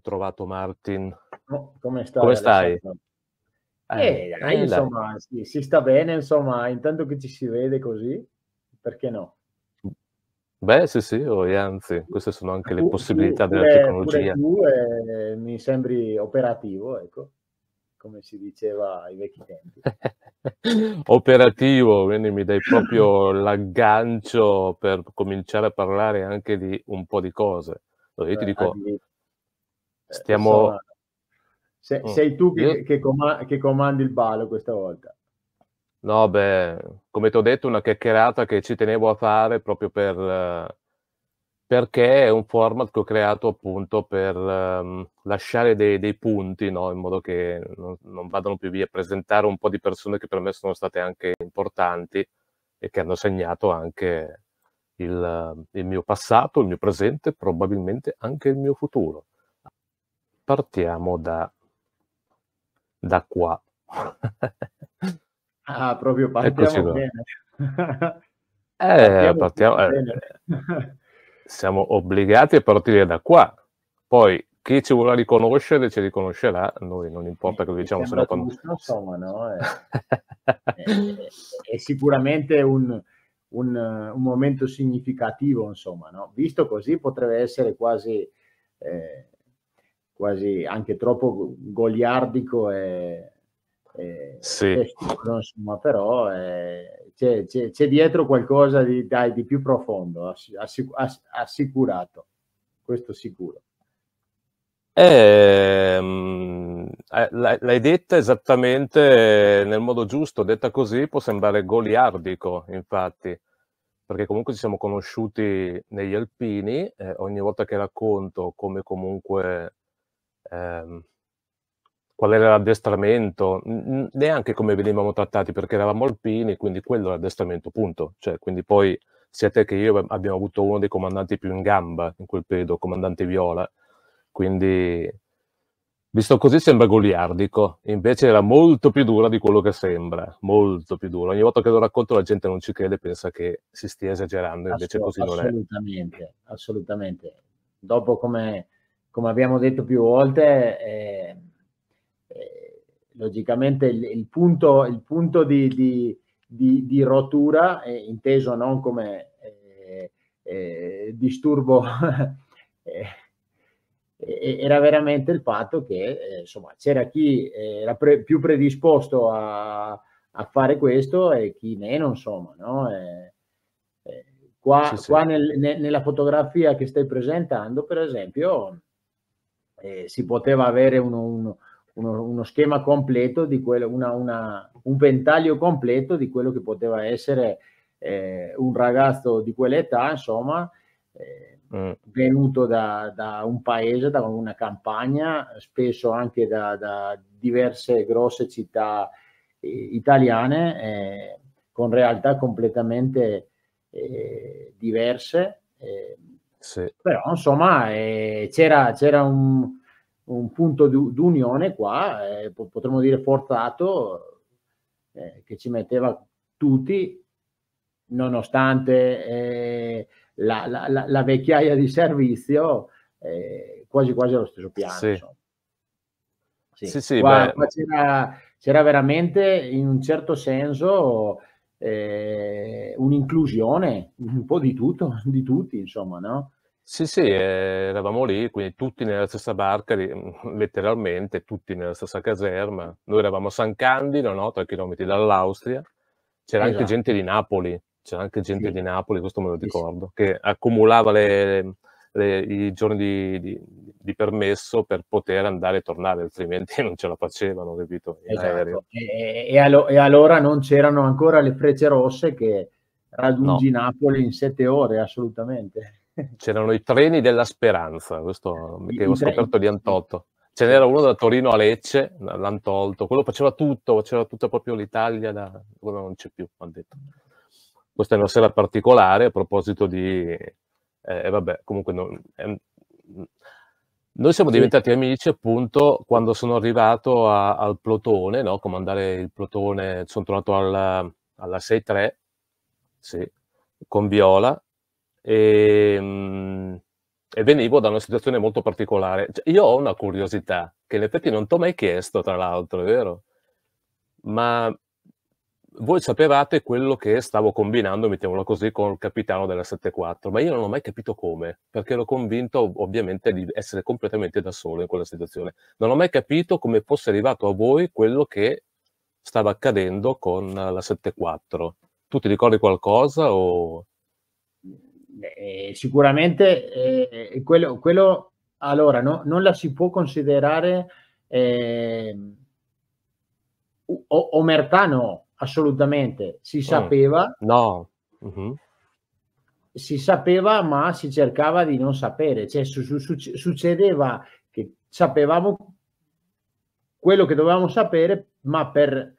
trovato Martin. Oh, come stai? Come stai? Eh, eh, eh insomma, sì, si sta bene, insomma, intanto che ci si vede così, perché no? Beh, sì, sì, oh, anzi, queste sono anche le tu, possibilità tu, della pure, tecnologia. Pure tu eh, mi sembri operativo, ecco, come si diceva ai vecchi tempi. operativo, quindi mi dai proprio l'aggancio per cominciare a parlare anche di un po' di cose. Io ti eh, dico, eh, Stiamo... se, mm. sei tu che, Io... che, comandi, che comandi il ballo questa volta. No, beh, come ti ho detto, una chiacchierata che ci tenevo a fare proprio per perché è un format che ho creato appunto per um, lasciare dei, dei punti, no? in modo che non, non, vadano più via, presentare un po' di persone che per me sono state anche importanti e che hanno segnato anche il, il mio passato, il mio presente, probabilmente anche il mio futuro. Partiamo da, da qua. ah, proprio eh, partiamo bene. eh, partiamo, partiamo eh, siamo obbligati a partire da qua. Poi chi ci vorrà riconoscere ci riconoscerà, noi non importa che lo diciamo se no quando... insomma, no? È, eh. è, eh, è, sicuramente un, un, un, momento significativo, insomma, no? Visto così potrebbe essere quasi eh, quasi anche troppo goliardico e, e sì. Estico, insomma, però è, eh, c'è, c'è, c'è, dietro qualcosa di, dai, di più profondo, assic, assicurato, questo sicuro. Ehm, eh, l'hai detta esattamente nel modo giusto, detta così può sembrare goliardico, infatti, perché comunque ci siamo conosciuti negli Alpini, eh, ogni volta che racconto come comunque Ehm, qual era l'addestramento, neanche come venivamo trattati perché eravamo alpini, quindi quello era l'addestramento, punto. Cioè, quindi poi sia te che io abbiamo avuto uno dei comandanti più in gamba in quel periodo, comandante Viola, quindi visto così sembra goliardico, invece era molto più dura di quello che sembra, molto più dura. Ogni volta che lo racconto la gente non ci crede, pensa che si stia esagerando, invece Assolut- così non è. Assolutamente, assolutamente. Dopo come come abbiamo detto più volte, eh, eh, logicamente il, il, punto, il punto di, di, di, di rottura, eh, inteso non come eh, eh, disturbo, eh, era veramente il fatto che insomma, c'era chi era pre, più predisposto a, a, fare questo e chi meno, insomma. No? qua, sì, sì. qua nel, ne, nella fotografia che stai presentando, per esempio, eh, si poteva avere uno, uno, uno, uno schema completo, di quello, una, una, un ventaglio completo di quello che poteva essere eh, un ragazzo di quell'età, insomma, eh, mm. venuto da, da, un paese, da una campagna, spesso anche da, da diverse grosse città eh, italiane, eh, con realtà completamente eh, diverse sì. Però insomma eh, c'era, c'era un, un, punto d'unione qua, eh, potremmo dire forzato, eh, che ci metteva tutti, nonostante eh, la, la, la, vecchiaia di servizio, eh, quasi quasi allo stesso piano. Sì. Sì. Qua, qua c'era, c'era veramente in un certo senso eh, un'inclusione un po' di tutto, di tutti, insomma, no? Sì, sì, eh, eravamo lì, quindi tutti nella stessa barca, letteralmente tutti nella stessa caserma. Noi eravamo a San Candido, no? tre chilometri dall'Austria, c'era esatto. anche gente di Napoli, c'era anche gente sì. di Napoli, questo me lo ricordo, sì, sì. che accumulava le, le, i giorni di, di, di, permesso per poter andare e tornare, altrimenti non ce la facevano, capito? Esatto. E, e, allo, e, allora non c'erano ancora le frecce rosse che raggiungi no. Napoli in sette ore, assolutamente. C'erano i treni della speranza, questo I, che ho scoperto di Antotto ce n'era uno da Torino a Lecce, l'hanno tolto, quello faceva tutto, faceva tutta proprio l'Italia, da... quello non c'è più, hanno detto. Questa è una sera particolare a proposito di eh, e eh, vabbè, comunque non, eh, noi siamo diventati sì. amici appunto quando sono arrivato a, al plotone, no? comandare il plotone, sono tornato alla, alla 6-3, sì, con Viola, e, ehm, e, venivo da una situazione molto particolare. Cioè, io ho una curiosità, che in effetti non ti ho mai chiesto, tra l'altro, è vero? Ma voi sapevate quello che stavo combinando, mettiamola così, con il capitano della 7-4, ma io non ho mai capito come, perché ero convinto ovviamente di essere completamente da solo in quella situazione. Non ho mai capito come fosse arrivato a voi quello che stava accadendo con la 7-4. Tu ti ricordi qualcosa o... eh, sicuramente eh, eh, quello, quello, allora no, non la si può considerare eh, o, omertà no assolutamente, si mm. sapeva. Mm. No. Mm-hmm. Si sapeva, ma si cercava di non sapere, cioè su- su- succedeva che sapevamo quello che dovevamo sapere, ma per,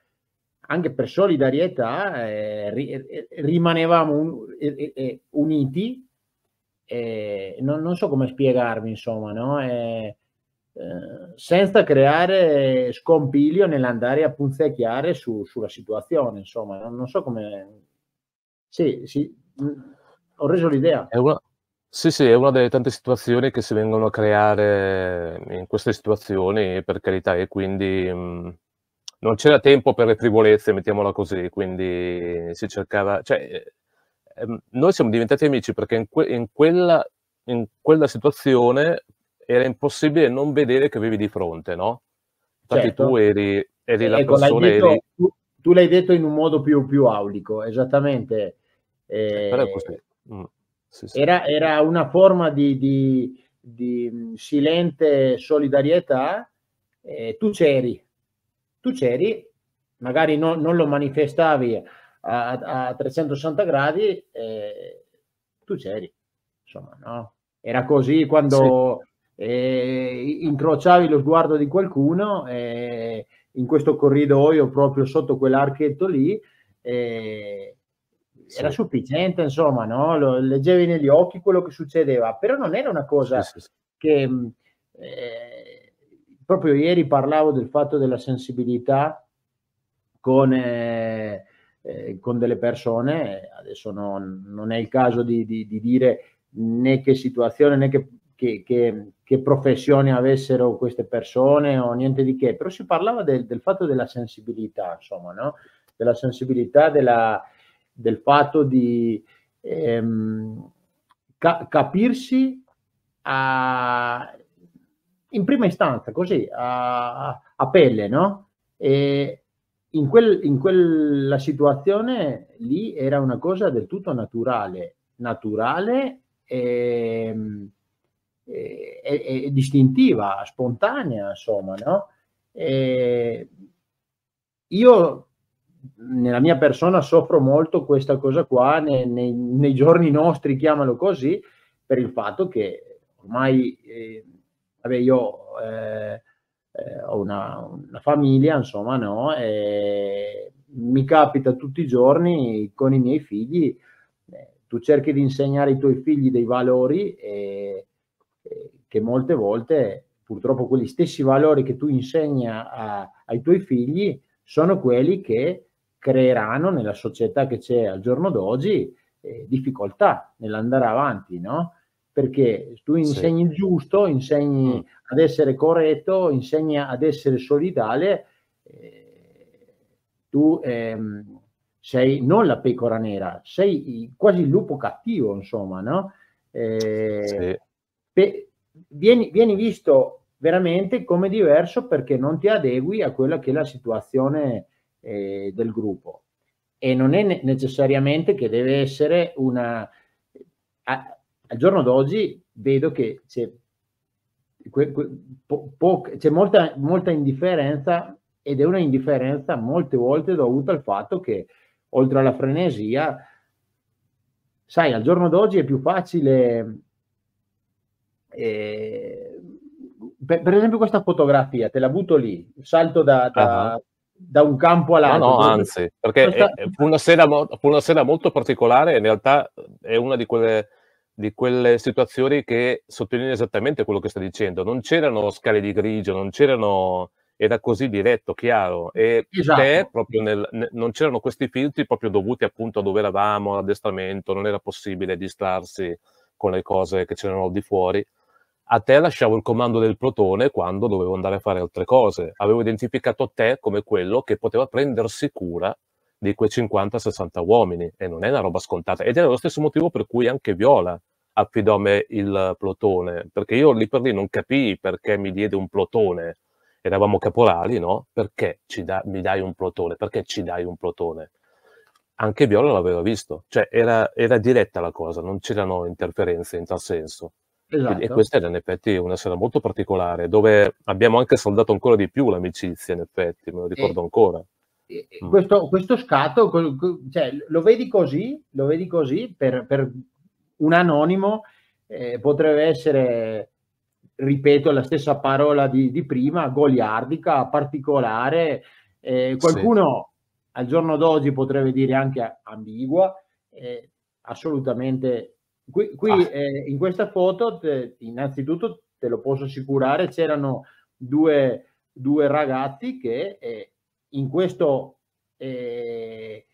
anche per solidarietà eh, ri- eh, eh, rimanevamo un- e- e- uniti. E eh, non, non, so come spiegarmi, insomma, no? Eh, eh, senza creare scompiglio nell'andare a punzecchiare su, sulla situazione. Insomma, non, so come... Sì, sì, mm, ho reso l'idea. Sì, sì, è una delle tante situazioni che si vengono a creare in queste situazioni, per carità, e quindi mh, mm, non c'era tempo per le frivolezze, mettiamola così, quindi si cercava... Cioè, eh, ehm, noi siamo diventati amici perché in, que in, quella, in quella situazione era impossibile non vedere che avevi di fronte, no? Infatti certo. tu eri, eri la ecco, persona... Detto, eri... Tu, tu, l'hai detto in un modo più, più aulico, esattamente. Eh, eh Però è Mm. Sì, sì. Era, era, una forma di, di, di mm, silente solidarietà, eh, tu c'eri, tu c'eri, magari no, non lo manifestavi a, a 360 gradi, eh, tu c'eri, insomma, no? Era così quando, incrociavi lo sguardo di qualcuno in questo corridoio proprio sotto quell'archetto lì era sì. sufficiente, insomma, no? Lo, leggevi negli occhi quello che succedeva, però non era una cosa sì, sì, che mm, eh, proprio ieri parlavo del fatto della sensibilità con, eh, eh, con delle persone, adesso non, non è il caso di, di, di, dire né che situazione né che che, che, che, professione avessero queste persone o niente di che, però si parlava del, del fatto della sensibilità, insomma, no? della sensibilità, della, del fatto di ehm, ca- capirsi a, in prima istanza, così, a, a pelle, no? E in, quel, in quella situazione lì era una cosa del tutto naturale, naturale. Ehm, è, è distintiva, spontanea, insomma, no? E io nella mia persona soffro molto questa cosa qua, nei, nei, nei, giorni nostri, chiamalo così, per il fatto che ormai, eh, vabbè, io eh, eh, ho una, una, famiglia, insomma, no? E mi capita tutti i giorni con i miei figli, eh, tu cerchi di insegnare ai tuoi figli dei valori e che molte volte purtroppo quegli stessi valori che tu insegna a, ai tuoi figli sono quelli che creeranno nella società che c'è al giorno d'oggi eh, difficoltà nell'andare avanti, no? Perché tu insegni il giusto, insegni mm. ad essere corretto, insegni ad essere solidale, eh, tu ehm, sei non la pecora nera, sei quasi il lupo cattivo, insomma, no? Eh, sì. pe- vieni, vieni visto veramente come diverso perché non ti adegui a quella che è la situazione eh, del gruppo. E non è necessariamente che deve essere una... A, al giorno d'oggi vedo che c'è, po, po, c'è molta, molta indifferenza ed è una indifferenza molte volte dovuta al fatto che oltre alla frenesia, sai, al giorno d'oggi è più facile Ehm, per, per, esempio questa fotografia, te la butto lì, salto da, da, uh-huh. da un campo all'altro. No, no anzi, perché questa... è, fu, una scena, fu una scena molto particolare, in realtà eh, è una di quelle di quelle situazioni che sottolinea esattamente quello che stai dicendo. Non c'erano scale di grigio, non c'erano. Era così diretto, chiaro. E esatto. te, proprio nel, ne, non c'erano questi filtri proprio dovuti appunto a dove eravamo, all'addestramento, non era possibile distrarsi con le cose che c'erano di fuori a te lasciavo il comando del plotone quando dovevo andare a fare altre cose. Avevo identificato te come quello che poteva prendersi cura di quei 50-60 uomini e non è una roba scontata. Ed era lo stesso motivo per cui anche Viola affidò a me il plotone, perché io lì per lì non capii perché mi diede un plotone. Eravamo caporali, no? Perché da, mi dai un plotone? Perché ci dai un plotone? Anche Viola l'aveva visto, cioè era, era diretta la cosa, non c'erano interferenze in tal senso. Esatto. E questa era in effetti una sera molto particolare, dove abbiamo anche saldato ancora di più l'amicizia, in effetti, me lo ricordo e, ancora. E, mm. questo, questo, scatto, cioè, lo vedi così, lo vedi così per, per un anonimo eh, potrebbe essere, ripeto, la stessa parola di, di prima, goliardica, particolare. Eh, qualcuno sì. al giorno d'oggi potrebbe dire anche ambigua, eh, assolutamente Qui, qui ah. eh, in questa foto, te, innanzitutto te lo posso assicurare, c'erano due, due, ragazzi che eh, in, questo, eh,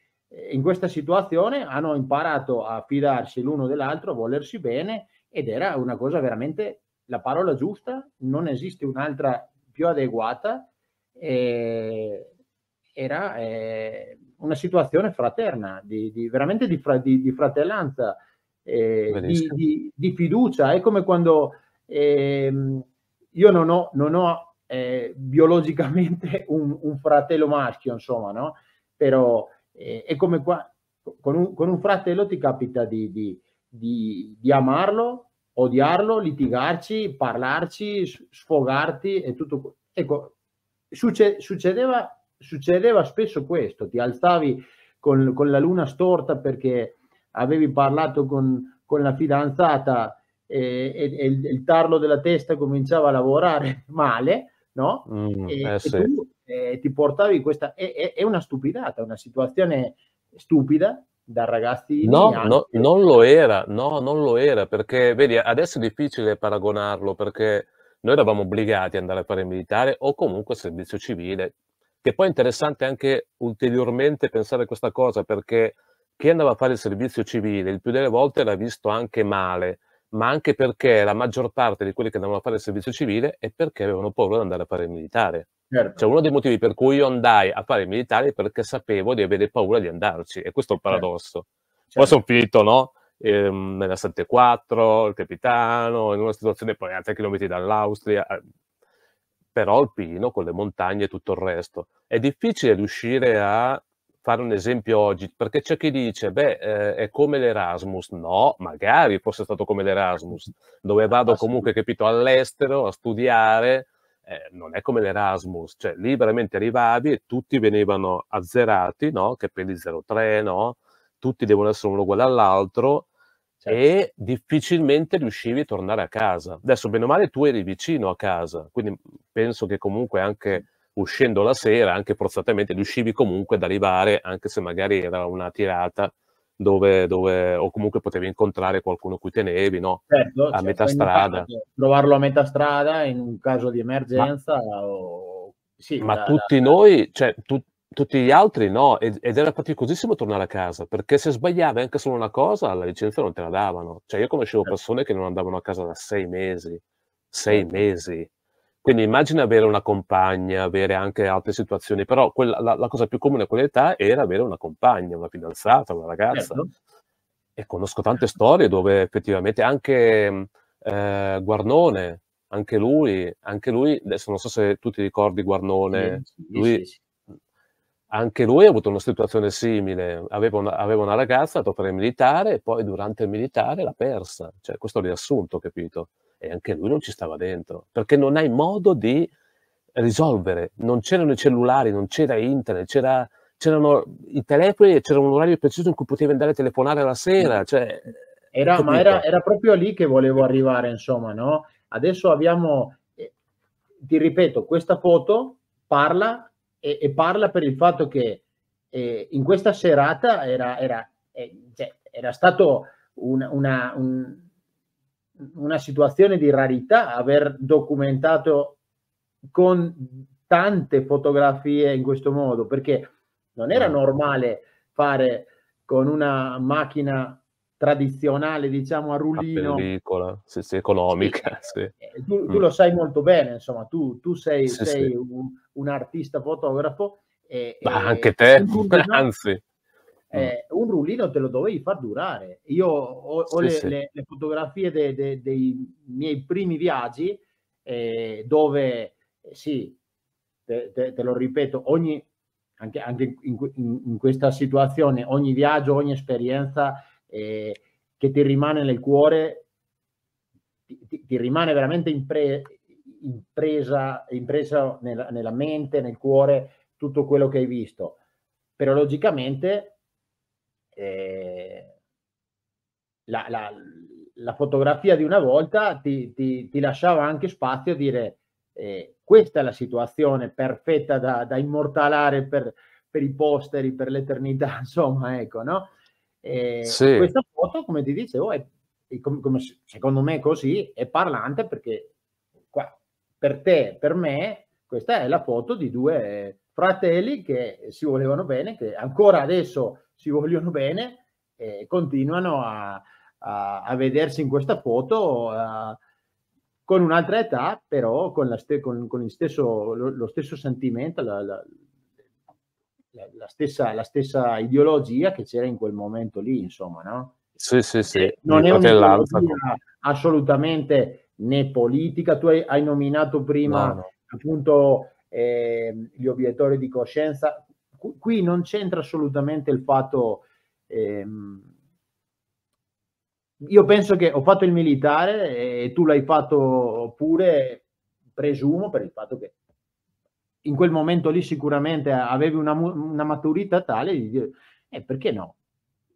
in questa situazione hanno imparato a fidarsi l'uno dell'altro, a volersi bene ed era una cosa veramente la parola giusta, non esiste un'altra più adeguata. era eh, una situazione fraterna, di, di veramente di, fra, di, di fratellanza eh, di, di, di, fiducia. È come quando ehm, io non ho, non ho eh, biologicamente un, un, fratello maschio, insomma, no? Però eh, è come qua, con un, con un, fratello ti capita di, di amarlo, odiarlo, litigarci, parlarci, sfogarti e tutto. Ecco, succe, succedeva, succedeva spesso questo, ti alzavi con, con la luna storta perché avevi parlato con, con la fidanzata e, eh, e, e il, il, tarlo della testa cominciava a lavorare male, no? Mm, e, eh sì. tu eh, ti portavi questa... È, è una stupidata, una situazione stupida da ragazzi no, no, non lo era, no, non lo era perché vedi adesso è difficile paragonarlo perché noi eravamo obbligati ad andare a fare militare o comunque servizio civile che poi è interessante anche ulteriormente pensare questa cosa perché chi andava a fare il servizio civile il più delle volte era visto anche male, ma anche perché la maggior parte di quelli che andavano a fare il servizio civile è perché avevano paura di andare a fare il militare. Certo. Cioè uno dei motivi per cui io andai a fare il militare è perché sapevo di avere paura di andarci e questo è il certo. paradosso. Certo. Poi sono finito, no? Ehm, nella 74, il capitano, in una situazione poi a 3 km dall'Austria, eh, però alpino, con le montagne e tutto il resto. È difficile riuscire a fare un esempio oggi, perché c'è chi dice, beh, eh, è come l'Erasmus. No, magari fosse stato come l'Erasmus, dove eh, vado comunque, capito, all'estero a studiare, eh, non è come l'Erasmus, cioè liberamente arrivavi e tutti venivano azzerati, no? Capelli 03, no? Tutti devono essere uno uguale all'altro certo. e difficilmente riuscivi a tornare a casa. Adesso, bene o male, tu eri vicino a casa, quindi penso che comunque anche uscendo la sera, anche forzatamente, riuscivi comunque ad arrivare, anche se magari era una tirata dove, dove o comunque potevi incontrare qualcuno cui tenevi, no? Certo, a cioè, metà strada. trovarlo a metà strada in un caso di emergenza. Ma, o... sì, ma da, tutti da... noi, cioè, tu, tutti gli altri no, ed, ed, era faticosissimo tornare a casa, perché se sbagliavi anche solo una cosa, la licenza non te la davano. Cioè, io conoscevo certo. persone che non andavano a casa da sei mesi, sei certo. mesi quindi immagina avere una compagna, avere anche altre situazioni, però quella, la, la, cosa più comune a quell'età era avere una compagna, una fidanzata, una ragazza. Certo. E conosco tante storie dove effettivamente anche eh, Guarnone, anche lui, anche lui, adesso non so se tu ti ricordi Guarnone, sì, sì, lui, sì, anche lui ha avuto una situazione simile, aveva una, aveva una ragazza, è andata militare e poi durante il militare l'ha persa, cioè questo riassunto, capito? e anche lui non ci stava dentro, perché non hai modo di risolvere, non c'erano i cellulari, non c'era internet, c'era, c'erano i telefoni e c'era un orario preciso in cui potevi andare a telefonare la sera. Cioè, era, ma era, era, proprio lì che volevo arrivare, insomma, no? Adesso abbiamo, eh, ti ripeto, questa foto parla e, e parla per il fatto che eh, in questa serata era, era eh, cioè, stato un, una, un, una situazione di rarità aver documentato con tante fotografie in questo modo, perché non era mm. normale fare con una macchina tradizionale, diciamo a ah, rullino. Pellicola, se sei economica. Sì. Sì. Eh, tu, tu mm. lo sai molto bene, insomma, tu, tu sei, sì, sei un, un, artista fotografo. E, Ma e anche te, anzi. Mm. eh, un rullino te lo dovevi far durare. Io ho, ho sì, le, sì. Le, le, fotografie de, de, dei miei primi viaggi eh, dove, eh, sì, te, te, te, lo ripeto, ogni, anche, anche in, in, in, questa situazione, ogni viaggio, ogni esperienza eh, che ti rimane nel cuore, ti, ti, rimane veramente impre, impresa, impresa nella, nella mente, nel cuore, tutto quello che hai visto. Però logicamente eh, la, la, la, fotografia di una volta ti, ti, ti lasciava anche spazio a dire eh, questa è la situazione perfetta da, da immortalare per, per, i posteri, per l'eternità, insomma, ecco, no? Eh, sì. Questa foto, come ti dicevo, è, è come, come, secondo me così, è parlante perché qua, per te, per me, questa è la foto di due fratelli che si volevano bene, che ancora adesso si vogliono bene e continuano a, a, a vedersi in questa foto a, con un'altra età, però con, ste, con, con stesso, lo, lo, stesso sentimento, la, la, la, stessa, la, stessa, ideologia che c'era in quel momento lì, insomma, no? Sì, sì, sì. Non è un'ideologia assolutamente né politica, tu hai, hai nominato prima no, no. appunto eh, gli obiettori di coscienza, qui non c'entra assolutamente il fatto... Ehm, io penso che ho fatto il militare e tu l'hai fatto pure, presumo, per il fatto che in quel momento lì sicuramente avevi una, una maturità tale di dire, eh, perché no?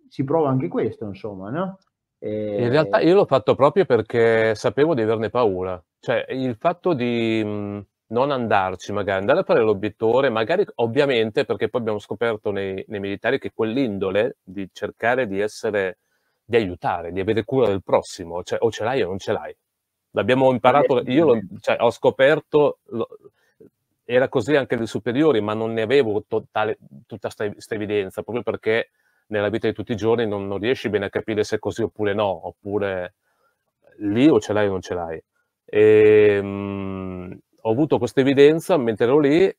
Si prova anche questo, insomma, no? E... In realtà eh, io l'ho fatto proprio perché sapevo di averne paura. Cioè, il fatto di non andarci, magari andare a fare l'obiettore, magari ovviamente perché poi abbiamo scoperto nei, nei, militari che quell'indole di cercare di essere, di aiutare, di avere cura del prossimo, cioè o ce l'hai o non ce l'hai. L'abbiamo imparato, io lo, cioè, ho scoperto, lo, era così anche dei superiori, ma non ne avevo totale, tutta questa evidenza, proprio perché nella vita di tutti i giorni non, non riesci bene a capire se è così oppure no, oppure lì o ce l'hai o non ce l'hai. E, ehm, mh, ho avuto questa evidenza mentre ero lì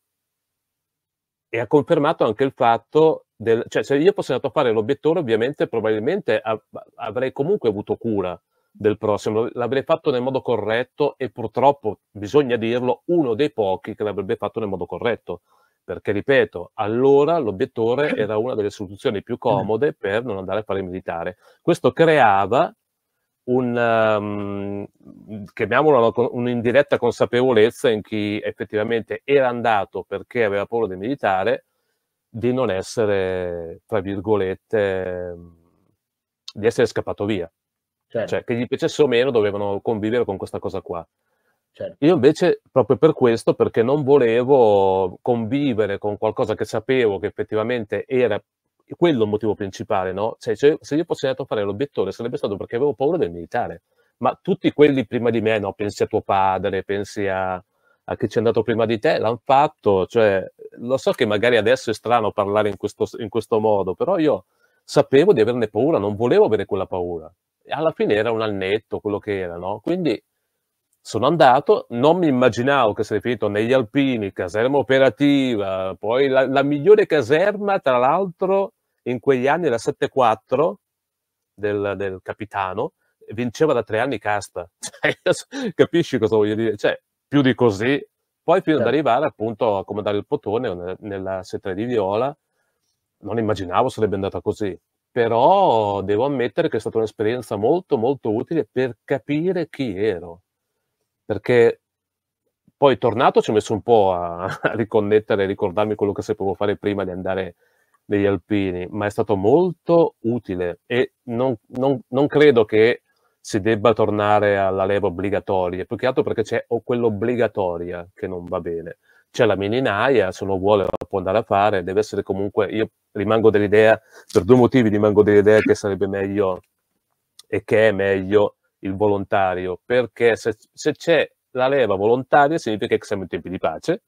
e ha confermato anche il fatto del, cioè se io fossi andato a fare l'obiettore ovviamente probabilmente av- avrei comunque avuto cura del prossimo, l'avrei fatto nel modo corretto e purtroppo bisogna dirlo uno dei pochi che l'avrebbe fatto nel modo corretto perché ripeto, allora l'obiettore era una delle soluzioni più mm. comode per non andare a fare il militare. Questo creava un, um, ehm, chiamiamolo un'indiretta consapevolezza in chi effettivamente era andato perché aveva paura di militare, di non essere, tra virgolette, ehm, di essere scappato via. Certo. Cioè, che gli piacesse o meno dovevano convivere con questa cosa qua. Certo. Io invece, proprio per questo, perché non volevo convivere con qualcosa che sapevo che effettivamente era quello è il motivo principale, no? Cioè, cioè, se io fossi andato a fare l'obiettore sarebbe stato perché avevo paura del militare. Ma tutti quelli prima di me, no? Pensi a tuo padre, pensi a, a chi è andato prima di te, l'hanno fatto. Cioè, lo so che magari adesso è strano parlare in questo, in questo modo, però io sapevo di averne paura, non volevo avere quella paura. Alla fine era un annetto quello che era, no? Quindi sono andato, non mi immaginavo che sarei finito negli Alpini, caserma operativa, poi la, la migliore caserma, tra l'altro, in quegli anni la 7-4 del, del, capitano vinceva da tre anni casta. Cioè, capisci cosa voglio dire? Cioè, più di così, poi fino certo. ad arrivare appunto a comandare il Potone nella C3 di Viola, non immaginavo sarebbe andata così. Però devo ammettere che è stata un'esperienza molto molto utile per capire chi ero. Perché poi tornato ci ho messo un po' a, a riconnettere, a ricordarmi quello che sapevo fare prima di andare degli alpini, ma è stato molto utile e non, non, non credo che si debba tornare alla leva obbligatoria, più che altro perché c'è quella obbligatoria che non va bene. C'è la mininaia, se uno vuole la può andare a fare, deve essere comunque, io rimango dell'idea, per due motivi rimango dell'idea che sarebbe meglio e che è meglio il volontario, perché se, se c'è la leva volontaria significa che siamo in tempi di pace,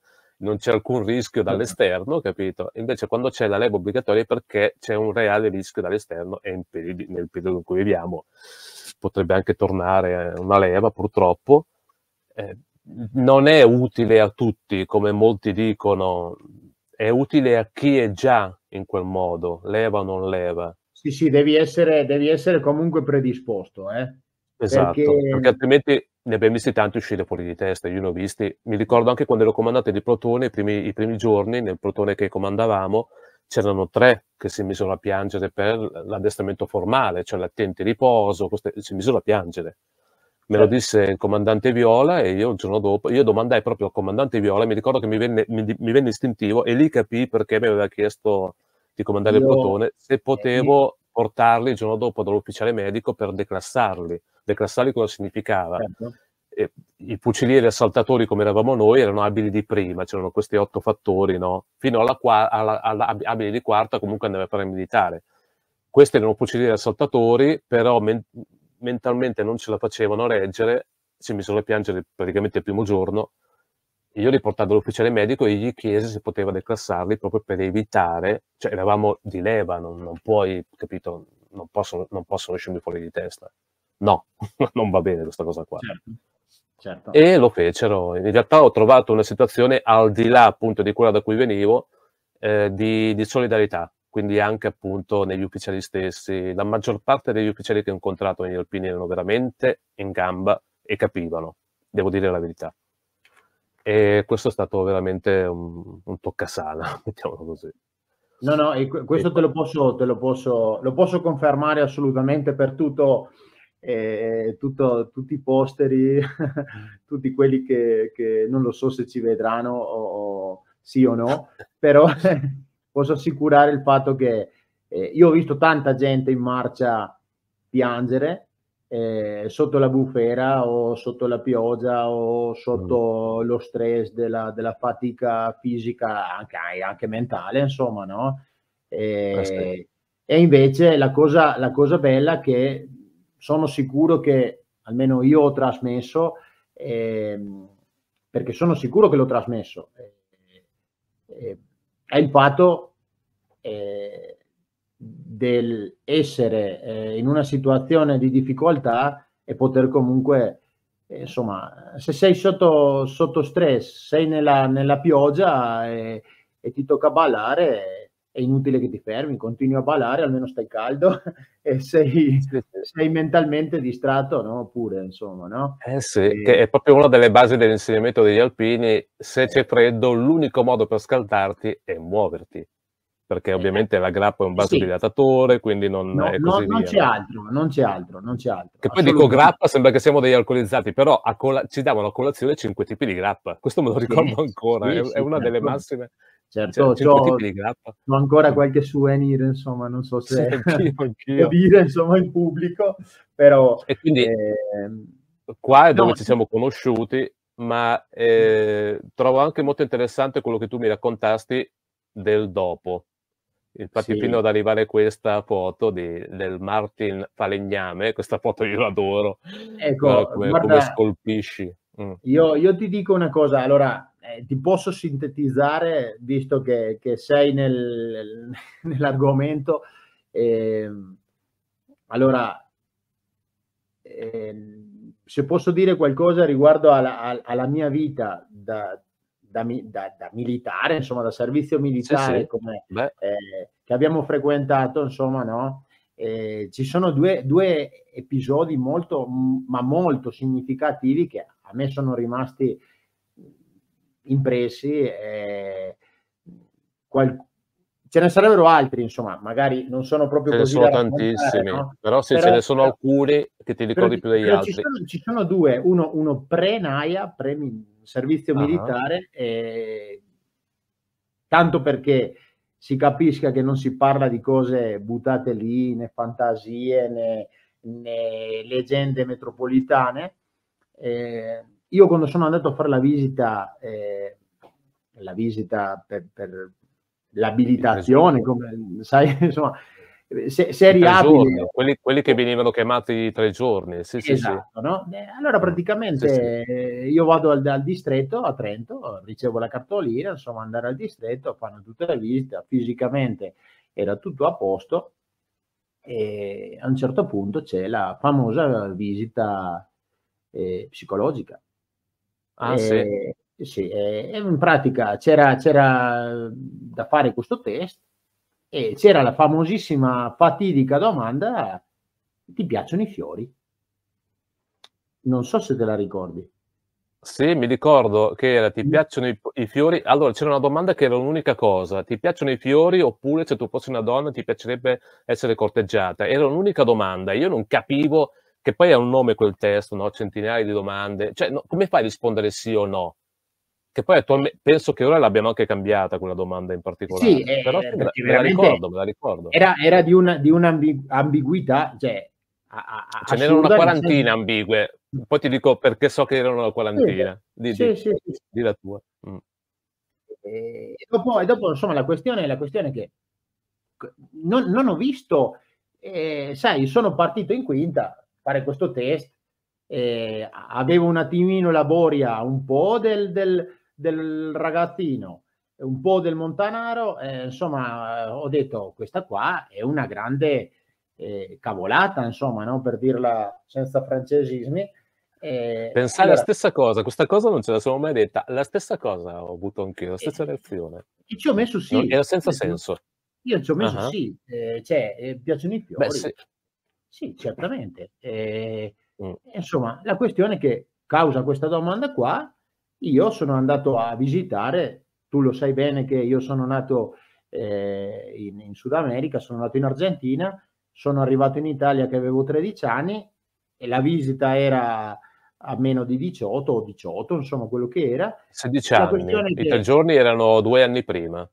non c'è alcun rischio certo. dall'esterno, capito? Invece quando c'è la leva obbligatoria è perché c'è un reale rischio dall'esterno e periodo, nel periodo in cui viviamo potrebbe anche tornare eh, una leva purtroppo. Eh, non è utile a tutti, come molti dicono, è utile a chi è già in quel modo, leva o non leva. Sì, sì, devi essere, devi essere comunque predisposto, eh? Esatto, perché, perché altrimenti ne abbiamo visti tanti uscire fuori di testa, io ne ho visti. Mi ricordo anche quando ero comandante di Protone, i primi, i primi giorni, nel Protone che comandavamo, c'erano tre che si misero a piangere per l'addestramento formale, cioè l'attente riposo, queste, si misero a piangere. Me lo certo. disse il comandante Viola e io il giorno dopo, io domandai proprio al comandante Viola, mi ricordo che mi venne, mi, mi venne istintivo e lì capì perché mi aveva chiesto di comandare io, il protone se eh, potevo eh, portarli il giorno dopo dall'ufficiale medico per declassarli declassarli cosa significava? Certo. E, I fucilieri assaltatori come eravamo noi erano abili di prima, c'erano questi otto fattori, no? fino alla, qua, alla, alla abile di quarta comunque andava a fare militare. Questi erano fucilieri assaltatori, però men mentalmente non ce la facevano reggere, si misero a piangere praticamente il primo giorno. Io li portavo all'ufficiale medico e gli chiese se poteva declassarli proprio per evitare, cioè eravamo di leva, non, non puoi, capito, non possono, non possono uscirmi fuori di testa no, non va bene questa cosa qua. Certo. Certo. E lo fecero. In realtà ho trovato una situazione al di là appunto di quella da cui venivo, eh, di, di solidarietà, quindi anche appunto negli ufficiali stessi. La maggior parte degli ufficiali che ho incontrato negli alpini erano veramente in gamba e capivano, devo dire la verità. E questo è stato veramente un, un toccasana, mettiamolo così. No, no, e questo te lo posso, te lo posso, lo posso confermare assolutamente per tutto, e eh, tutto, tutti i posteri, tutti quelli che, che, non lo so se ci vedranno o, o sì o no, però posso assicurare il fatto che eh, io ho visto tanta gente in marcia piangere eh, sotto la bufera o sotto la pioggia o sotto mm. lo stress della, della fatica fisica, anche, anche, mentale, insomma, no? Ah, e, eh, e invece la cosa, la cosa bella è che sono sicuro che, almeno io ho trasmesso, eh, perché sono sicuro che l'ho trasmesso, eh, eh è il fatto eh, del essere eh, in una situazione di difficoltà e poter comunque insomma, se sei sotto, sotto stress, sei nella, nella pioggia e, e, ti tocca ballare, è inutile che ti fermi, continui a ballare, almeno stai caldo e sei, sei mentalmente distratto, no? Pure, insomma, no? Eh sì, e... che è proprio una delle basi dell'insegnamento degli alpini, se eh. c'è freddo l'unico modo per scaldarti è muoverti, perché eh. ovviamente eh. la grappa è un basso sì. dilatatore, quindi non no, è così no, non c'è altro, non c'è altro, non c'è altro. Che poi dico grappa, sembra che siamo degli alcolizzati, però a cola- ci davano a colazione cinque tipi di grappa, questo me lo ricordo sì, ancora, sì, è, è una delle massime... Certo, cioè, ho, ho ancora qualche souvenir, insomma, non so se sì, dire insomma in pubblico, però... E quindi eh, qua è dove no, ci siamo conosciuti, ma eh, trovo anche molto interessante quello che tu mi raccontasti del dopo. Infatti sì. fino ad arrivare questa foto di, del Martin Falegname, questa foto io l'adoro, ecco, come, guarda, come scolpisci. Mm. Io, io ti dico una cosa, allora eh, ti posso sintetizzare, visto che, che sei nel, nell'argomento, eh, allora, eh, se posso dire qualcosa riguardo alla, alla mia vita da, da, da, da, militare, insomma, da servizio militare, sì, sì. Come, eh, che abbiamo frequentato, insomma, no? Eh, ci sono due, due, episodi molto, ma molto significativi che a me sono rimasti impressi. Eh, qual... Ce ne sarebbero altri, insomma, magari non sono proprio ce così. Ce ne sono tantissimi, no? però se però, ce ne sono alcuni che ti ricordi però, più degli altri. Ci sono, ci sono, due, uno, uno pre-NAIA, pre-servizio uh -huh. militare, eh, tanto perché si capisca che non si parla di cose buttate lì, né fantasie, né, né leggende metropolitane. Eh, io quando sono andato a fare la visita, eh, la visita per, per l'abilitazione, come sai, insomma, se, se eri abile... Quelli, quelli, che venivano chiamati tre giorni, sì, esatto, eh, sì, no? Allora praticamente sì, io vado al, al, distretto a Trento, ricevo la cartolina, insomma andare al distretto, fanno tutta la visita, fisicamente era tutto a posto e a un certo punto c'è la famosa visita eh, psicologica Ah, e, sì. Eh, sì eh, e, in pratica c'era, c'era mhmm, da fare questo test e c'era la famosissima fatidica domanda: ti piacciono i fiori? Non so se te la ricordi. Sì, mi ricordo che era ti mm. piacciono i, i, fiori. Allora c'era una domanda che era un'unica cosa: ti piacciono i fiori oppure se tu fossi una donna ti piacerebbe essere corteggiata? Era un'unica domanda. Io non capivo che poi è un nome quel testo, no? centinaia di domande, cioè no, come fai a rispondere sì o no? Che poi attualmente, penso che ora l'abbiamo anche cambiata quella domanda in particolare, sì, eh, però eh, me, me, la ricordo, me la ricordo. Era, era di, una, di un'ambiguità, cioè... A, a, Ce n'erano una quarantina ambigue, poi ti dico perché so che erano una quarantina, di, sì, di, sì, sì. di la tua. Mm. Eh, e dopo, e dopo, insomma, la questione, è la questione che non, non ho visto, eh, sai, sono partito in quinta, fare questo test. Eh, avevo un attimino la boria un po' del, del, del ragazzino, un po' del Montanaro, eh, insomma ho detto questa qua è una grande eh, cavolata, insomma, no? per dirla senza francesismi. Eh, Pensare allora, la stessa cosa, questa cosa non ce la sono mai detta, la stessa cosa ho avuto anch'io, la stessa eh, reazione. E ci ho messo sì. era senza senso. Io ci ho messo uh-huh. sì, eh, cioè eh, piacciono i fiori. Beh, se, sì, certamente. E, eh, mm. Insomma, la questione è che causa questa domanda qua, io sono andato a visitare, tu lo sai bene che io sono nato eh, in, in Sud America, sono nato in Argentina, sono arrivato in Italia che avevo 13 anni e la visita era a meno di 18 o 18, insomma quello che era. 16 anni, che... i tre giorni erano due anni prima.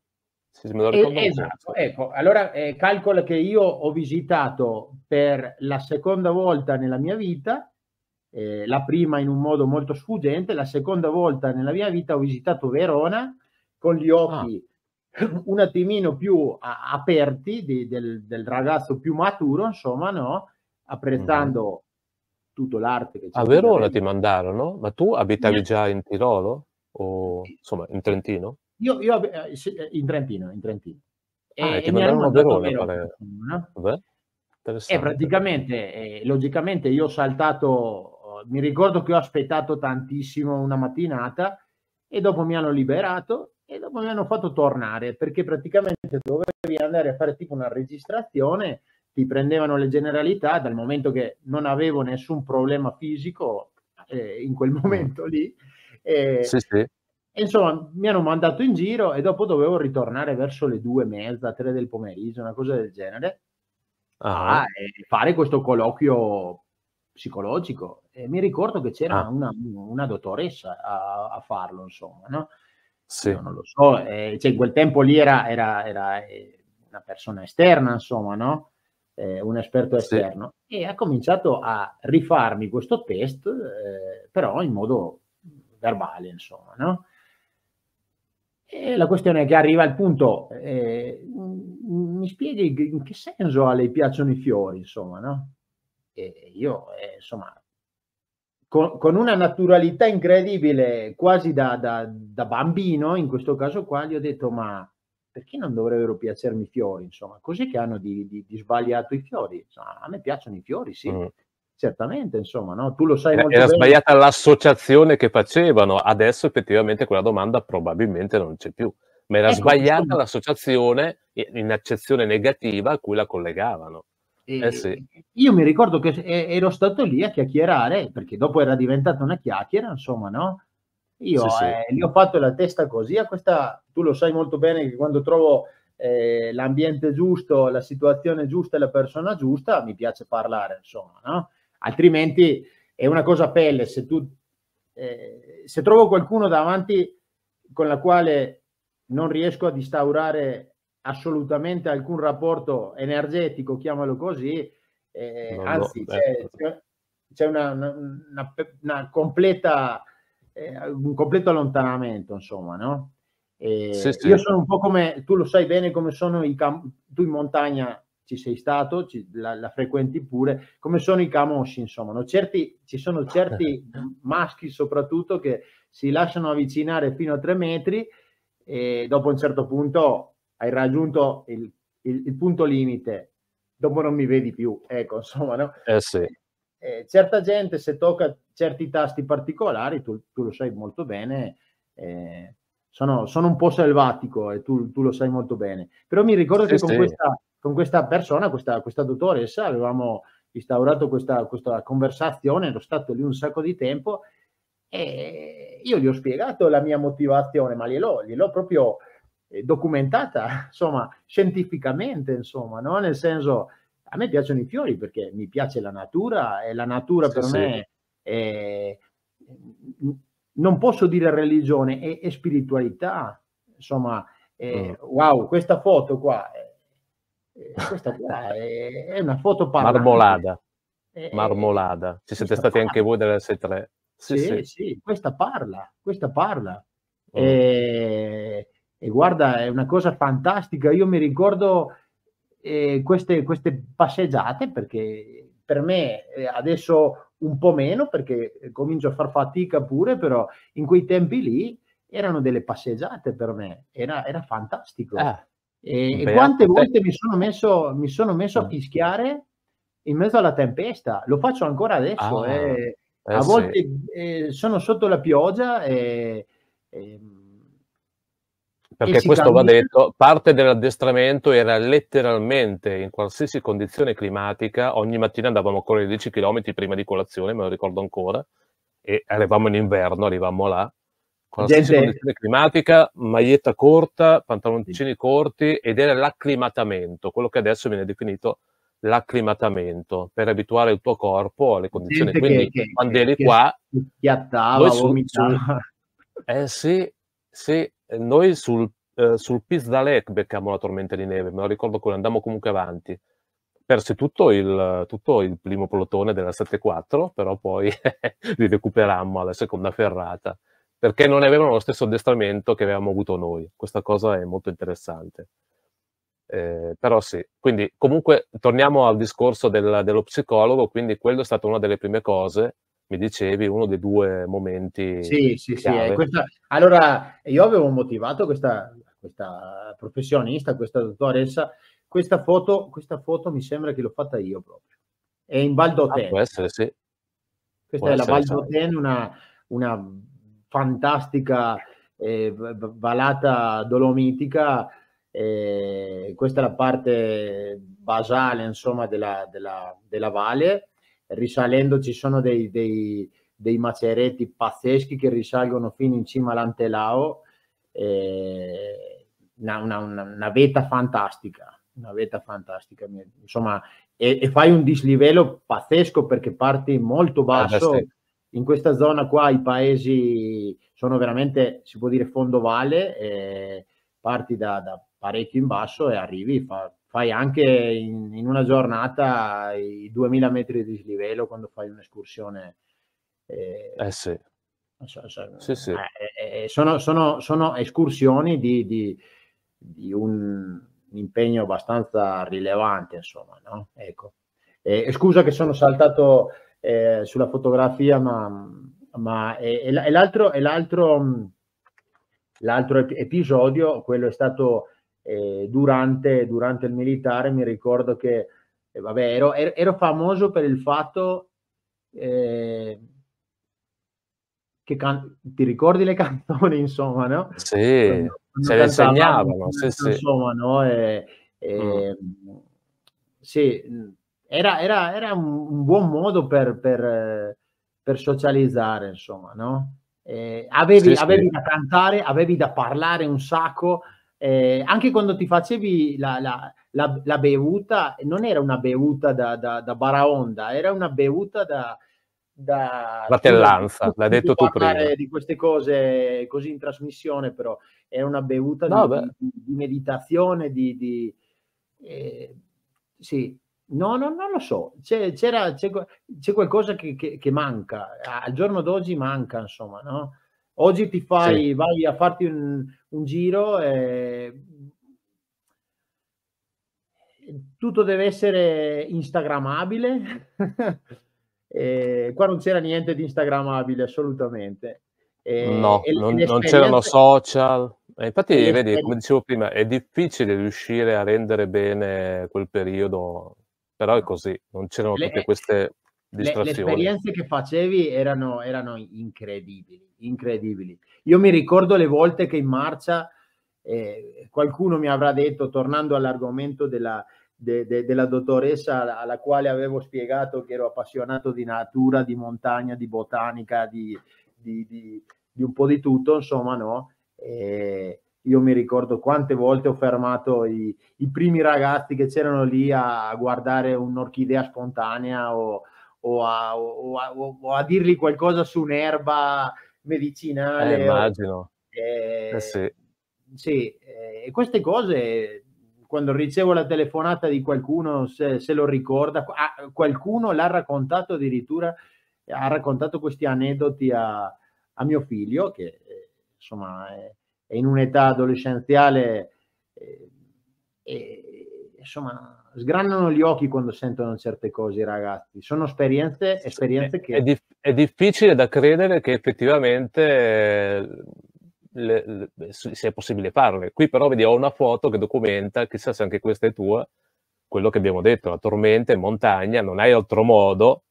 Sì, me lo ricordo. esatto, ecco, allora eh, calcola che io ho visitato per la seconda volta nella mia vita, eh, la prima in un modo molto sfuggente, la seconda volta nella mia vita ho visitato Verona con gli occhi ah. un attimino più a- aperti di, del, del, ragazzo più maturo, insomma, no? apprezzando mm. tutto l'arte che c'è. A Verona ti mandarono, ma tu abitavi già in Tirolo o insomma in Trentino? Io, io eh, eh, in Trentino, in Trentino. Ah, e, e mi hanno mandato meno. Pare... No? E eh, praticamente, eh, logicamente io ho saltato, oh, mi ricordo che ho aspettato tantissimo una mattinata e dopo mi hanno liberato e dopo mi hanno fatto tornare perché praticamente dovevi andare a fare tipo una registrazione, ti prendevano le generalità dal momento che non avevo nessun problema fisico eh, in quel mm. momento lì. Eh, sì, sì insomma, mi hanno mandato in giro e dopo dovevo ritornare verso le due e mezza, tre del pomeriggio, una cosa del genere, ah. a fare questo colloquio psicologico. E mi ricordo che c'era ah. una, una, dottoressa a, a farlo, insomma, no? Sì. non lo so, eh, cioè in quel tempo lì era, era, era eh, una persona esterna, insomma, no? Eh, un esperto esterno, sì. e ha cominciato a rifarmi questo test, eh, però in modo verbale, insomma, no? E la questione è che arriva il punto, eh, mi spieghi in che senso a lei piacciono i fiori, insomma, no? E io, eh, insomma, con, con, una naturalità incredibile, quasi da, da, da, bambino, in questo caso qua, gli ho detto, ma perché non dovrebbero piacermi i fiori, insomma? Cos'è che hanno di, di, di sbagliato i fiori? Insomma, a me piacciono i fiori, sì. Mm certamente, insomma, no? tu lo sai era, molto era bene. sbagliata l'associazione che facevano, adesso effettivamente quella domanda probabilmente non c'è più, ma era ecco, sbagliata insomma. l'associazione in accezione negativa a cui la collegavano. Eh sì. Io mi ricordo che ero stato lì a chiacchierare, perché dopo era diventata una chiacchiera, insomma, no? Io sì, eh, sì. gli ho fatto la testa così a questa, tu lo sai molto bene che quando trovo eh, l'ambiente giusto, la situazione giusta e la persona giusta, mi piace parlare, insomma, no? altrimenti è una cosa a pelle, se, tu, eh, se trovo qualcuno davanti con la quale non riesco ad instaurare assolutamente alcun rapporto energetico, chiamalo così, eh, no, anzi no, c'è, c'è, c'è una, una, una, completa, eh, un completo allontanamento, insomma, no? Eh, sì, sì. Io sono un po' come, tu lo sai bene come sono i campi, tu in montagna ci sei stato, ci, la, la, frequenti pure, come sono i camosci, insomma. No? Certi, ci sono certi maschi soprattutto che si lasciano avvicinare fino a tre metri e dopo un certo punto hai raggiunto il, il, il punto limite, dopo non mi vedi più, ecco, insomma, no? Eh sì. Eh, certa gente se tocca certi tasti particolari, tu, tu lo sai molto bene, eh, sono, sono, un po' selvatico e tu, tu, lo sai molto bene, però mi ricordo sì, che con sì. questa con questa persona, questa, questa dottoressa, avevamo instaurato questa, questa conversazione, ero stato lì un sacco di tempo e io gli ho spiegato la mia motivazione, ma gliel'ho, gliel'ho proprio eh, documentata, insomma, scientificamente, insomma, no? nel senso, a me piacciono i fiori perché mi piace la natura e la natura sì, per sì. me è, non posso dire religione, è, è spiritualità, insomma, è, mm. wow, questa foto qua eh, eh, questa qua è, è una foto parlata. Marmolada. Eh, eh, Marmolada. Ci siete stati parla. anche voi dells 3 Sì sì, sì, sì, questa parla, questa parla. Oh. E, e, guarda, è una cosa fantastica. Io mi ricordo eh, queste, queste passeggiate perché per me adesso un po' meno perché comincio a far fatica pure, però in quei tempi lì erano delle passeggiate per me, era, era fantastico. eh. E, e quante volte mi sono, messo, mi sono messo a mm. fischiare in mezzo alla tempesta, lo faccio ancora adesso. Ah, eh. Eh, a volte sì. eh, sono sotto la pioggia e, e perché questo cammina. va detto, parte dell'addestramento era letteralmente in qualsiasi condizione climatica, ogni mattina andavamo a correre 10 km prima di colazione, me lo ricordo ancora, e arrivavamo in inverno, arrivavamo là, con la gente... condizione climatica, maglietta corta, pantaloncini sì. corti ed era l'acclimatamento, quello che adesso viene definito l'acclimatamento per abituare il tuo corpo alle condizioni. Gente Quindi che, che, quando eri che qua, schiattava, su, vomitava. eh sì, sì, noi sul, eh, sul Pizdalek beccammo la tormenta di neve, me lo ricordo quando andammo comunque avanti. Persi tutto il, tutto il primo plotone della 7-4, però poi li recuperammo alla seconda ferrata perché non avevano lo stesso addestramento che avevamo avuto noi. Questa cosa è molto interessante. Eh, però sì, quindi comunque torniamo al discorso del, dello psicologo, quindi quello è stata una delle prime cose, mi dicevi, uno dei due momenti. Sì, sì, chiave. sì. Eh, questa, allora, io avevo motivato questa, questa professionista, questa dottoressa, questa foto, questa foto mi sembra che l'ho fatta io proprio. È in Val d'Oten. Ah, può essere, sì. Questa può è la Val d'Oten, una, una fantastica eh, valata dolomitica. Eh, questa è la parte basale insomma, della, della, della valle. Risalendo ci sono dei, dei, dei, maceretti pazzeschi che risalgono fino in cima all'Antelao. Eh, una, una, una, veta fantastica, una veta fantastica. Insomma, e, e fai un dislivello pazzesco perché parti molto eh basso. Fantastica in questa zona qua i paesi sono veramente, si può dire, fondovalle, eh, parti da, da, parecchio in basso e arrivi, fa, fai anche in, in, una giornata i 2000 metri di dislivello quando fai un'escursione. Eh, eh sì. So, so, sì, sì. Eh, eh, eh, sono, sono, sono, escursioni di, di, di un, impegno abbastanza rilevante, insomma, no? Ecco. scusa che sono saltato eh, sulla fotografia, ma, ma e, e l'altro, l'altro, mm, l'altro episodio, quello è stato eh, durante, durante il militare, mi ricordo che eh, vabbè, ero, er-, ero, famoso per il fatto eh, che can- ti ricordi le canzoni, insomma, no? Sì, quando, quando se le insegnavano, sì, insomma, sì. no? E, e, mm. Sì, era, era, era un buon modo per, per, per socializzare, insomma, no? Eh, avevi, sì, avevi da cantare, avevi da parlare un sacco, eh, anche quando ti facevi la, la, la, la, bevuta, non era una bevuta da, da, da baraonda, era una bevuta da... da Fratellanza, l'hai detto tu prima. di queste cose così in trasmissione, però era una bevuta no, di, di, di, meditazione, di... di eh, sì, No, no, non lo so, c'è, c'era, c'è, c'è qualcosa che, che, che, manca, al giorno d'oggi manca, insomma, no? Oggi ti fai, sì. vai a farti un, un giro e tutto deve essere instagrammabile, e qua non c'era niente di instagrammabile assolutamente. E, no, e non, non, c'erano social. E infatti, vedi, come dicevo prima, è difficile riuscire a rendere bene quel periodo però è così, non c'erano le, tutte queste distrazioni. Le, le esperienze che facevi erano, erano, incredibili, incredibili. Io mi ricordo le volte che in marcia eh, qualcuno mi avrà detto, tornando all'argomento della, de, de, della dottoressa alla quale avevo spiegato che ero appassionato di natura, di montagna, di botanica, di, di, di, di un po' di tutto, insomma, no? Eh, io mi ricordo quante volte ho fermato i, i primi ragazzi che c'erano lì a, a guardare un'orchidea spontanea o, o, a, o, a, o, a, dirgli qualcosa su un'erba medicinale. Eh, immagino. Eh, eh, sì. sì eh, e queste cose, quando ricevo la telefonata di qualcuno, se, se lo ricorda, ah, qualcuno l'ha raccontato addirittura, ha raccontato questi aneddoti a, mio figlio che eh, insomma... È, in un'età adolescenziale eh, eh, insomma sgranano gli occhi quando sentono certe cose i ragazzi sono esperienze, esperienze che è, dif- è, difficile da credere che effettivamente le, le, sia possibile farle qui però vedi ho una foto che documenta chissà se anche questa è tua quello che abbiamo detto la tormenta in montagna non hai altro modo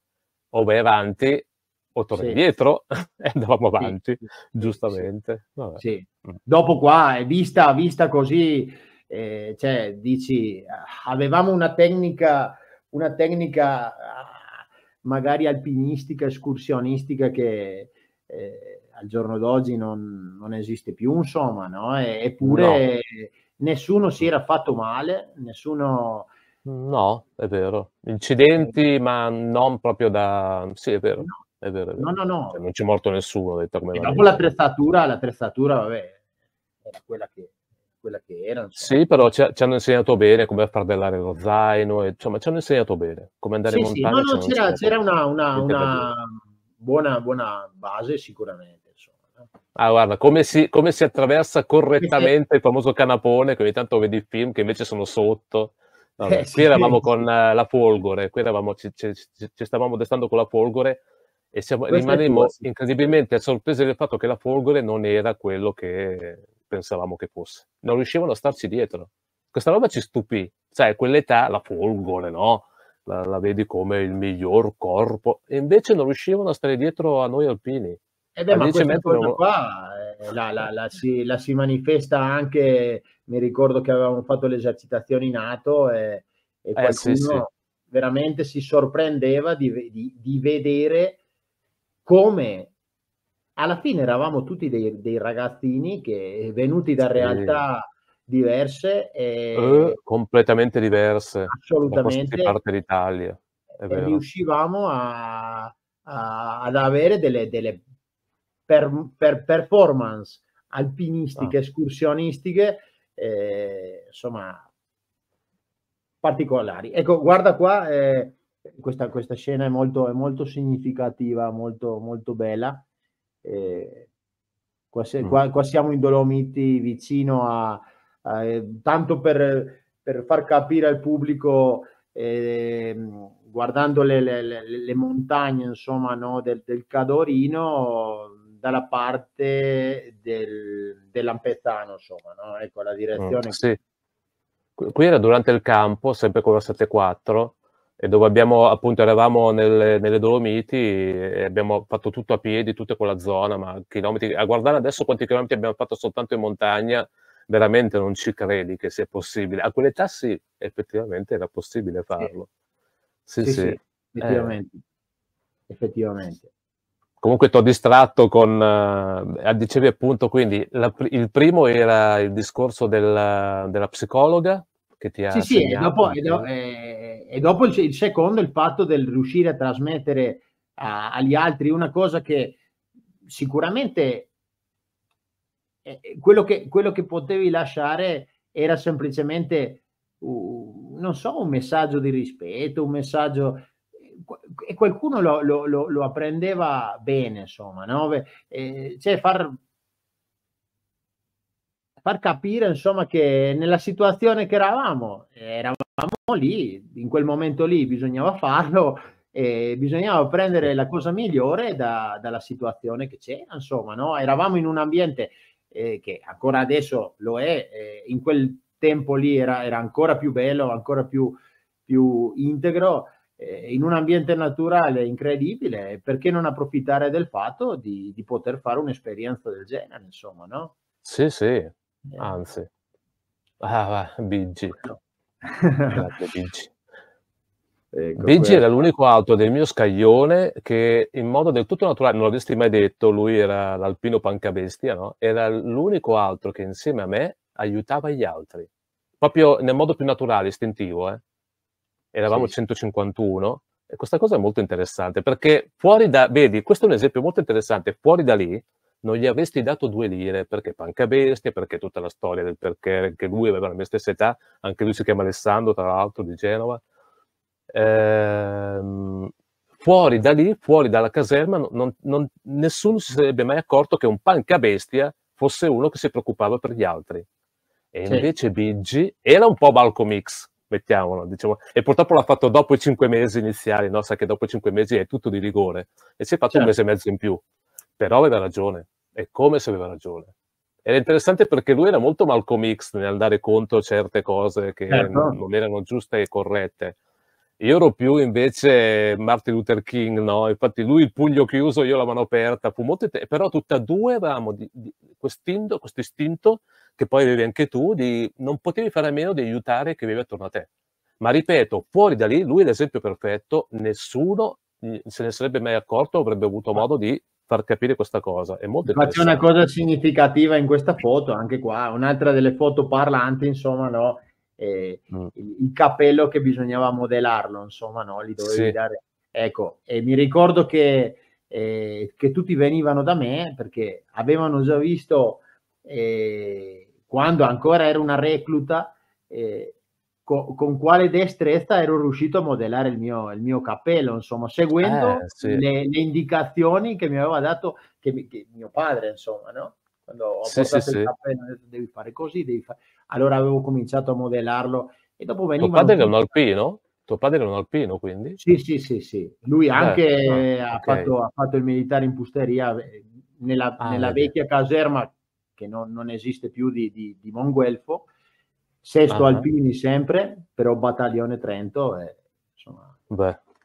o vai avanti o torni sì. indietro e andavamo avanti, sì. giustamente. Sì. Mm. Dopo qua, è eh, vista, vista così, eh, cioè, dici, eh, avevamo una tecnica, una tecnica ah, magari alpinistica, escursionistica che eh, al giorno d'oggi non, non, esiste più, insomma, no? E, eppure no. nessuno si era mm. fatto male, nessuno... No, è vero. Incidenti, ma non proprio da... Sì, è vero. No è vero, è vero. No, no, no. Cioè, non c'è morto nessuno, detto come e dopo la attrezzatura, l'attrezzatura, vabbè, era quella che, quella che era. So. Sì, però ci, ci, hanno insegnato bene come fardellare lo zaino, e, insomma, ci hanno insegnato bene come andare sì, in montagna. Sì, no, no, c'era, c'era una, una, una buona, buona base sicuramente. Ah, guarda, come si, come si attraversa correttamente il famoso canapone, che ogni tanto vedi film che invece sono sotto. No, eh, qui sì, eravamo sì. con uh, la folgore, qui eravamo, ci, ci, ci, stavamo destando con la folgore e siamo, rimanemmo incredibilmente sorpresi del fatto che la Folgore non era quello che pensavamo che fosse. Non riuscivano a starci dietro. Questa roba ci stupì. Sai, quell'età, la Folgore, no? La, la vedi come il miglior corpo. E invece non riuscivano a stare dietro a noi alpini. Eh beh, ma questa cosa non... qua eh, la, la, la, si, la, si, manifesta anche, mi ricordo che avevamo fatto le esercitazioni in NATO e, e eh, sì, sì. veramente si sorprendeva di, di, di vedere come alla fine eravamo tutti dei, dei ragazzini che venuti da realtà diverse e eh, completamente diverse assolutamente da parte d'Italia e riuscivamo a, a, ad avere delle, delle per, per performance alpinistiche ah. escursionistiche eh, insomma particolari ecco guarda qua eh, questa, questa scena è molto, è molto significativa, molto, molto bella. Eh, qua, se, mm. qua, qua, siamo in Dolomiti vicino a, a tanto per, per, far capire al pubblico eh, guardando le, le, le, le, montagne insomma no, del, del Cadorino dalla parte del, dell'Ampezzano, insomma, no? ecco la mm, direzione. Mm, sì. Qui era durante il campo, sempre con la 74, e dove abbiamo appunto eravamo nelle, nelle, Dolomiti e abbiamo fatto tutto a piedi, tutta quella zona, ma chilometri, a guardare adesso quanti chilometri abbiamo fatto soltanto in montagna, veramente non ci credi che sia possibile. A quell'età sì, effettivamente era possibile farlo. Sì, sì, sì, sì. Effettivamente. Eh. effettivamente. Comunque ti ho distratto con, eh, dicevi appunto, quindi la, il primo era il discorso della, della psicologa, che ti ha... Sì, sì, e dopo, e dopo, eh, e dopo il, il, secondo il fatto del riuscire a trasmettere a, agli altri una cosa che sicuramente eh, eh quello, che, quello che potevi lasciare era semplicemente, uh, non so, un messaggio di rispetto, un messaggio e qualcuno lo, lo, lo, lo apprendeva bene, insomma, no? eh, cioè far far capire insomma che nella situazione che eravamo, eravamo lì, in quel momento lì bisognava farlo e bisognava prendere la cosa migliore da, dalla situazione che c'era, insomma, no? eravamo in un ambiente eh, che ancora adesso lo è, eh, in quel tempo lì era, era, ancora più bello, ancora più, più integro, eh, in un ambiente naturale incredibile, perché non approfittare del fatto di, di poter fare un'esperienza del genere, insomma, no? Sì, sì, Anzi. Ah, va, Biggi. Grazie, Biggi. Ecco, Biggi era l'unico auto del mio scaglione che in modo del tutto naturale, non l'avresti mai detto, lui era l'alpino pancabestia, no? Era l'unico altro che insieme a me aiutava gli altri, proprio nel modo più naturale, istintivo. Eh? Eravamo sì. 151 e questa cosa è molto interessante perché fuori da, vedi, questo è un esempio molto interessante, fuori da lì non gli avresti dato due lire perché panca bestia, perché tutta la storia del perché anche lui aveva la mia stessa età, anche lui si chiama Alessandro, tra l'altro, di Genova. Ehm, fuori da lì, fuori dalla caserma, non, non, nessuno si sarebbe mai accorto che un panca bestia fosse uno che si preoccupava per gli altri. E sì. invece Biggi era un po' Balcomix, mettiamolo, diciamo, e purtroppo l'ha fatto dopo i cinque mesi iniziali, no? sa che dopo i cinque mesi è tutto di rigore, e si è fatto certo. un mese e mezzo in più però aveva ragione, e come se aveva ragione. Era interessante perché lui era molto Malcolm X nell'andare contro certe cose che certo. non erano giuste e corrette. Io ero più invece Martin Luther King, no? Infatti lui il pugno chiuso, io la mano aperta, fu molto te- però tutte due avevamo questo istinto che poi avevi anche tu di non potevi fare a meno di aiutare chi vive attorno a te. Ma ripeto, fuori da lì lui è l'esempio perfetto, nessuno se ne sarebbe mai accorto, avrebbe avuto modo di far capire questa cosa. È molto Ma c'è una cosa significativa in questa foto, anche qua, un'altra delle foto parlanti, insomma, no? Eh, mm. il, capello che bisognava modellarlo, insomma, no? Gli dovevi sì. dare... Ecco, e mi ricordo che, eh, che, tutti venivano da me perché avevano già visto, eh, quando ancora era una recluta, eh, co- con quale destrezza ero riuscito a modellare il mio, il mio cappello, insomma, seguendo eh, sì. le, le, indicazioni che mi aveva dato che mi, che mio padre, insomma, no? Quando ho sì, portato sì, il cappello, detto, devi fare così, devi fare... Allora avevo cominciato a modellarlo e dopo veniva... Tuo padre era un alpino? Tuo padre era un alpino, quindi? Sì, sì, sì, sì. Lui eh, anche eh, ha, okay. fatto, ha, fatto, il militare in pusteria eh, nella, ah, nella vecchia caserma che non, non esiste più di, di, di Monguelfo Sesto ah, Alpini sempre, però Battaglione Trento. Eh, e, insomma,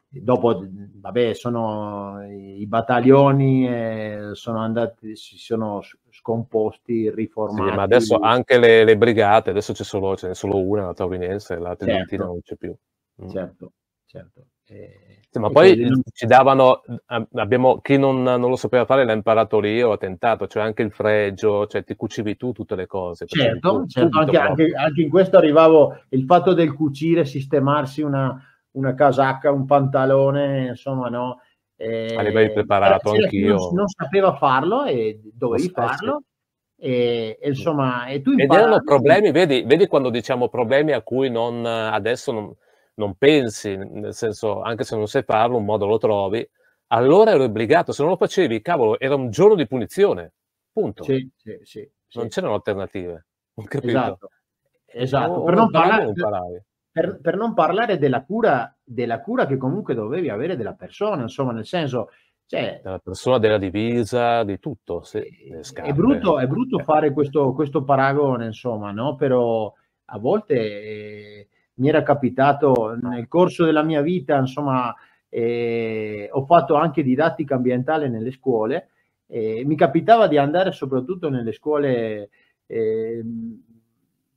dopo, vabbè, sono i battaglioni eh, sono andati, si sono scomposti, riformati. Sì, ma adesso anche le, le brigate, adesso c'è solo, ce n'è solo una, la taurinense, la tridentina certo. non c'è più. Mm. Certo, certo. Eh, sì, ma poi ci davano, eh, abbiamo, chi non, non, lo sapeva fare l'ha imparato lì o ha tentato, cioè anche il fregio, cioè ti cucivi tu tutte le cose. Certo, tu, certo anche, anche, anche, in questo arrivavo, il fatto del cucire, sistemarsi una, una casacca, un pantalone, insomma no. Eh, Avevi preparato eh, anch'io. Non, non sapeva farlo e dovevi farlo. E, e, insomma, e tu impari... Ed erano problemi, vedi, vedi quando diciamo problemi a cui non, adesso non non pensi, nel senso, anche se non sai farlo, un modo lo trovi, allora ero obbligato, se non lo facevi, cavolo, era un giorno di punizione, punto. Sì, sì, sì. sì. Non c'erano alternative, non capito? Esatto, esatto. per, non parlare, per, per, non parlare, della cura, della cura che comunque dovevi avere della persona, insomma, nel senso... Cioè, della persona, della divisa, di tutto. Se, eh, è, brutto, è brutto fare questo, questo paragone, insomma, no? Però a volte... Eh, mi era capitato nel corso della mia vita, insomma, eh, ho fatto anche didattica ambientale nelle scuole, eh, mi capitava di andare soprattutto nelle scuole eh,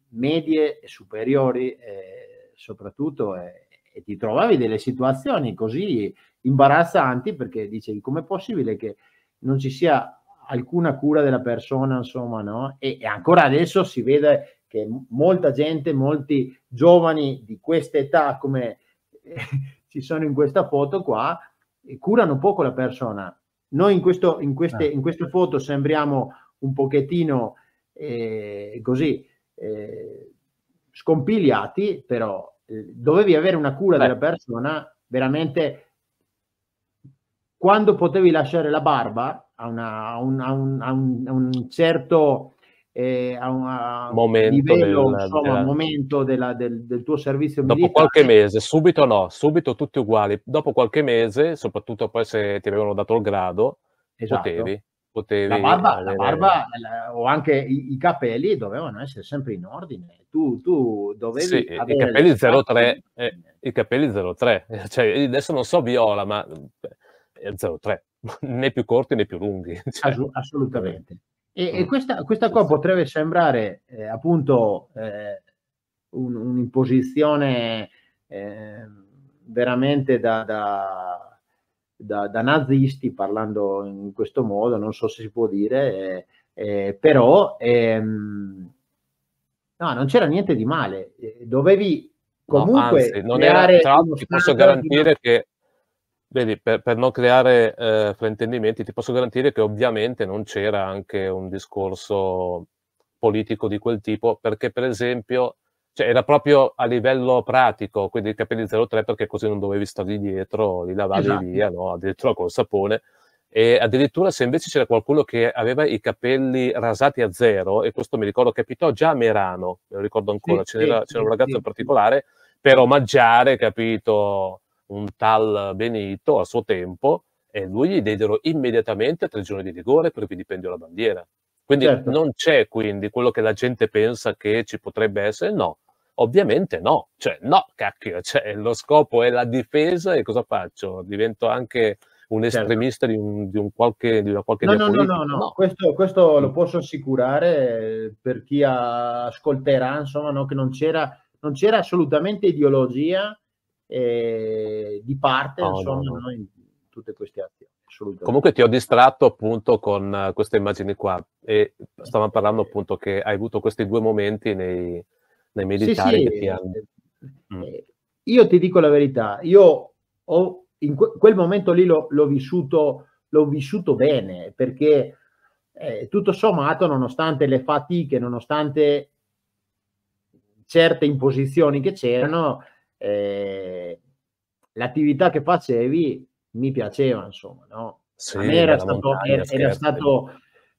medie e superiori, eh, soprattutto, eh, e ti trovavi delle situazioni così imbarazzanti perché dicevi com'è possibile che non ci sia alcuna cura della persona, insomma, no? E, e ancora adesso si vede che molta gente, molti giovani di questa età come eh, ci sono in questa foto qua, eh, curano poco la persona. Noi in, questo, in, queste, ah. in queste foto sembriamo un pochettino eh, così eh, scompigliati, però eh, dovevi avere una cura Beh. della persona veramente quando potevi lasciare la barba a, una, a, un, a, un, a un certo eh, a, una, momento livello, del, insomma, della... momento della, del, del, tuo servizio dopo qualche mese, subito no, subito tutti uguali, dopo qualche mese, soprattutto poi se ti avevano dato il grado, esatto. potevi, potevi la barba, avere... la barba la, eh, o anche i, i, capelli dovevano essere sempre in ordine tu, tu dovevi sì, i capelli 03 eh, i capelli 03 cioè, adesso non so viola ma è eh, 03 né più corti né più lunghi cioè, assolutamente e, e mm. questa, questa, qua potrebbe sembrare eh, appunto eh, un, un'imposizione eh, veramente da, da, da, da, nazisti, parlando in questo modo, non so se si può dire, eh, eh, però ehm, no, non c'era niente di male, eh, dovevi comunque... No, anzi, non era, tra l'altro ti posso garantire che Vedi, per, per non creare eh, fraintendimenti, ti posso garantire che ovviamente non c'era anche un discorso politico di quel tipo, perché per esempio cioè, era proprio a livello pratico, quindi capelli 03 perché così non dovevi stargli dietro, li lavavi esatto. via, no? addirittura col sapone. E addirittura se invece c'era qualcuno che aveva i capelli rasati a zero, e questo mi ricordo capitò già a Merano, me lo ricordo ancora, sì, c'era, sì, un ragazzo sì, in particolare, per omaggiare, capito, un tal Benito a suo tempo e lui gli diedero immediatamente tre giorni di rigore per vilipendio alla bandiera. Quindi certo. non c'è quindi quello che la gente pensa che ci potrebbe essere, no. Ovviamente no, cioè no, cacchio, cioè, lo scopo è la difesa e cosa faccio? Divento anche un certo. estremista certo. di, un, di, un qualche, di, una qualche no, no, no, no, no, no, Questo, questo mm. lo posso assicurare eh, per chi ascolterà, insomma, no, che non c'era, non c'era assolutamente ideologia, eh, di parte, oh, insomma, no. in tutte queste azioni. Comunque ti ho distratto appunto con eh, queste immagini qua e stavamo parlando appunto che hai avuto questi due momenti nei, nei militari sì, sì. ti hanno... Eh, mm. Eh, io ti dico la verità, io ho, in quel momento lì l'ho vissuto, vissuto, bene perché eh, tutto sommato nonostante le fatiche, nonostante certe imposizioni che c'erano, eh, l'attività che facevi mi piaceva, insomma, no? Sì, A me era stato, era, era stato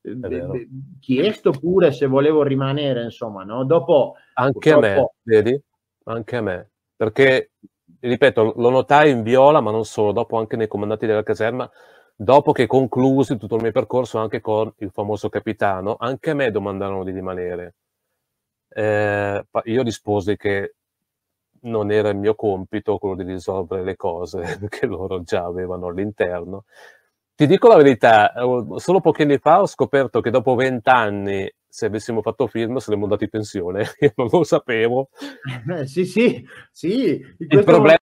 eh, chiesto pure se volevo rimanere, insomma, no? Dopo... Anche a me, vedi? Anche a me. Perché, ripeto, lo notai in viola, ma non solo, dopo anche nei comandanti della caserma, dopo che conclusi tutto il mio percorso anche con il famoso capitano, anche a me domandarono di rimanere. Eh, io risposi che non era il mio compito quello di risolvere le cose che loro già avevano all'interno. Ti dico la verità, eh, solo pochi anni fa ho scoperto che dopo vent'anni, se avessimo fatto film, saremmo andati in pensione. Io non lo sapevo. Eh, sì, sì, sì. Il problema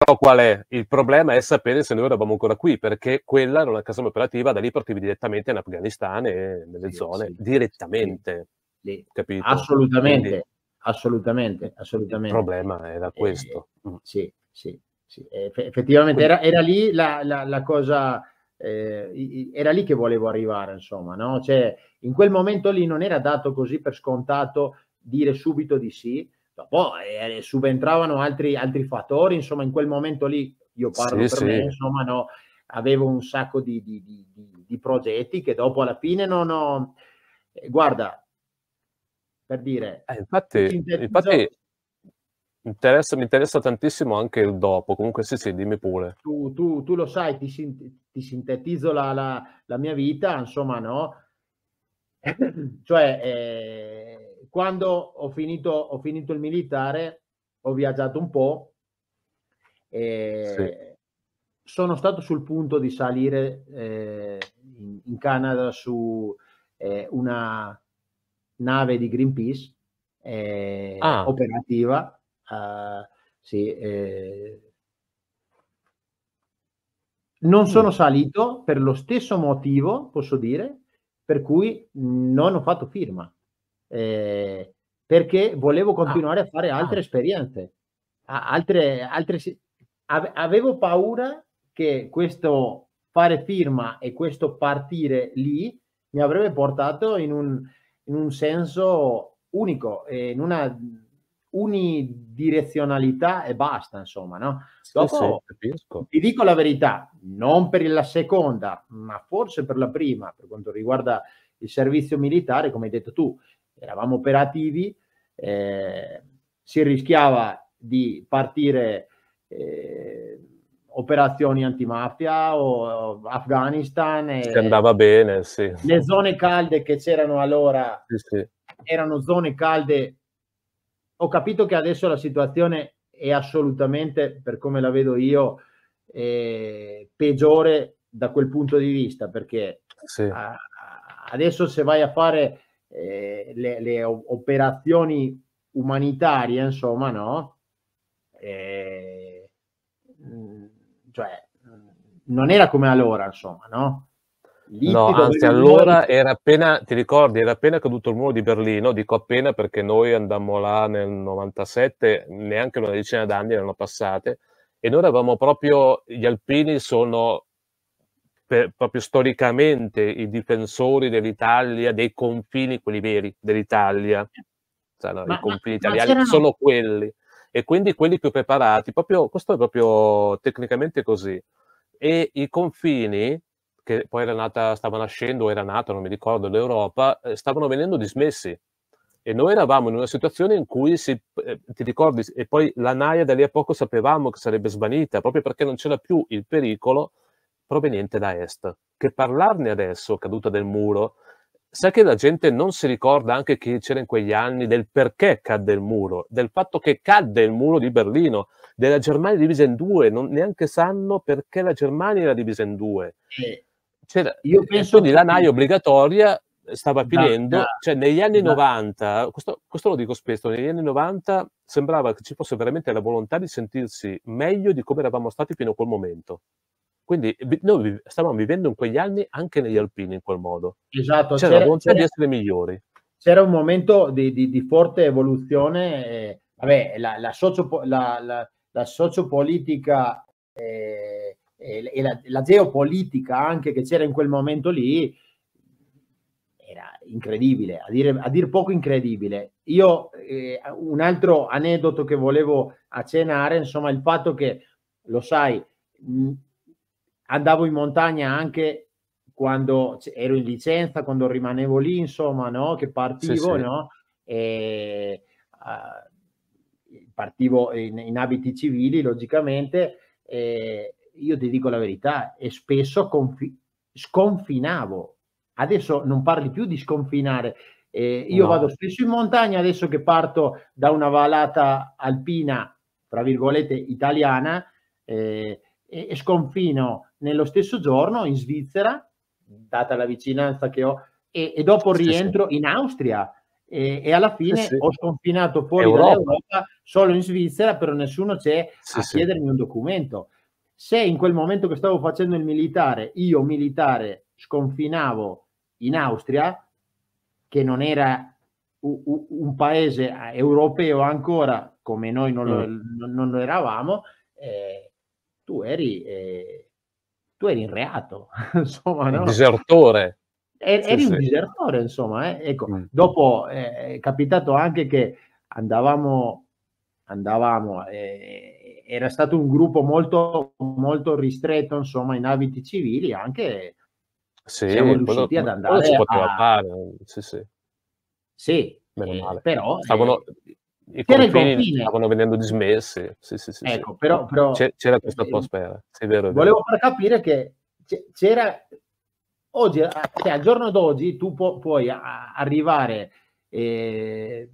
però qual è? Il problema è sapere se noi eravamo ancora qui, perché quella era una casama operativa, da lì partivi direttamente in Afghanistan e nelle sì, zone, sì. direttamente. Sì. Capito? Assolutamente. Quindi, Assolutamente, assolutamente. Il problema era eh, questo. Eh, sì, sì, sì. effettivamente era, era lì la, la, la cosa, eh, era lì che volevo arrivare, insomma, no? Cioè, in quel momento lì non era dato così per scontato dire subito di sì, dopo eh, subentravano altri, altri fattori, insomma, in quel momento lì, io parlo sì, per sì. me, insomma, no, avevo un sacco di, di, di, di progetti che dopo alla fine non ho... Eh, guarda, per dire... Eh, infatti, sintetizzo... infatti interessa, mi interessa tantissimo anche il dopo, comunque sì sì, dimmi pure. Tu, tu, tu lo sai, ti, ti sintetizzo la, la, la, mia vita, insomma no? cioè, eh, quando ho finito, ho finito il militare, ho viaggiato un po', eh, sì. sono stato sul punto di salire eh, in, in, Canada su eh, una, nave di Greenpeace eh, ah. operativa. Eh, sì, eh. Non sono salito per lo stesso motivo, posso dire, per cui non ho fatto firma, eh, perché volevo ah. continuare ah. a fare altre ah. esperienze. Altre, altre, avevo paura che questo fare firma e questo partire lì mi avrebbe portato in un, in un senso unico, in una unidirezionalità e basta, insomma, no? Dopo, sì, sì, ti dico la verità, non per la seconda, ma forse per la prima, per quanto riguarda il servizio militare, come hai detto tu, eravamo operativi, eh, si rischiava di partire eh, operazioni antimafia o Afghanistan. E che andava bene, sì. Le zone calde che c'erano allora sì, sì. erano zone calde. Ho capito che adesso la situazione è assolutamente, per come la vedo io, eh, peggiore da quel punto di vista, perché sì. a, adesso se vai a fare eh, le, le, operazioni umanitarie, insomma, no? Eh, cioè, mm, non era come allora, insomma, no? Lì no, anzi, allora di... era appena, ti ricordi, era appena caduto il muro di Berlino, dico appena perché noi andammo là nel 97, neanche una decina d'anni erano passate, e noi eravamo proprio, gli alpini sono per, proprio storicamente i difensori dell'Italia, dei confini, quelli veri dell'Italia, cioè, no, ma, i confini ma, italiani ma sono quelli e quindi quelli più preparati, proprio, questo è proprio tecnicamente così. E i confini, che poi era nata, stava nascendo, era nata, non mi ricordo, l'Europa, eh, stavano venendo dismessi. E noi eravamo in una situazione in cui, si, eh, ti ricordi, e poi la Naia da lì a poco sapevamo che sarebbe svanita, proprio perché non c'era più il pericolo proveniente da est. Che parlarne adesso, caduta del muro, Sai che la gente non si ricorda anche chi c'era in quegli anni del perché cadde il muro, del fatto che cadde il muro di Berlino, della Germania divisa in due, non neanche sanno perché la Germania era divisa in due. Eh, c'era, io penso di lanai che... obbligatoria stava finendo, da, da, cioè negli anni da. 90, questo, questo, lo dico spesso, negli anni 90 sembrava che ci fosse veramente la volontà di sentirsi meglio di come eravamo stati fino a quel momento. Quindi noi stavamo vivendo in quegli anni anche negli alpini in quel modo. Esatto. C'era, c'era la volontà c'era, di essere migliori. C'era un momento di, di, di forte evoluzione, eh, vabbè, la, la, socio, la, la sociopolitica eh, e la, la, geopolitica anche che c'era in quel momento lì era incredibile, a dire, a dir poco incredibile. Io eh, un altro aneddoto che volevo accennare, insomma, il fatto che, lo sai, mh, andavo in montagna anche quando ero in licenza, quando rimanevo lì, insomma, no? che partivo, sì, no? E, uh, partivo in, in, abiti civili, logicamente, e io ti dico la verità, e spesso confi- sconfinavo. Adesso non parli più di sconfinare, eh, io no. vado spesso in montagna adesso che parto da una valata alpina, tra virgolette, italiana, eh, e, e sconfino nello stesso giorno in Svizzera, data la vicinanza che ho, e, e dopo rientro in Austria. E, e, alla fine sì, sì. ho sconfinato fuori Europa. dall'Europa solo in Svizzera, però nessuno c'è sì, a chiedermi un documento. Se in quel momento che stavo facendo il militare, io militare sconfinavo in Austria, che non era u- u- un paese eh, europeo ancora, come noi non lo, mm. non lo eravamo, eh, tu eri, eh, tu eri in reato, insomma, no? Disertore. E, sì, eri sì. un disertore, insomma. Eh? Ecco, mm. dopo eh, è capitato anche che andavamo, andavamo eh, era stato un gruppo molto, molto ristretto, insomma, in abiti civili, anche sì, siamo riusciti quello, ad andare si poteva a... fare, sì, sì. Sì, eh, però... Stavano, eh, i c'era confini stavano venendo dismessi. Sì, sì, sì, ecco, però, però, c'era eh, questa eh, atmosfera. Vero, volevo far capire che c'era oggi, cioè, al giorno d'oggi, tu pu- puoi a- arrivare. Eh,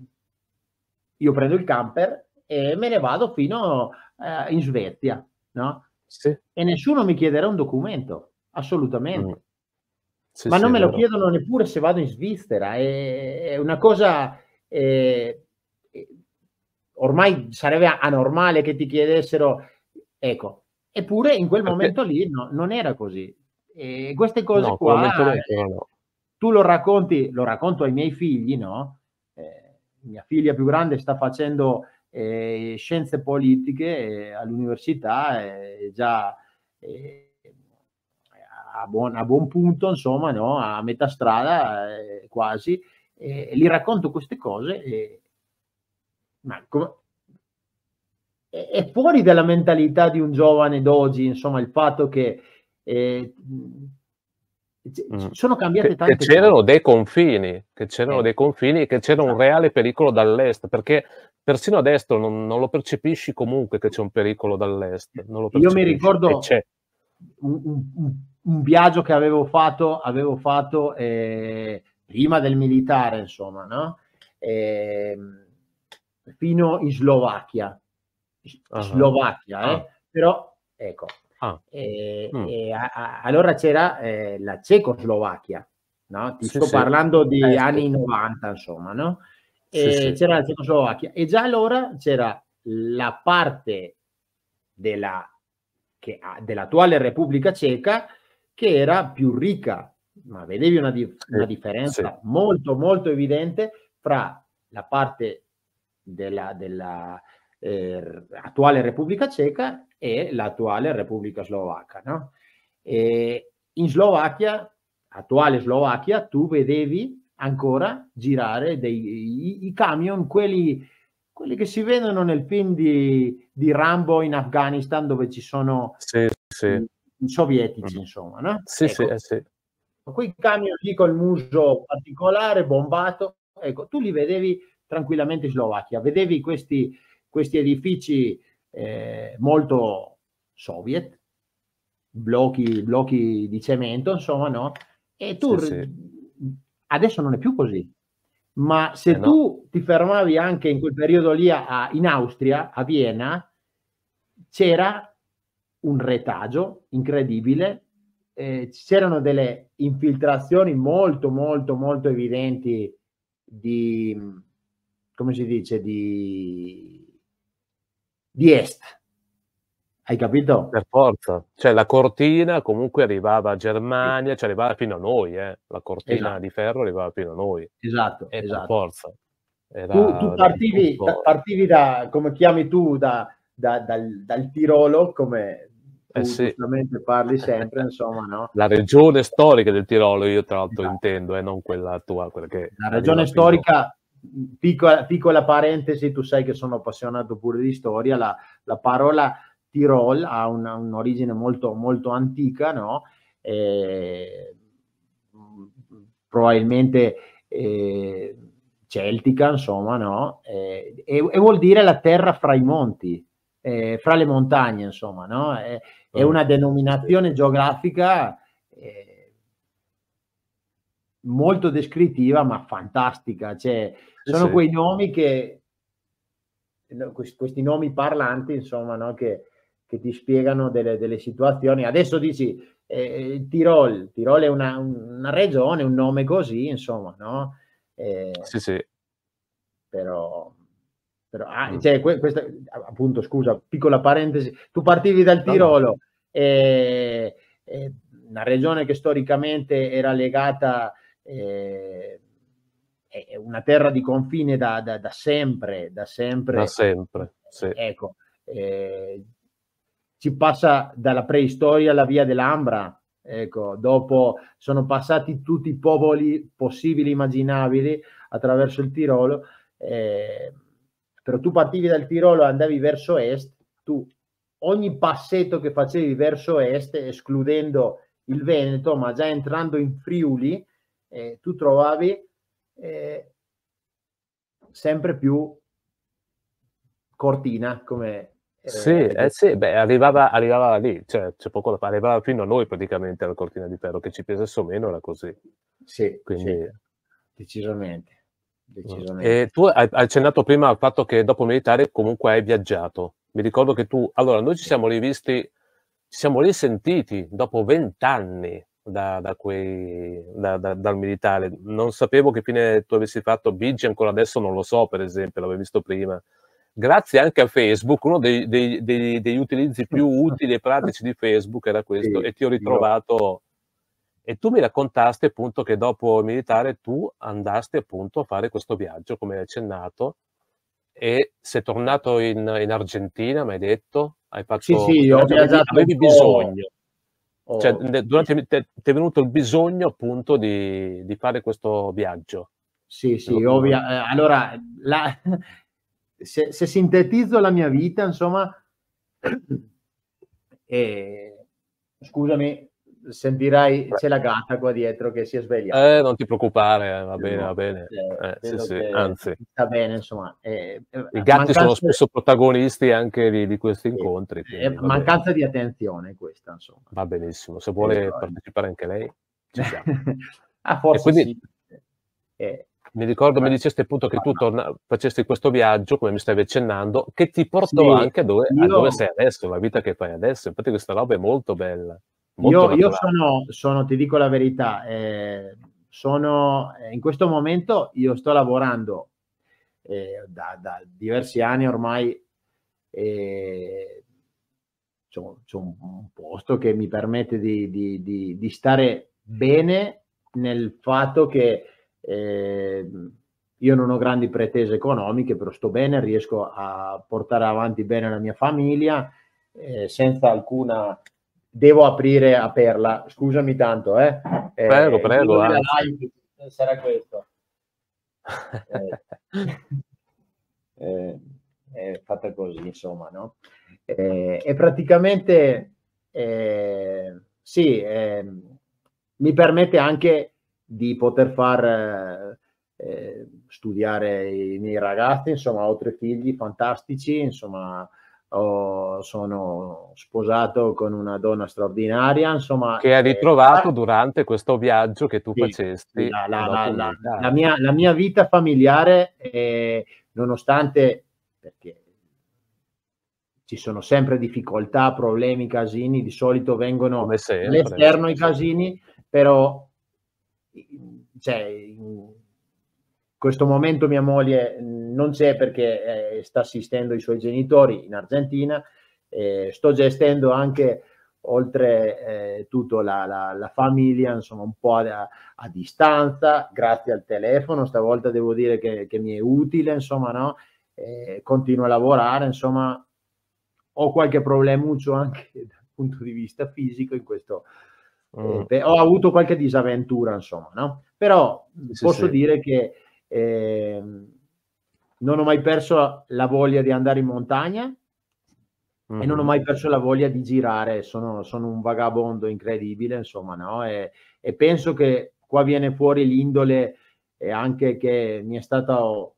io prendo il camper e me ne vado fino eh, in Svezia, no? Sì. E nessuno mi chiederà un documento, assolutamente. Mm. Sì, Ma sì, non me lo chiedono neppure se vado in Svizzera, è, è una cosa eh, ormai sarebbe anormale che ti chiedessero, ecco, eppure in quel eh, momento lì no, non era così. E queste cose no, qua, eh, no. tu lo racconti, lo racconto ai miei figli, no? Eh, mia figlia più grande sta facendo eh, scienze politiche eh, all'università, eh, già a buon, a, buon, punto, insomma, no? a metà strada quasi, e gli racconto queste cose ma come, è fuori dalla mentalità di un giovane d'oggi, insomma, il fatto che eh, mm. sono cambiate che, tante che c'erano cose. dei confini, che c'erano eh. dei confini e che c'era un ah. reale pericolo dall'est, perché persino a destra non, non lo percepisci comunque che c'è un pericolo dall'est. Io mi ricordo un, un, un, viaggio che avevo fatto, avevo fatto eh, prima del militare, insomma, no? Ehm, fino in Slovacchia. Uh-huh. Slovacchia, eh? Ah. però ecco. Ah. E, mm. e allora c'era eh, la Cecoslovacchia, no? Ti sì, sto sì. parlando di eh, anni sì. 90, insomma, no? E c'era la Cecoslovacchia e già allora c'era la parte della, che, dell'attuale Repubblica Ceca che era più ricca, ma vedevi una, di- una differenza molto molto evidente fra la parte della, della eh, attuale Repubblica Ceca e l'attuale Repubblica Slovacca. No? in Slovacchia, attuale Slovacchia, tu vedevi ancora girare dei, i, i camion, quelli, quelli, che si vedono nel film di, di Rambo in Afghanistan dove ci sono sì, sì. I, sovietici, mm. insomma. No? Sì, ecco, sì, eh, sì. Quei camion lì col muso particolare, bombato, ecco, tu li vedevi tranquillamente in Slovacchia. Vedevi questi, questi edifici eh, molto soviet, blocchi, blocchi, di cemento, insomma, no? E tu sì, sì. adesso non è più così. Ma se eh tu no. ti fermavi anche in quel periodo lì a, in Austria, a Vienna, c'era un retaggio incredibile, eh, c'erano delle infiltrazioni molto, molto, molto evidenti di, come si dice, di, di est. Hai capito? Per forza, cioè la cortina comunque arrivava a Germania, cioè arrivava fino a noi, eh. la cortina esatto. di ferro arrivava fino a noi. Esatto, e esatto. per forza. Era tu, tu partivi, partivi, da, come chiami tu, da, da, dal, dal, Tirolo, come tu eh sì. parli sempre, insomma, no? La regione storica del Tirolo, io tra l'altro esatto. intendo, e eh, non quella tua. Quella la regione storica piccola, piccola, parentesi, tu sai che sono appassionato pure di storia, la, la parola Tirol ha una, un'origine molto, molto antica, no? Eh, probabilmente eh, celtica, insomma, no? Eh, e, e, vuol dire la terra fra i monti, eh, fra le montagne, insomma, no? è, è mm. una denominazione geografica molto descrittiva ma fantastica. Cioè, sono sì. quei nomi che, questi nomi parlanti, insomma, no? che, che, ti spiegano delle, delle situazioni. Adesso dici eh, eh Tirol, Tirol è una, una, regione, un nome così, insomma, no? Eh, sì, sì. Però... però ah, mm. cioè, que, questa, appunto, scusa, piccola parentesi, tu partivi dal Tirolo, no. Eh, eh, una regione che storicamente era legata eh, è una terra di confine da, da, da sempre, da sempre. Da sempre, sì. Ecco, eh, ci passa dalla preistoria alla via dell'Ambra, ecco, dopo sono passati tutti i popoli possibili, immaginabili, attraverso il Tirolo, eh, però tu partivi dal Tirolo e andavi verso est, tu ogni passetto che facevi verso est, escludendo il Veneto, ma già entrando in Friuli, eh, tu trovavi eh, sempre più cortina come... Eh, sì, eh, sì beh, arrivava, arrivava, lì, cioè c'è poco da fare, arrivava fino a noi praticamente la cortina di ferro, che ci pesasse o meno era così. Sì, Quindi... sì decisamente. E tu hai accennato prima al fatto che dopo militare comunque hai viaggiato. Mi ricordo che tu, allora noi ci siamo rivisti, ci siamo risentiti dopo vent'anni da, da quei, da, dal militare. Non sapevo che fine tu avessi fatto Bigi, ancora adesso non lo so, per esempio, l'avevo visto prima. Grazie anche a Facebook, uno dei, dei, dei, degli utilizzi più utili e pratici di Facebook era questo, sì, e ti ho ritrovato. E tu mi raccontaste appunto che dopo il militare tu andaste appunto a fare questo viaggio, come hai accennato, e sei tornato in, in Argentina, mi hai detto? Hai fatto sì, sì, ho viaggiato avevi, avevi bisogno. Oh. Cioè, durante, ti è venuto il bisogno appunto di, di fare questo viaggio. Sì, sì, Lo... Eh, allora, la, se, se, sintetizzo la mia vita, insomma, eh, scusami, sentirai c'è la gatta qua dietro che si è svegliata. Eh, non ti preoccupare, va bene, va bene. Eh, eh sì, sì, anzi. Sta bene, insomma. Eh, eh I gatti mancanza... sono spesso protagonisti anche di, di questi incontri. Eh, quindi, mancanza bene. di attenzione questa, insomma. Va benissimo, se vuole partecipare anche lei, ci siamo. ah, forse quindi, sì. mi ricordo, mi diceste appunto che tu torna, facesti questo viaggio, come mi stavi accennando, che ti portò anche a dove, io... a dove sei adesso, la vita che fai adesso. Infatti questa roba è molto bella io, io sono, sono, ti dico la verità, eh, sono, eh, in questo momento io sto lavorando eh, da, da, diversi anni ormai, eh, c'è un, un, posto che mi permette di, di, di, di stare bene nel fatto che eh, io non ho grandi pretese economiche, però sto bene, riesco a portare avanti bene la mia famiglia eh, senza alcuna devo aprire a Perla, scusami tanto, eh. eh prego, prego. Live, sarà questo. Eh, eh, è fatta così, insomma, no? Eh, e praticamente, eh, sì, ehm, mi permette anche di poter far studiare i miei ragazzi, insomma, ho tre figli fantastici, insomma, Oh, sono sposato con una donna straordinaria, insomma... Che hai eh, ritrovato eh, durante questo viaggio che tu sì, facesti. La, la, la, la, mia, la mia vita familiare, eh, nonostante, perché ci sono sempre difficoltà, problemi, casini, di solito vengono all'esterno i casini, però cioè, questo momento mia moglie non c'è perché eh, sta assistendo i suoi genitori in Argentina. Eh, sto gestendo anche oltre eh, tutto la, la, la, famiglia, insomma un po' a, a, distanza, grazie al telefono, stavolta devo dire che, che mi è utile, insomma, no? Eh, continuo a lavorare, insomma, ho qualche problemuccio anche dal punto di vista fisico in questo, eh, mm. ho avuto qualche disavventura, insomma, no? Però sì, posso sì. dire che eh, non ho mai perso la voglia di andare in montagna mm. e non ho mm-hmm. mai perso la voglia di girare. Sono, sono un vagabondo incredibile, insomma, no? E, e, penso che qua viene fuori l'indole e anche che mi è stato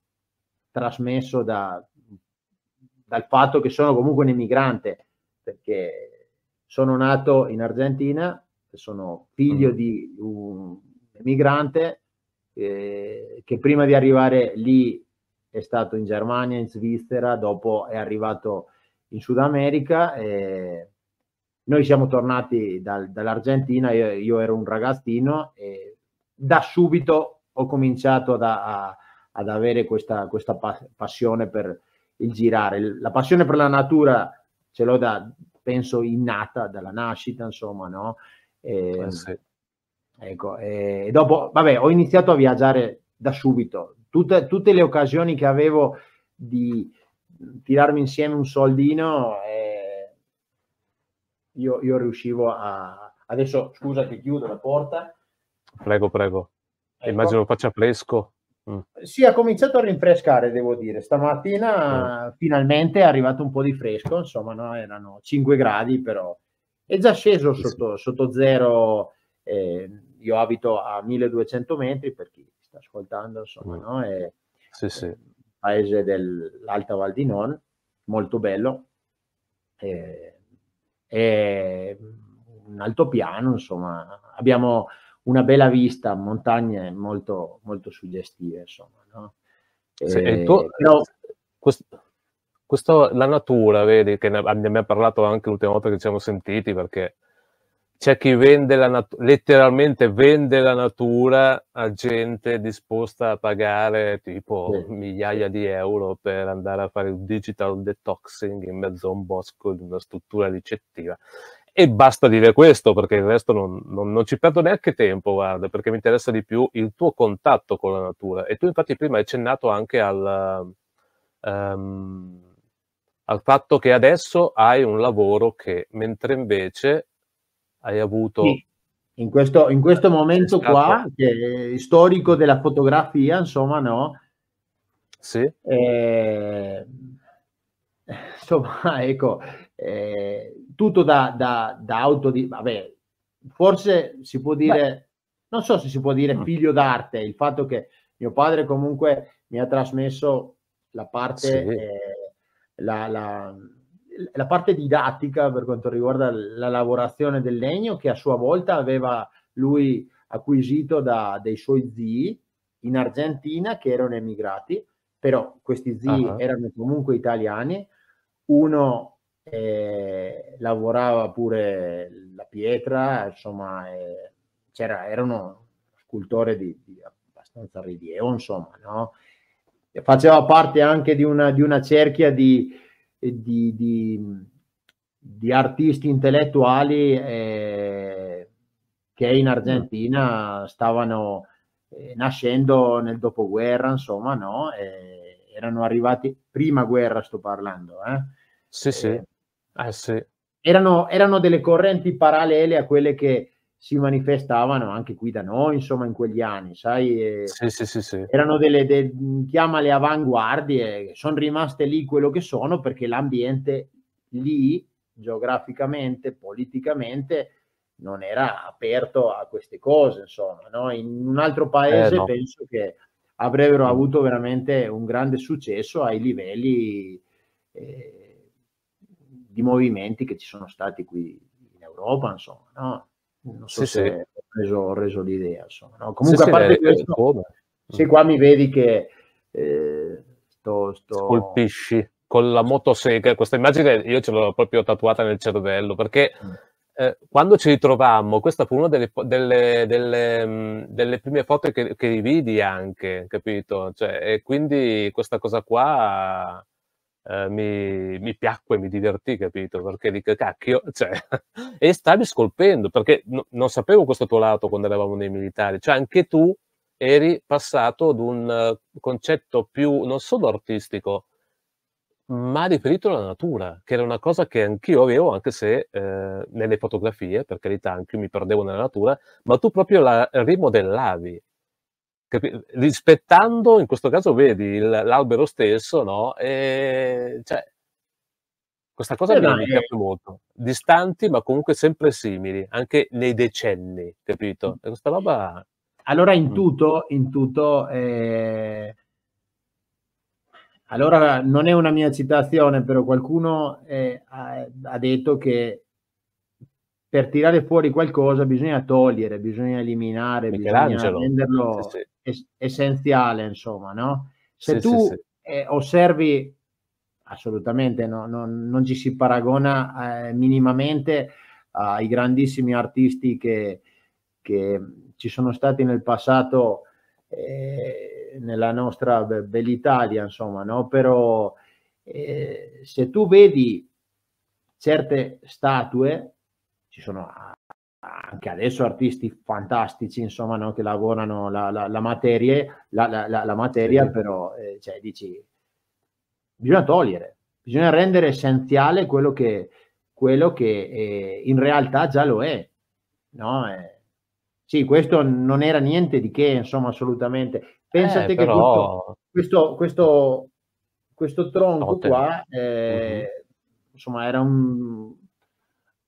trasmesso da, dal fatto che sono comunque un emigrante, perché sono nato in Argentina, sono figlio mm. di un emigrante eh, che prima di arrivare lì è stato in Germania, in Svizzera, dopo è arrivato in Sud America. Eh, noi siamo tornati dal, dall'Argentina, io, io, ero un ragazzino e da subito ho cominciato ad, a, ad avere questa, questa passione per il girare. La passione per la natura ce l'ho da, penso, innata dalla nascita, insomma, no? Eh, eh sì. Ecco, e dopo, vabbè, ho iniziato a viaggiare da subito. Tutte, tutte le occasioni che avevo di tirarmi insieme un soldino, eh, io, io, riuscivo a... Adesso, scusa che chiudo la porta. Prego, prego. Ecco. Immagino faccia fresco. Mm. Sì, ha cominciato a rinfrescare, devo dire. Stamattina mm. finalmente è arrivato un po' di fresco, insomma, no? erano 5 gradi, però è già sceso sotto, sì. sotto zero eh, io abito a 1200 metri per chi sta ascoltando, insomma, mm. no? È, sì, sì. È paese dell'Alta Val di Non, molto bello, è, è un altopiano, insomma, abbiamo una bella vista, montagne molto, molto suggestive, insomma, no? E, sì, e eh, tu, però... questo, questo, la natura, vedi, che ne abbiamo parlato anche l'ultima volta che ci siamo sentiti, perché c'è chi vende la nat- letteralmente vende la natura a gente disposta a pagare tipo sì. migliaia di euro per andare a fare il digital detoxing in mezzo a un bosco di una struttura ricettiva. E basta dire questo perché il resto non, non, non ci perdo neanche tempo, guarda, perché mi interessa di più il tuo contatto con la natura. E tu infatti prima hai accennato anche al, um, al fatto che adesso hai un lavoro che, mentre invece hai avuto... Sì. In questo, in questo momento qua, che è storico della fotografia, insomma, no? Sì. Eh, insomma, ecco, eh, tutto da, da, da auto di... Vabbè, forse si può dire, Beh. non so se si può dire mm. figlio d'arte, il fatto che mio padre comunque mi ha trasmesso la parte, sì. eh, la, la la parte didattica per quanto riguarda la lavorazione del legno che a sua volta aveva lui acquisito da dei suoi zii in Argentina che erano emigrati, però questi zii uh-huh. erano comunque italiani, uno eh, lavorava pure la pietra, insomma eh, c'era, era uno scultore di, di abbastanza rilievo, insomma, no? faceva parte anche di una, di una cerchia di di, di, di artisti intellettuali eh, che in Argentina stavano eh, nascendo nel dopoguerra, insomma, no? Eh, erano arrivati, prima guerra sto parlando, eh? Sì, sì. Eh, sì. Erano, erano delle correnti parallele a quelle che si manifestavano anche qui da noi, insomma, in quegli anni, sai? Sì, sì, sì, erano delle, de, chiamale avanguardie, sono rimaste lì quello che sono perché l'ambiente lì, geograficamente, politicamente, non era aperto a queste cose, insomma, no? In un altro eh, paese eh, no. penso che avrebbero mm. avuto veramente un grande successo ai livelli eh, di movimenti che ci sono stati qui in Europa, insomma, no? Non so sì, se sì. Ho, preso, ho reso l'idea. Insomma, no? Comunque, sì, a parte eh, questo, se qua mi vedi che eh, sto, sto... Colpisci con la motosega, questa immagine io ce l'ho proprio tatuata nel cervello perché. Mm. Eh, quando ci ritrovammo, questa fu una delle, delle, delle, mm, delle prime foto che, che rividi anche, capito? Cioè, e quindi questa cosa qua eh, mi, mi, piacque, mi divertì, capito? Perché dico, cacchio, cioè, e stavi scolpendo, perché no, non sapevo questo tuo lato quando eravamo nei militari, cioè anche tu eri passato ad un eh, concetto più non solo artistico, ma riferito alla natura, che era una cosa che anch'io avevo, anche se eh, nelle fotografie, per carità, anch'io mi perdevo nella natura, ma tu proprio la rimodellavi rispettando, in questo caso vedi l'albero stesso, no? E, cioè, questa cosa eh mi dai. piace molto. Distanti, ma comunque sempre simili, anche nei decenni, capito? E questa roba... Allora in mm. tutto, in tutto eh... allora non è una mia citazione, però qualcuno eh, ha, ha detto che per tirare fuori qualcosa bisogna togliere, bisogna eliminare, bisogna renderlo sì, sì. Es- essenziale, insomma, no? Se sì, tu eh, osservi, assolutamente no, no, non ci si paragona eh, minimamente ai grandissimi artisti che, che, ci sono stati nel passato eh, nella nostra be- bell'Italia, insomma, no? Però eh, se tu vedi certe statue ci sono anche adesso artisti fantastici, insomma, no? che lavorano la, la, la materie, la, materia, sì. però eh, cioè, dici, bisogna togliere, bisogna rendere essenziale quello che, quello che eh, in realtà già lo è. No? Eh, sì, questo non era niente di che, insomma, assolutamente. Pensate eh, però... che tutto, questo, questo, questo tronco Ottene. qua, mm-hmm. insomma, era un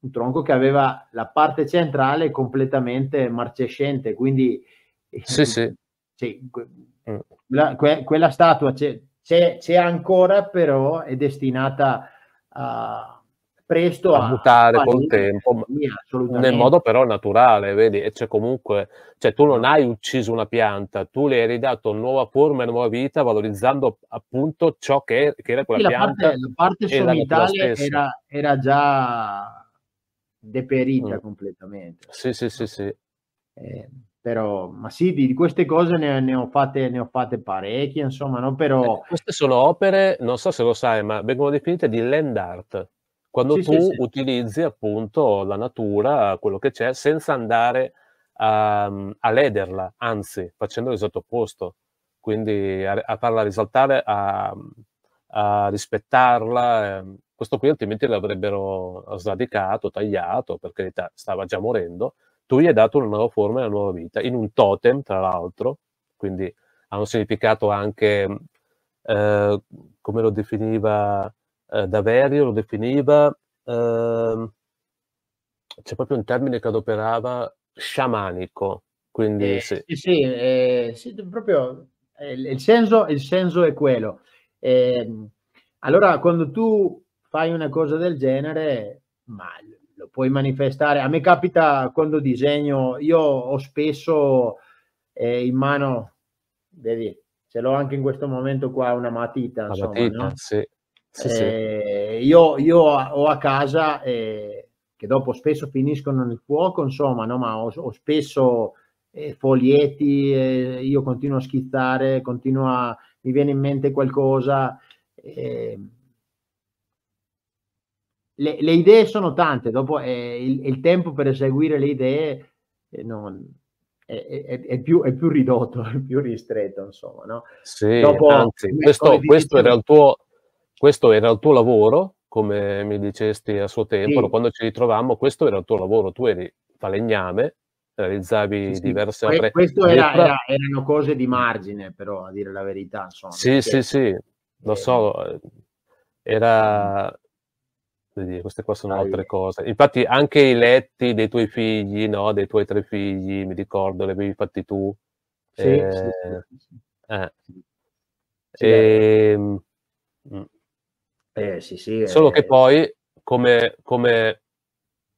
un tronco che aveva la parte centrale completamente marcescente, quindi eh, sì, sì. sì mm. quella, que, quella, statua c'è, c'è, c'è, ancora, però è destinata a presto a, a mutare col tempo nel modo però naturale vedi e c'è comunque cioè tu non hai ucciso una pianta tu le hai ridato nuova forma e nuova vita valorizzando appunto ciò che, che era quella sì, pianta parte, la parte sommitale era, era già deperita mm. completamente. Sì, sì, sì, sì. Eh, però, ma sì, di, queste cose ne, ne, ho fatte, ne ho fatte parecchie, insomma, no? Però... Eh, queste sono opere, non so se lo sai, ma vengono definite di land art, quando sì, tu sì, utilizzi appunto la natura, quello che c'è, senza andare a, a lederla, anzi, facendo l'esatto opposto, quindi a, a farla risaltare, a, a rispettarla, ehm, questo qui altrimenti l'avrebbero sradicato, tagliato, perché stava già morendo, tu gli hai dato una nuova forma e una nuova vita, in un totem, tra l'altro, quindi ha un significato anche, eh, come lo definiva eh, Daverio, lo definiva, eh, c'è proprio un termine che adoperava, sciamanico, quindi eh, sì. Sì, sì, eh, sì proprio eh, il senso, il senso è quello. Ehm, allora, quando tu fai una cosa del genere, ma lo puoi manifestare. A me capita quando disegno, io ho spesso eh, in mano, vedi, ce l'ho anche in questo momento qua una matita. La insomma, matita, no? sì. Sì, eh, Io, io, ho a casa, eh, che dopo spesso finiscono nel fuoco, insomma, no? ma ho, ho spesso eh, foglietti, eh, io continuo a schizzare, continuo a, mi viene in mente qualcosa. Eh, le, le idee sono tante, dopo eh, il, il, tempo per eseguire le idee eh, non, è, è, è, più, è, più, ridotto, è più ristretto, insomma. No? Sì, dopo, anzi, questo, questo, era tuo, questo, era il tuo, lavoro, come mi dicesti a suo tempo, sì. quando ci ritrovammo, questo era il tuo lavoro, tu eri falegname, realizzavi sì, diverse que- opere. Questo era, era, erano cose di margine, però, a dire la verità. Insomma, sì, perché, sì, sì, lo eh, so, era dire, queste qua sono altre cose. Infatti anche i letti dei tuoi figli, no? dei tuoi tre figli, mi ricordo, li avevi fatti tu. Sì, eh, sì, Eh. sì e, eh, ehm, mm. eh sì, Solo che eh. poi, come, come,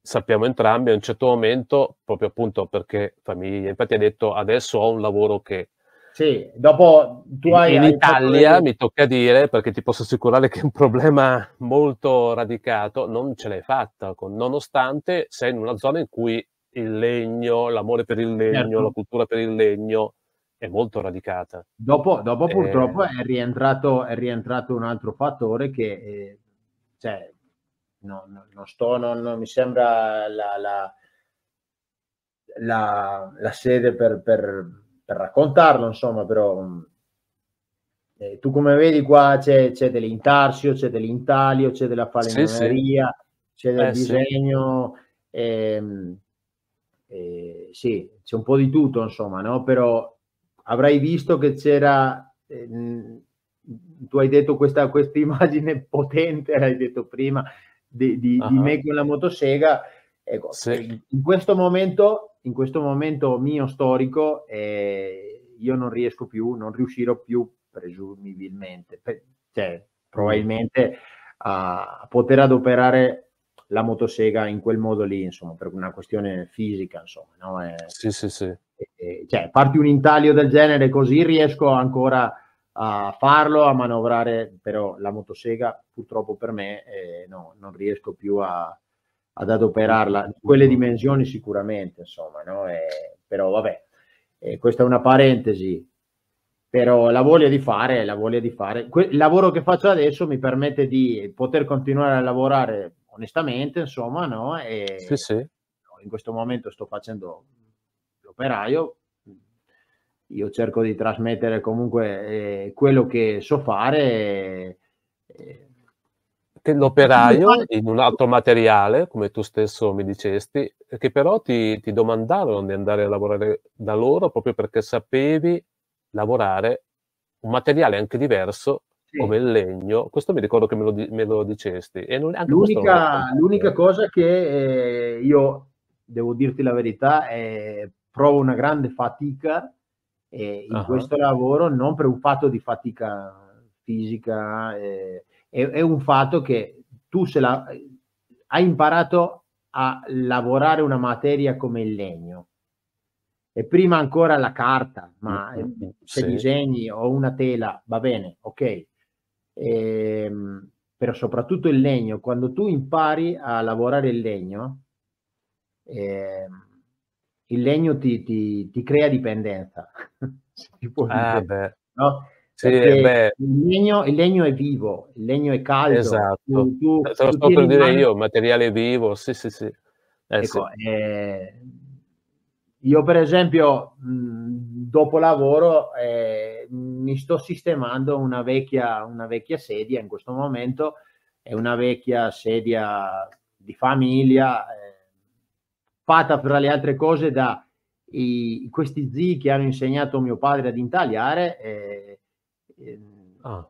sappiamo entrambi, a un certo momento, proprio appunto perché famiglia, infatti ha detto adesso ho un lavoro che sì, dopo tu hai... In hai Italia fatto... mi tocca dire, perché ti posso assicurare che è un problema molto radicato, non ce l'hai fatta, nonostante sei in una zona in cui il legno, l'amore per il legno, certo. la cultura per il legno è molto radicata. Dopo, dopo eh... purtroppo è rientrato, è rientrato, un altro fattore che... Eh, cioè, no, non sto, non, non mi sembra la, la, la, la sede per, per per raccontarlo, insomma, però mm, eh, tu come vedi qua c'è, c'è dell'intarsio, c'è dell'intaglio, c'è della falegnameria, sì, sì. c'è del eh, disegno, sì. Ehm, eh, sì, c'è un po' di tutto, insomma, no? Però avrai visto che c'era, eh, mm, tu hai detto questa, questa immagine potente, l'hai detto prima, di, di, uh-huh. di me con la motosega, ecco, in questo momento in questo momento mio storico eh, io non riesco più, non riuscirò più presumibilmente, per, cioè probabilmente a poter adoperare la motosega in quel modo lì, insomma, per una questione fisica, insomma. No? E, eh, sì, sì, sì. E, cioè, parti un intaglio del genere così riesco ancora a farlo, a manovrare, però la motosega purtroppo per me eh, no, non riesco più a, ad adoperarla in quelle dimensioni sicuramente, insomma, no? E, eh, però vabbè, e eh, questa è una parentesi, però la voglia di fare, la voglia di fare, il lavoro che faccio adesso mi permette di poter continuare a lavorare onestamente, insomma, no? E, sì, sì. No, in questo momento sto facendo l'operaio, io cerco di trasmettere comunque eh, quello che so fare. Eh, l'operaio in un altro materiale, come tu stesso mi dicesti, eh, che però ti, ti, domandarono di andare a lavorare da loro proprio perché sapevi lavorare un materiale anche diverso sì. come il legno. Questo mi ricordo che me lo, me lo dicesti. Non, l'unica, l'unica cosa che eh, io, devo dirti la verità, eh, provo una grande fatica eh, in uh-huh. questo lavoro, non per un fatto di fatica fisica. Eh, è, è un fatto che tu se la, hai imparato a lavorare una materia come il legno e prima ancora la carta, ma mm-hmm. eh, se disegni o una tela va bene, ok, ehm, però soprattutto il legno, quando tu impari a lavorare il legno, ehm, il legno ti, ti, ti crea dipendenza. si può ah, beh. no? Sì, il, legno, il, legno, è vivo, il legno è caldo. Esatto, tu, te lo sto per dire mano... io, materiale vivo, sì, sì, sì. Eh, ecco, sì. Eh, io per esempio, dopo lavoro, eh, mi sto sistemando una vecchia, una vecchia sedia in questo momento, è una vecchia sedia di famiglia, eh, fatta fra le altre cose da i, questi zii che hanno insegnato mio padre ad intagliare eh, ah.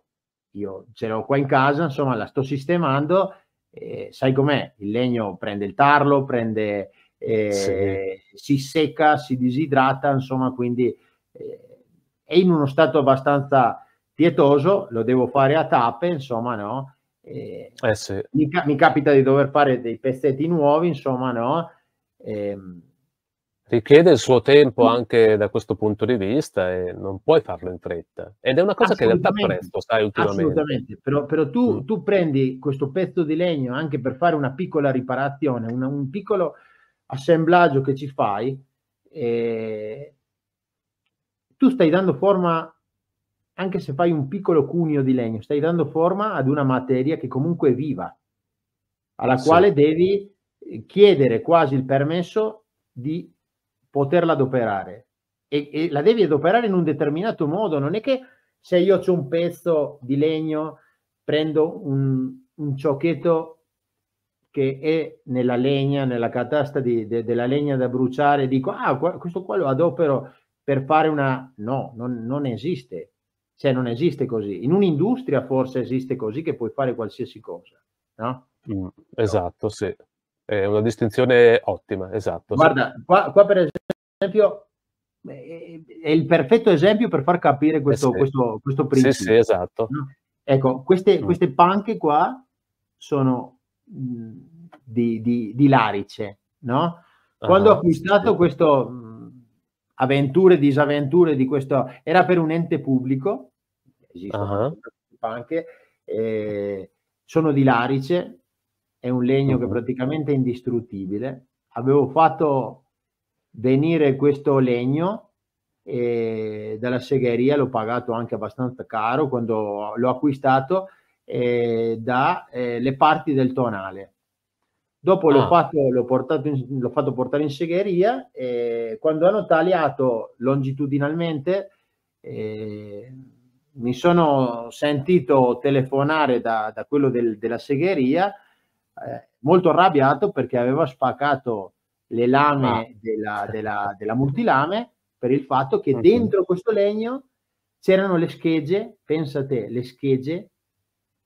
io ce l'ho qua in casa, insomma la sto sistemando, eh, sai com'è, il legno prende il tarlo, prende, eh, sì. si secca, si disidrata, insomma quindi eh, è in uno stato abbastanza pietoso, lo devo fare a tappe, insomma no. Eh, sì. Mi, mi, capita di dover fare dei pezzetti nuovi, insomma no ehm, richiede il suo tempo mm. anche da questo punto di vista e non puoi farlo in fretta. Ed è una cosa che in realtà presto, sai, ultimamente. Assolutamente, però, però tu, mm. tu, prendi questo pezzo di legno anche per fare una piccola riparazione, una, un piccolo assemblaggio che ci fai, eh, tu stai dando forma, anche se fai un piccolo cuneo di legno, stai dando forma ad una materia che comunque è viva, alla sì. quale devi chiedere quasi il permesso di poterla adoperare e, e la devi adoperare in un determinato modo, non è che se io ho un pezzo di legno prendo un, un ciochetto che è nella legna, nella catasta di, de, della legna da bruciare, dico, ah, questo qua lo adopero per fare una... No, non, non, esiste. Cioè, non esiste così. In un'industria forse esiste così che puoi fare qualsiasi cosa, no? Mm, esatto, no. sì. È una distinzione ottima, esatto. Guarda, qua, qua per esempio è il perfetto esempio per far capire eh questo, eh sì. questo, questo principio. Sì, sì, esatto. Ecco, queste, mm. queste panche qua sono mm, di, di, di larice, no? Quando ah, ho acquistato sì. questo mm, avventure, disavventure di questo, era per un ente pubblico, esistono uh -huh. panche, eh, sono di larice, è un legno che mhm. praticamente è indistruttibile. Avevo fatto venire questo legno eh, dalla segheria, l'ho pagato anche abbastanza caro quando l'ho acquistato eh, dalle eh, parti del tonale. Dopo ah. l'ho, fatto, l'ho, portato in, l'ho fatto portare in segheria e quando hanno tagliato longitudinalmente mi sono sentito telefonare da, da quello del, della segheria eh, molto arrabbiato perché aveva spaccato le lame della, della, della multilame per il fatto che dentro questo legno c'erano le schegge, pensate, le schegge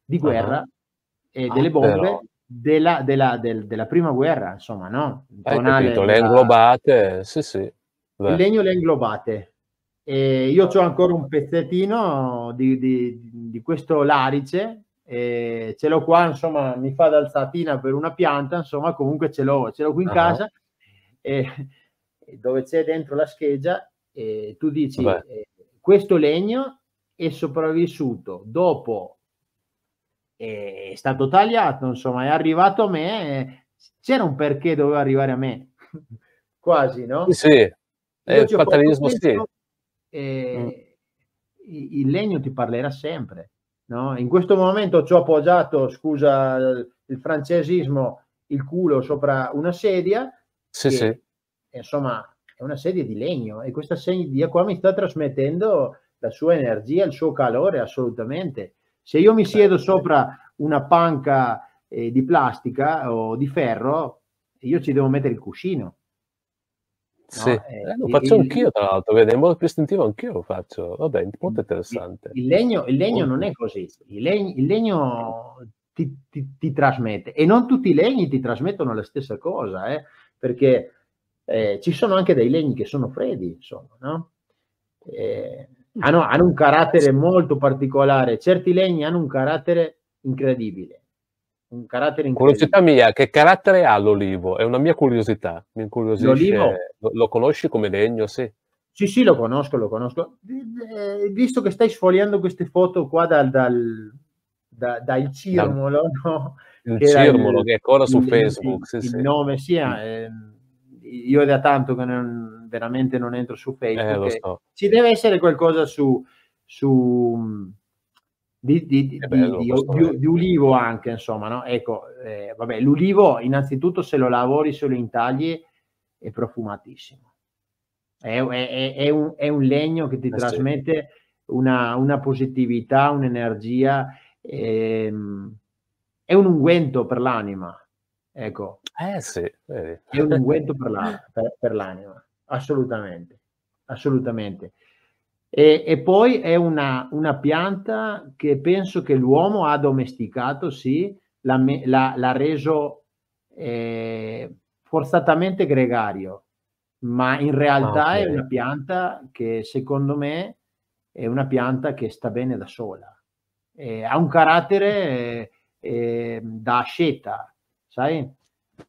di guerra ah, e delle bombe della, della, del, della, prima guerra, insomma, no? Hai capito, le inglobate, sì sì. Beh. Il legno le inglobate. E io ho ancora un pezzettino di, di, di questo larice eh, ce l'ho qua, insomma, mi fa da alzatina per una pianta, insomma, comunque ce l'ho, ce l'ho qui in uh-huh. casa, eh, dove c'è dentro la scheggia, eh, tu dici, eh, questo legno è sopravvissuto dopo, eh, è stato tagliato, insomma, è arrivato a me, c'era un perché doveva arrivare a me, quasi, no? Sì, è eh, il fatalismo, sì. Mm. Il legno ti parlerà sempre No? In questo momento ci ho appoggiato, scusa il francesismo, il culo sopra una sedia. Sì, che, sì. Eh, insomma, è una sedia di legno e questa sedia qua mi sta trasmettendo la sua energia, il suo calore assolutamente. Se io mi siedo eh. sopra una panca eh, di plastica o di ferro, io ci devo mettere il cuscino. Sì, no? eh, eh lo faccio il, anch'io tra l'altro, vedi, in modo più istintivo anch'io lo faccio, vabbè, molto interessante. Il, legno, il legno non è così, il legno, il legno ti, ti, ti, trasmette e non tutti i legni ti trasmettono la stessa cosa, eh? perché eh, ci sono anche dei legni che sono freddi, insomma, no? Eh, hanno, hanno un carattere molto particolare, certi legni hanno un carattere incredibile un carattere incredibile. Curiosità mia, che carattere ha l'olivo? È una mia curiosità. Mi l'olivo? Lo, lo, conosci come legno, sì? Sì, sì, lo conosco, lo conosco. Eh, visto che stai sfogliando queste foto qua dal, dal, da, dal cirmolo, da, no? Il che cirmolo il, che ancora su il, Facebook. Il, sì, il sì. nome, sì. Mm. Eh, io da tanto che non, veramente non entro su eh, Facebook. Eh, so. Ci deve essere qualcosa su, su mm, di, di, di, bello, di, ulivo anche, insomma, no? Ecco, eh, vabbè, l'ulivo innanzitutto se lo lavori, se lo intagli, è profumatissimo. È, è, è, un, è un, legno che ti eh, trasmette sì. una, una, positività, un'energia, ehm, è un unguento per l'anima, ecco. Eh sì, eh. è un unguento per, la, per, per l'anima, assolutamente, assolutamente. E, e, poi è una, una, pianta che penso che l'uomo ha domesticato, sì, l'ha, l'ha, l'ha reso eh, forzatamente gregario, ma in realtà ah, okay. è una pianta che secondo me è una pianta che sta bene da sola. Eh, ha un carattere eh, ehm, da asceta, sai?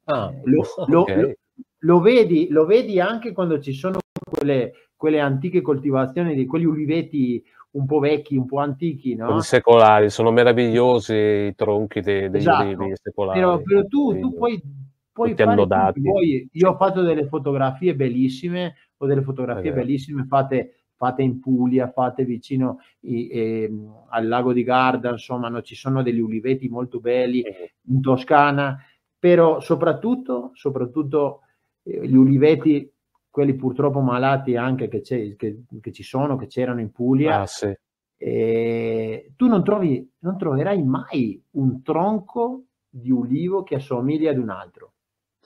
Ah, lo, okay. lo, lo, vedi, lo vedi anche quando ci sono quelle quelle antiche coltivazioni di quegli uliveti un po' vecchi, un po' antichi, no? secolari, sono meravigliosi i tronchi dei, dei esatto. ulivi secolari. Però, però tu, quindi, tu puoi, puoi fare dati. Puoi. Io ho fatto delle fotografie bellissime, ho delle fotografie bellissime fatte, fatte, in Puglia, fatte vicino i, eh, al lago di Garda, insomma, no? ci sono degli uliveti molto belli in Toscana, però soprattutto, soprattutto eh, gli uliveti quelli purtroppo malati anche che, che, che ci sono, che c'erano in Puglia, ah, sì. eh, tu non, trovi, non troverai mai un tronco di ulivo che assomiglia ad un altro.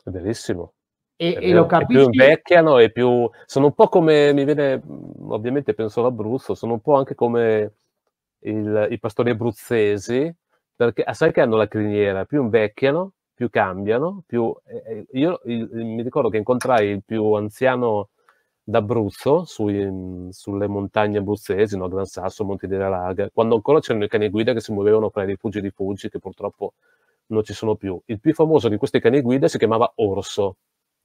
È verissimo. E, e, lo capisci. più invecchiano e più... Sono un po' come, mi viene, ovviamente penso all'Abruzzo, sono un po' anche come il, i pastori abruzzesi, perché ah, sai che hanno la criniera, più invecchiano più cambiano, più... Eh, eh io il, mi ricordo che incontrai il più anziano d'Abruzzo, sui, mm, sulle montagne abruzzesi, no? Gran Sasso, Monti della Laga, quando ancora c'erano i cani guida che si muovevano fra i rifugi di Fuggi, che purtroppo non ci sono più. Il più famoso di questi cani guida si chiamava Orso,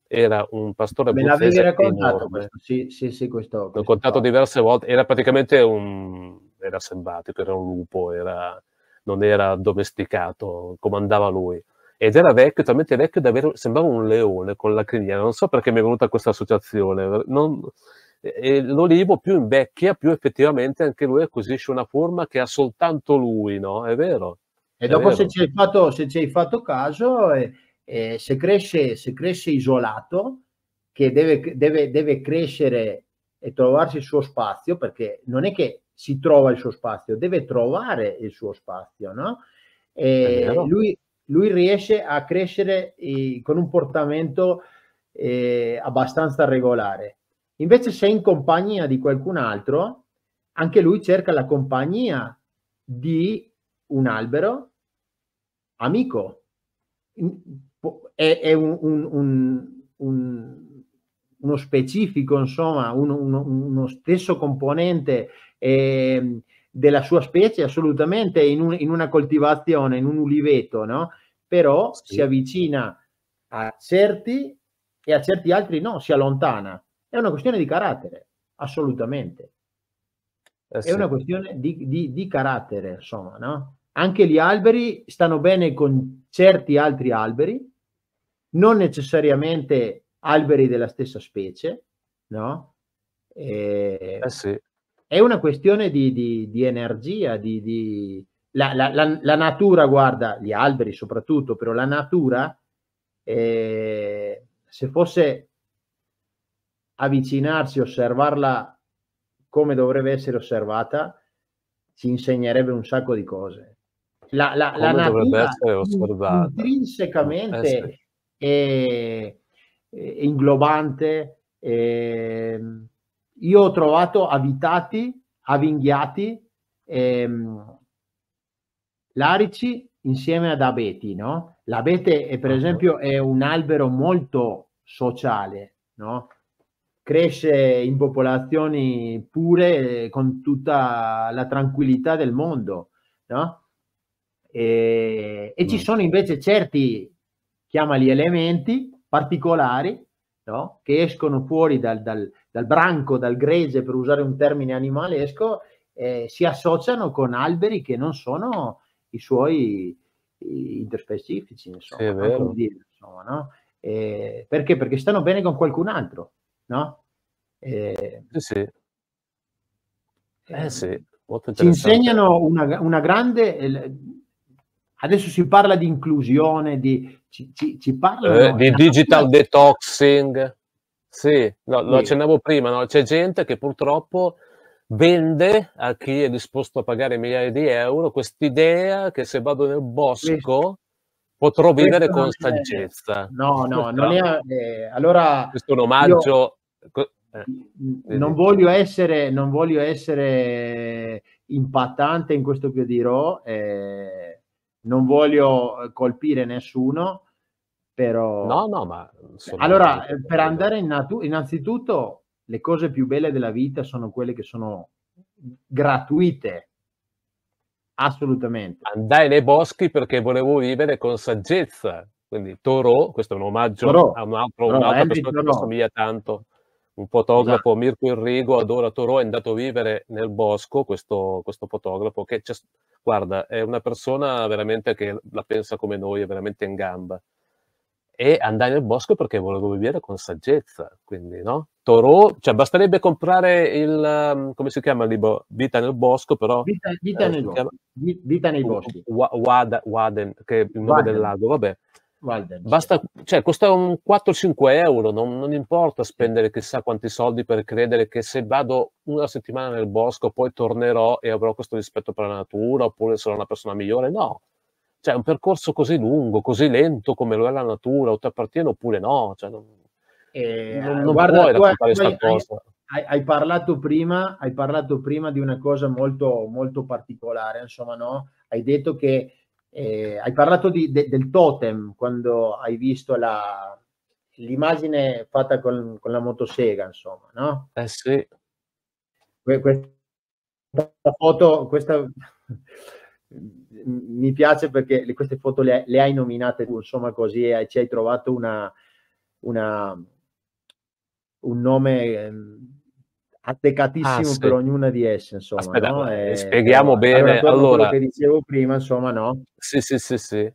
era un pastore Me l'avevi raccontato questo, sì, sì, sì questo. questo L'ho contato fatto. diverse volte, era praticamente un... era selvatico, era un lupo, era... non era domesticato, comandava lui ed era vecchio, talmente vecchio da avere, sembrava un leone con la criniera, non so perché mi è venuta questa associazione, non, l'olivo più invecchia, più effettivamente anche lui acquisisce una forma che ha soltanto lui, no? È vero. E dopo vero. Se, ci hai fatto, se ci hai fatto caso, eh, eh, se, cresce, se, cresce, isolato, che deve, deve, deve crescere e trovarsi il suo spazio, perché non è che si trova il suo spazio, deve trovare il suo spazio, no? E lui, lui riesce a crescere eh, con un portamento eh, abbastanza regolare. Invece se è in compagnia di qualcun altro, anche lui cerca la compagnia di un albero amico. È, è un, un, un, uno specifico, insomma, uno, uno, uno stesso componente. Eh, della sua specie assolutamente in, un, in una coltivazione, in un uliveto, no? però sì. si avvicina a certi e a certi altri no, si allontana. È una questione di carattere, assolutamente. Eh sì. È una questione di, di, di carattere, insomma, no? Anche gli alberi stanno bene con certi altri alberi, non necessariamente alberi della stessa specie, no? E... Eh, eh sì è una questione di, di, di energia, di, di... La, la, la, la, natura, guarda, gli alberi soprattutto, però la natura, eh, se fosse avvicinarsi, osservarla come dovrebbe essere osservata, ci insegnerebbe un sacco di cose. La, la, la natura intrinsecamente essere... Eh è, è inglobante, è, ehm, io ho trovato Avitati, Avinghiati, ehm, Larici insieme ad abeti, no? L'abete, è, per ah. esempio, è un albero molto sociale, no? Cresce in popolazioni pure eh, con tutta la tranquillità del mondo, no? E, e ci mm. sono invece certi, chiamali elementi particolari, no? Che escono fuori dal, dal dal branco, dal grege, per usare un termine animalesco, eh, si associano con alberi che non sono i suoi interspecifici, insomma, sì, dire, insomma no? eh, perché? Perché stanno bene con qualcun altro, no? Eh, sì. Eh sì, ci insegnano una, una grande... Eh, adesso si parla di inclusione, di, ci, ci, ci eh, parla... di digital detoxing. Sì, no, lo accennavo prima, no? c'è gente che purtroppo vende a chi è disposto a pagare migliaia di euro quest'idea che se vado nel bosco potrò vivere con saggezza. No, no, non è... Eh, allora, questo è un omaggio... Io, eh, non, voglio essere, non voglio essere impattante in questo che dirò, eh, non voglio colpire nessuno, però... No, no, ma... Allora, eh, per andare in natura innanzitutto, le cose più belle della vita sono quelle che sono gratuite. Assolutamente. Andai nei boschi perché volevo vivere con saggezza. Quindi Toro, questo è un omaggio Toro. a un altro, Toro, un'altra Henry che somiglia tanto. Un fotografo, esatto. Mirko Irrigo, adora Toro, è andato a vivere nel bosco, questo, questo fotografo, che guarda, è una persona veramente che la pensa come noi, è veramente in gamba e andai nel bosco perché volevo vivere con saggezza, quindi no? Toro, cioè basterebbe comprare il, ehm, come si chiama il libro? Vita nel bosco, però... Vita, eh, vita eh, nel bosco. Vita nei boschi. Wada, Waden, che è il nome Waden. del lago, vabbè. Waden, Basta, cioè, costa un 4-5 euro, non, non, importa spendere chissà quanti soldi per credere che se vado una settimana nel bosco poi tornerò e avrò questo rispetto per la natura oppure sarò una persona migliore, no cioè un percorso così lungo, così lento come lo è la natura, o ti appartiene oppure no, cioè, non, eh, non, non guarda, puoi raccontare questa cosa. Hai, hai, parlato prima, hai parlato prima di una cosa molto, molto particolare, insomma, no? Hai detto che eh, hai parlato di, de, del totem quando hai visto la, l'immagine fatta con, con, la motosega, insomma, no? Eh sì. questa foto, questa, mi piace perché queste foto le, le hai nominate tu, insomma così, e ci hai trovato una, una, un nome ehm, attecatissimo ah, per ognuna di esse, insomma. Aspetta, no? e, eh, eh, spieghiamo eh, bene. Allora, allora che dicevo prima, insomma, no? Sì, sì, sì, sì.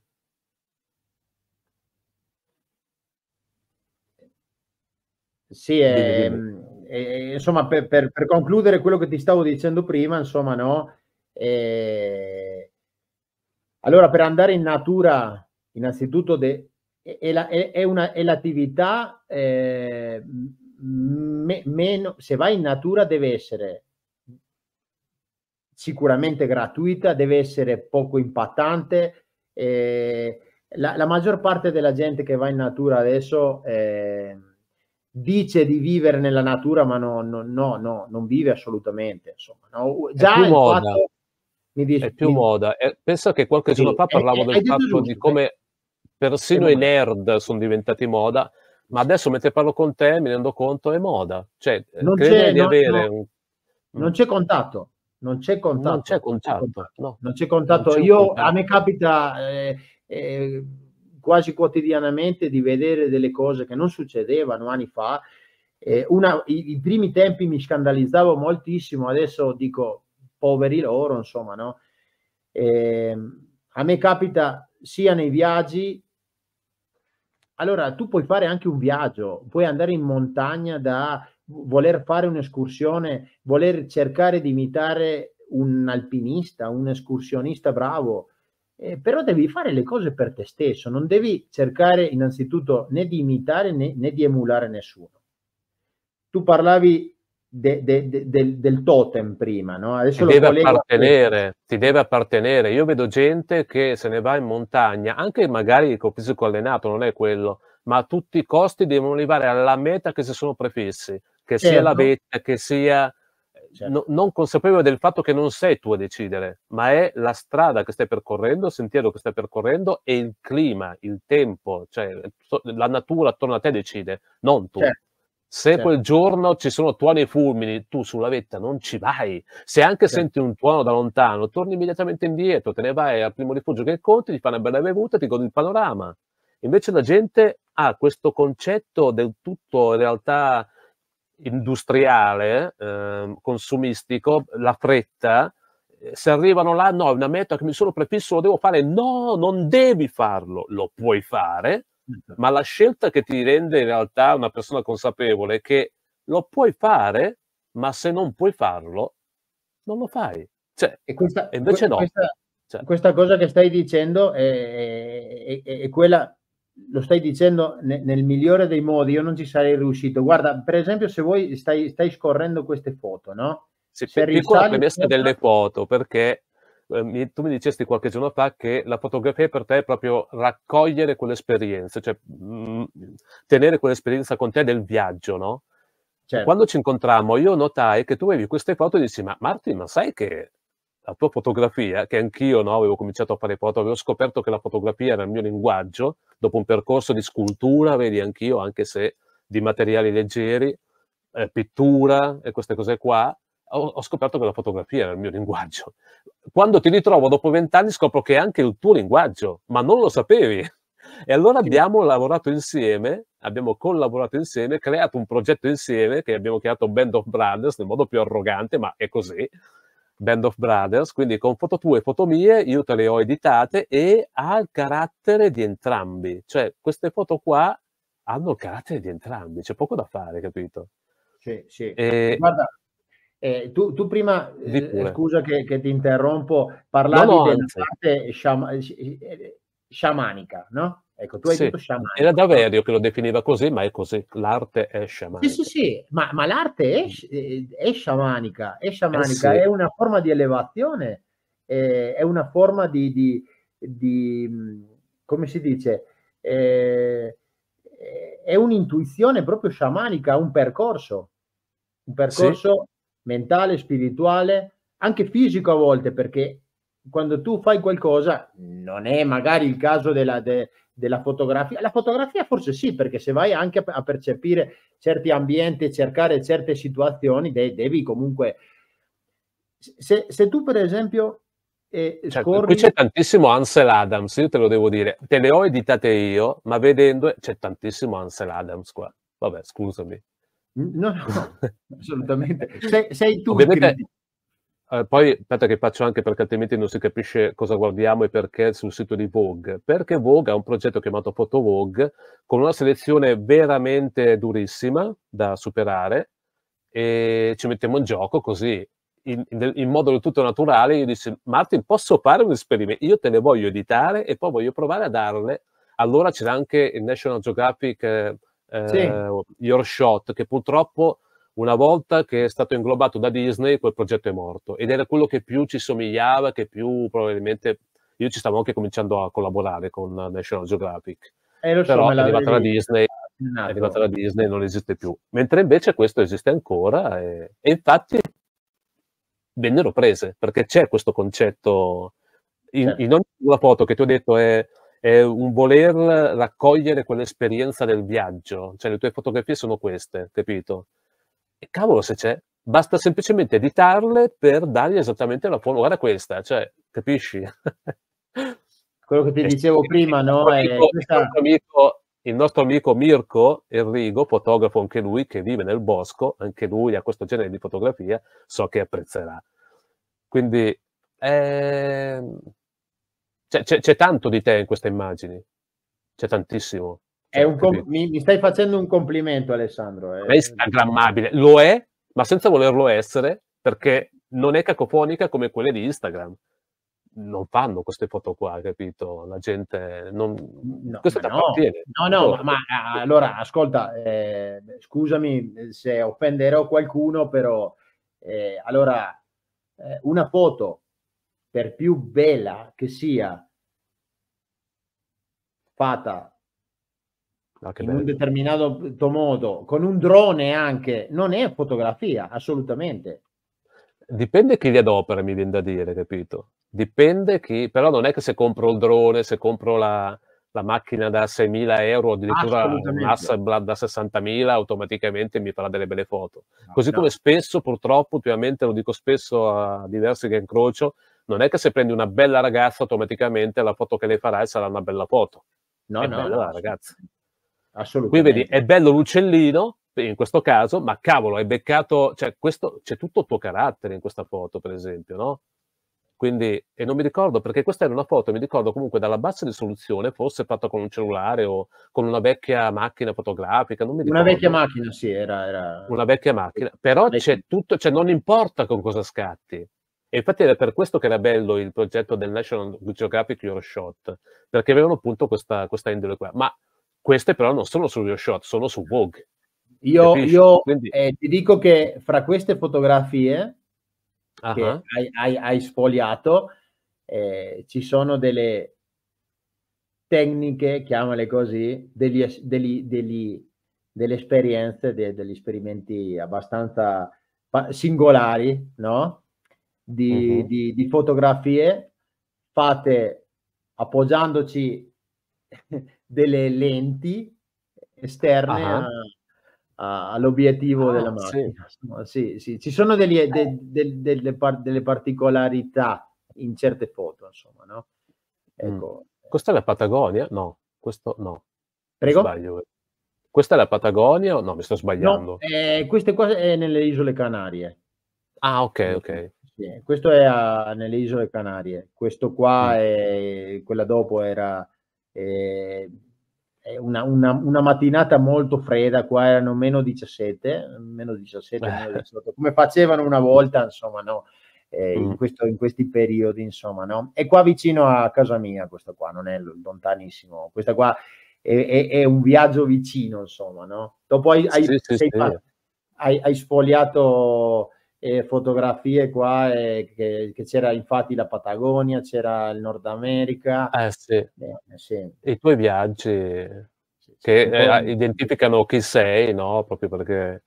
Sì, è, È, ehm, insomma, per, per, per, concludere quello che ti stavo dicendo prima, insomma, no? Eh, allora, per andare in natura, innanzitutto de, è, la, è, è, una, è l'attività, eh, me, meno, se vai in natura deve essere sicuramente gratuita, deve essere poco impattante. Eh, la, la, maggior parte della gente che va in natura adesso eh, dice di vivere nella natura, ma no, no, no, no non vive assolutamente. Insomma, no? Già è più moda. Fatto, mi dici, è più mi... moda. Eh, pensa che qualche giorno fa parlavo del fatto di come persino i nerd sono diventati moda, ma adesso mentre parlo con te mi rendo conto è moda. Cioè, eh, non c'è, di no, avere no. Un... Mm. contatto. Non c'è contatto. Non c'è contatto. Non c'è contatto. No. Non c'è contatto. Non c'è Io, contatto. a me capita eh, eh, quasi quotidianamente di vedere delle cose che non succedevano anni fa. Eh, una, i, i, primi tempi mi scandalizzavo moltissimo, adesso dico poveri loro, insomma, no? Eh, a me capita sia nei viaggi, allora tu puoi fare anche un viaggio, puoi andare in montagna da voler fare un'escursione, voler cercare di imitare un alpinista, un escursionista bravo, eh, però devi fare le cose per te stesso, non devi cercare innanzitutto né di imitare né, né di emulare nessuno. Tu parlavi de, de, del, del, totem prima, no? Adesso ti deve appartenere, a... ti deve appartenere. Io vedo gente che se ne va in montagna, anche magari con fisico allenato, non è quello, ma a tutti i costi devono arrivare alla meta che si sono prefissi, che certo. sia la certo. vetta, che sia... Certo. No, non consapevole del fatto che non sei tu a decidere, ma è la strada che stai percorrendo, il sentiero che stai percorrendo e il clima, il tempo, cioè la natura attorno a te decide, non tu. Certo. Se certo. quel giorno ci sono tuoni e fulmini, tu sulla vetta non ci vai. Se anche certo. senti un tuono da lontano, torni immediatamente indietro, te ne vai al primo rifugio che incontri, ti fai una bella bevuta, e ti godi il panorama. Invece la gente ha questo concetto del tutto in realtà industriale, eh, consumistico, la fretta. Eh, se arrivano là, no, è una meta che mi sono prefisso, lo devo fare. No, non devi farlo, lo puoi fare, Certo. ma la scelta che ti rende in realtà una persona consapevole è che lo puoi fare, ma se non puoi farlo, non lo fai. Cioè, e questa, invece no. Questa, cioè. questa, cosa che stai dicendo è, è, è quella, lo stai dicendo nel, nel migliore dei modi, io non ci sarei riuscito. Guarda, per esempio, se vuoi stai, stai scorrendo queste foto, no? Sì, se per, risali... la premessa delle foto, perché Ehm, tu mi dicesti qualche giorno fa che la fotografia per te è proprio raccogliere quell'esperienza, cioè mm, tenere quell'esperienza con te del viaggio, no? Certo. Quando ci incontrammo io notai che tu avevi queste foto e dici ma Marti, ma sai che la tua fotografia, che anch'io no, avevo cominciato a fare foto, avevo scoperto che la fotografia era il mio linguaggio, dopo un percorso di scultura, vedi anch'io, anche se di materiali leggeri, eh, pittura e queste cose qua, ho, ho scoperto che la fotografia era il mio linguaggio. Quando ti ritrovo dopo vent'anni scopro che è anche il tuo linguaggio, ma non lo sapevi. E allora abbiamo lavorato insieme, abbiamo collaborato insieme, creato un progetto insieme che abbiamo chiamato Band of Brothers nel modo più arrogante, ma è così. Band of Brothers, quindi con foto tue e foto mie, io te le ho editate e ha il carattere di entrambi. Cioè, queste foto qua hanno il carattere di entrambi, c'è poco da fare, capito? Sì, sì. E... Guarda, eh, tu, tu, prima, eh, scusa che, che, ti interrompo, parlavi no, no, della parte sciama, eh, eh, eh, sciamanica, no? Ecco, tu hai sì. detto sciamanica. Era Daverio che lo definiva così, ma è così, l'arte è sciamanica. Sì, sì, sì, ma, ma l'arte è, mm. è, sciamanica, è sciamanica, eh sì. è una forma di elevazione, è, è una forma di, di, di, mm, come si dice, è, è un'intuizione proprio sciamanica, un percorso, un percorso mentale, spirituale, anche fisico a volte, perché quando tu fai qualcosa, non è magari il caso della, de, della fotografia, la fotografia forse sì, perché se vai anche a percepire certi ambienti, cercare certe situazioni, de, devi comunque... Se, se, tu per esempio... Eh, certo, scorri... Qui c'è tantissimo Ansel Adams, io te lo devo dire, te le ho editate io, ma vedendo c'è tantissimo Ansel Adams qua. Vabbè, scusami. No, no, assolutamente. Sei, sei tu Ovviamente, eh, poi aspetta che faccio anche perché altrimenti non si capisce cosa guardiamo e perché sul sito di Vogue. Perché Vogue ha un progetto chiamato Photo Vogue con una selezione veramente durissima da superare e ci mettiamo in gioco così in, in, modo del tutto naturale, io dissi, Martin, posso fare un esperimento? Io te ne voglio editare e poi voglio provare a darle. Allora c'era anche il National Geographic eh, eh, sì. Your Shot, che purtroppo una volta che è stato inglobato da Disney quel progetto è morto ed era quello che più ci somigliava, che più probabilmente io ci stavo anche cominciando a collaborare con National Geographic. Eh, lo Però so, è arrivata la Disney, è arrivata la Disney, non esiste più. Mentre invece questo esiste ancora e, e infatti vennero prese perché c'è questo concetto in, certo. in ogni foto che ti ho detto è è un voler raccogliere quell'esperienza del viaggio, cioè le tue fotografie sono queste, capito? E cavolo se c'è, basta semplicemente editarle per dargli esattamente la forma, guarda questa, cioè, capisci? Quello che ti dicevo prima, no? È... Eh, amico, il, nostro amico, il nostro amico Mirko Enrigo, fotografo anche lui, che vive nel bosco, anche lui ha questo genere di fotografia, so che apprezzerà. Quindi eh, c'è, c'è, c'è tanto di te in queste immagini, c'è tantissimo. Cioè, com- mi, mi, stai facendo un complimento, Alessandro. Eh. È instagrammabile, lo è, ma senza volerlo essere, perché non è cacofonica come quelle di Instagram. Non fanno queste foto qua, capito? La gente non. No, Questo no, no, no, allora, ma, ma, ah, allora ascolta, eh, scusami se offenderò qualcuno, però eh, allora eh, una foto per più bella che sia fatta no, in bello. un determinato modo, con un drone anche, non è fotografia, assolutamente. Dipende chi li adopera, mi viene da dire, capito? Dipende chi, però non è che se compro il drone, se compro la, la macchina da 6.000 euro, addirittura una da 60.000, automaticamente mi farà delle belle foto. No, Così no. come spesso, purtroppo, ultimamente lo dico spesso a diversi che incrocio, non è che se prendi una bella ragazza automaticamente la foto che le farai sarà una bella foto. No, è no, bella no, la ragazza. Assolutamente. Qui vedi, è bello l'uccellino, in questo caso, ma cavolo, hai beccato, cioè questo, c'è tutto il tuo carattere in questa foto, per esempio, no? Quindi, e non mi ricordo, perché questa era una foto, mi ricordo comunque dalla bassa risoluzione, forse fatta con un cellulare o con una vecchia macchina fotografica, non mi ricordo. Una vecchia macchina, sì, era... era... Una vecchia macchina, però c'è tutto, cioè non importa con cosa scatti, e infatti era per questo che era bello il progetto del National Geographic Euroshot, perché avevano appunto questa, questa indole qua. Ma queste però non sono su Euroshot, sono su Vogue. Io, io eh, ti dico che fra queste fotografie uh-huh. che hai, hai, hai sfogliato eh, ci sono delle tecniche, chiamale così, degli, degli, degli, delle esperienze, de, degli esperimenti abbastanza singolari, no? di, uh-huh. di, di fotografie fatte appoggiandoci delle lenti esterne uh-huh. a, a, all'obiettivo ah, della macchina. Sì. Sì, sì. Ci sono degli, eh. de, de, de, par, delle, particolarità in certe foto, insomma, no? Mm. Ecco. Mm. Questa è la Patagonia? No, questo no. Prego? Sbaglio. Questa è la Patagonia? No, mi sto sbagliando. No, eh, queste qua è eh, nelle isole Canarie. Ah, ok, ok. Sì, questo è a, nelle isole Canarie, questo qua, mm. è, quella dopo era è, una, una, una, mattinata molto fredda, qua erano meno 17, meno 17, meno 18, eh. come facevano una volta, insomma, no? Eh, in, mm. questo, in, questi periodi, insomma, no? È qua vicino a casa mia, questo qua, non è lontanissimo, questa qua è, è, è un viaggio vicino, insomma, no? Dopo hai, hai, sì, sì, hai, hai sfogliato e fotografie qua eh, che, che, c'era infatti la Patagonia, c'era il Nord America. Ah, sì. Eh, sì. I tuoi viaggi sì, che eh, ah, identificano chi sei, no? Proprio perché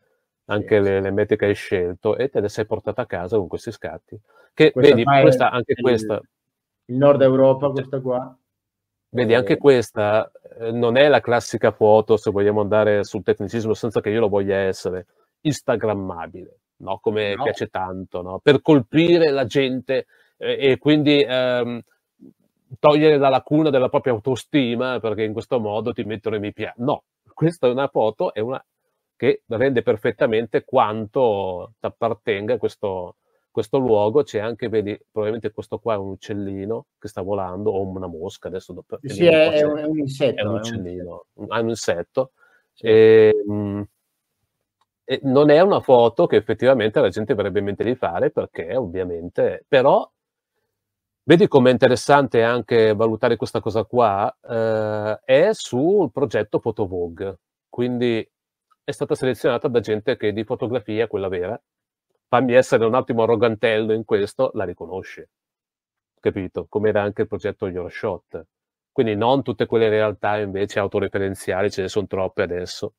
anche le, le, mete che hai scelto e te le sei portate a casa con questi scatti. Che questa vedi, questa, anche il, questa. Il Nord Europa, questa qua. Vedi, anche eh. questa non è la classica foto, se vogliamo andare sul tecnicismo, senza che io lo voglia essere, instagrammabile no? come no. piace tanto, no? per colpire la gente eh, e quindi ehm, togliere la lacuna della propria autostima perché in questo modo ti mettono i mi piace. No, questa è una foto è una, che rende perfettamente quanto ti appartenga questo, questo luogo c'è anche, vedi, probabilmente questo qua è un uccellino che sta volando o una mosca, adesso dopo. Sì, è, un, è un insetto. È un uccellino, è un insetto. Sì. E, ehm, mh, eh, non è una foto che effettivamente la gente avrebbe in mente di fare perché ovviamente, però vedi com'è interessante anche valutare questa cosa qua, eh, è sul progetto Photovogue, quindi è stata selezionata da gente che di fotografia, quella vera, fammi essere un attimo arrogantello in questo, la riconosce, capito? Come era anche il progetto Your Shot. Quindi non tutte quelle realtà invece autoreferenziali, ce ne sono troppe adesso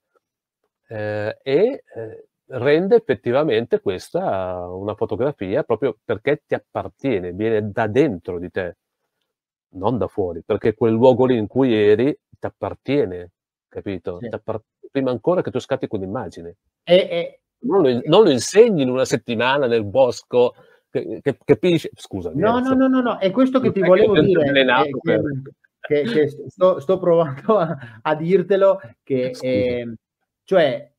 eh, e ehm, rende effettivamente questa una fotografia proprio perché ti appartiene, viene da dentro di te, non da fuori, perché quel luogo lì in cui eri ti appartiene, capito? Sì. prima ancora che tu scatti quell'immagine. E, e... Non, lo, non, lo, insegni in una settimana nel bosco, che, che, capisci? Scusa. No, eh, no, no, no, no, è questo che ti volevo dire. che, eh, che, che sto, sto, provando a, a dirtelo che... Eh, cioè,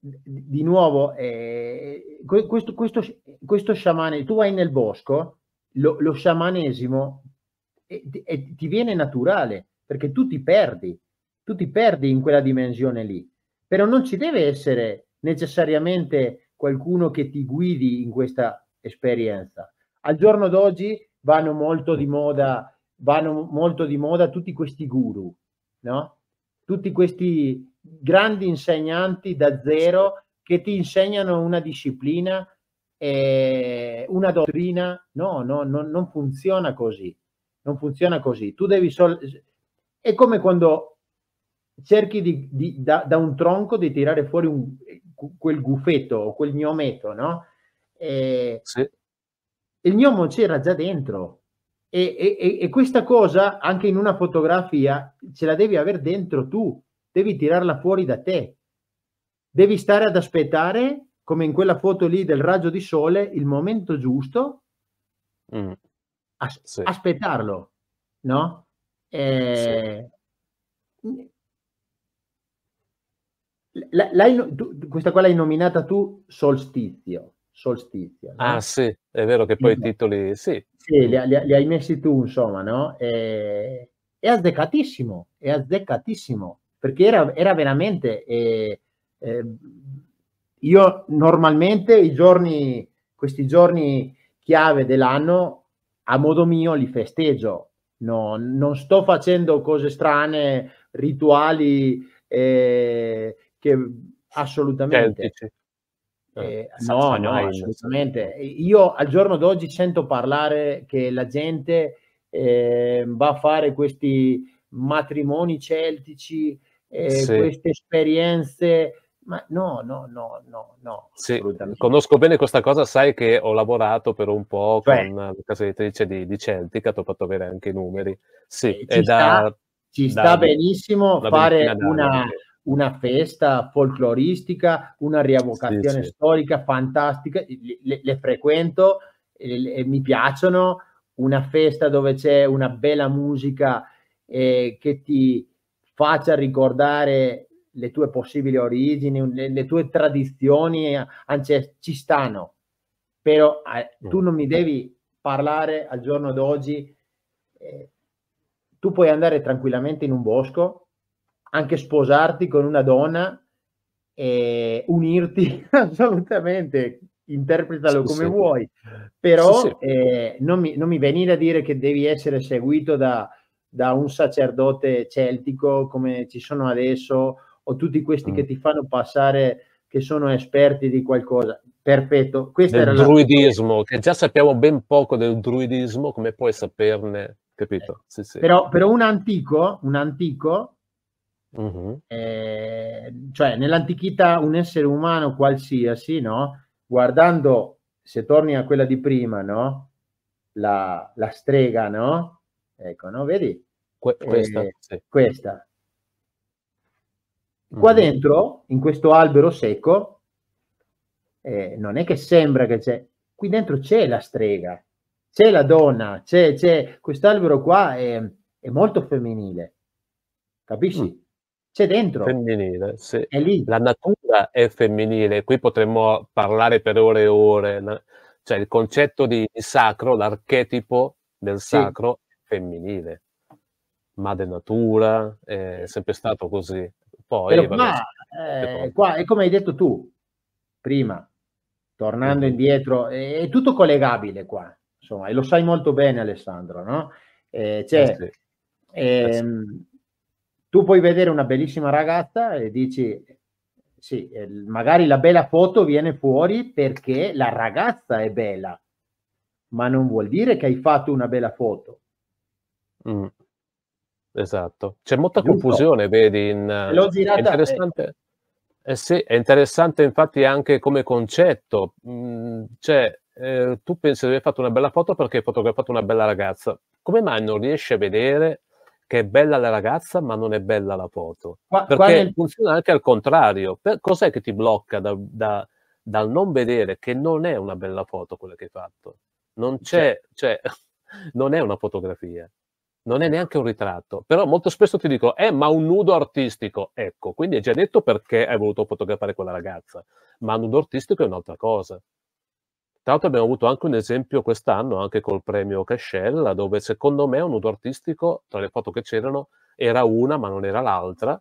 di nuovo, eh, questo, questo, questo sciamane, tu vai nel bosco, lo, lo sciamanesimo e, e ti viene naturale, perché tu ti perdi, tu ti perdi in quella dimensione lì. Però non ci deve essere necessariamente qualcuno che ti guidi in questa esperienza. Al giorno d'oggi vanno molto di moda, vanno molto di moda tutti questi guru, no? Tutti questi grandi insegnanti da zero che ti insegnano una disciplina, eh, una dottrina. No, no, no, non funziona così. Non funziona così. Tu devi solo... È come quando cerchi di, di, da, da, un tronco di tirare fuori un, quel gufetto o quel gnometto, no? Eh, sì. Il gnomo c'era già dentro. E, e, e questa cosa anche in una fotografia ce la devi avere dentro tu devi tirarla fuori da te. Devi stare ad aspettare, come in quella foto lì del raggio di sole, il momento giusto, mm. as- sì. aspettarlo, no? Eh, sì. la, la, tu, questa qua l'hai nominata tu solstizio. Solstizio. Ah sì, è vero che poi sì. i titoli... Sì, sì li, li, li, hai messi tu, insomma, no? Eh, è azzeccatissimo, è azzeccatissimo perché era, era veramente... Eh, eh, io normalmente i giorni, questi giorni chiave dell'anno, a modo mio li festeggio, no, non sto facendo cose strane, rituali eh, che assolutamente... Eh, eh, no, no, assolutamente. Io al giorno d'oggi sento parlare che la gente eh, va a fare questi matrimoni celtici eh, sì. queste esperienze. Ma no, no, no, no, no. Sì, conosco bene questa cosa, sai che ho lavorato per un po' cioè, con la casa editrice di, di Celtic, ho fatto avere anche i numeri. Sì, eh, ci, sta, da, ci sta da, benissimo fare una, una, festa folcloristica, una riavocazione sì, storica fantastica, le, le frequento, le, le, mi piacciono, una festa dove c'è una bella musica eh, che ti faccia ricordare le tue possibili origini, le, le tue tradizioni eh, anzi, eh, ci stanno, però eh, tu mm. non mi devi parlare al giorno d'oggi. Eh, tu puoi andare tranquillamente in un bosco, anche sposarti con una donna e unirti assolutamente, interpretalo sì, come sì. vuoi, però sì, eh, non, mi, non, mi, venire a dire che devi essere seguito da, da un sacerdote celtico come ci sono adesso o tutti questi mm. che ti fanno passare che sono esperti di qualcosa. Perfetto. Questa del druidismo, la... che già sappiamo ben poco del druidismo, come puoi saperne, capito? Eh, sì, sì. Però, però, un antico, un antico uh-huh. eh, cioè nell'antichità un essere umano qualsiasi, no? Guardando, se torni a quella di prima, no? La, la strega, no? Ecco, no? Vedi? Que- eh, questa. Eh, sì. questa. Mm-hmm. Qua mm. dentro, in questo albero secco, eh, non è che sembra che c'è, qui dentro c'è la strega, c'è la donna, c'è, c'è quest'albero qua è, è, molto femminile, capisci? Mm. C'è dentro. Femminile, sì. È lì. La natura è femminile, qui potremmo parlare per ore e ore, cioè il concetto di sacro, l'archetipo del sacro femminile. Madre natura, è sempre stato così. Poi, Però, vabbè, ma, eh, qua, è come hai detto tu prima, tornando mm. indietro, è, è, tutto collegabile qua, insomma, e lo sai molto bene Alessandro, no? Eh, cioè, eh sì. Eh ehm, tu puoi vedere una bellissima ragazza e dici, sì, eh, magari la bella foto viene fuori perché la ragazza è bella, ma non vuol dire che hai fatto una bella foto. Mm. Esatto. C'è molta Giusto. confusione, vedi, in, L'ho eh, girata, è eh. interessante. Eh. Eh sì, è interessante infatti anche come concetto. Mm, cioè, eh, tu pensi di aver fatto una bella foto perché hai fotografato una bella ragazza. Come mai non riesci a vedere che è bella la ragazza ma non è bella la foto? Ma, perché è... funziona anche al contrario. Per, cos'è che ti blocca da, da, dal non vedere che non è una bella foto quella che hai fatto? Non c'è, cioè c'è. cioè, non è una fotografia non è neanche un ritratto, però molto spesso ti dico, eh, ma un nudo artistico, ecco, quindi hai già detto perché hai voluto fotografare quella ragazza, ma un nudo artistico è un'altra cosa. Tra l'altro abbiamo avuto anche un esempio quest'anno, anche col premio Cascella, dove secondo me un nudo artistico, tra le foto che c'erano, era una ma non era l'altra,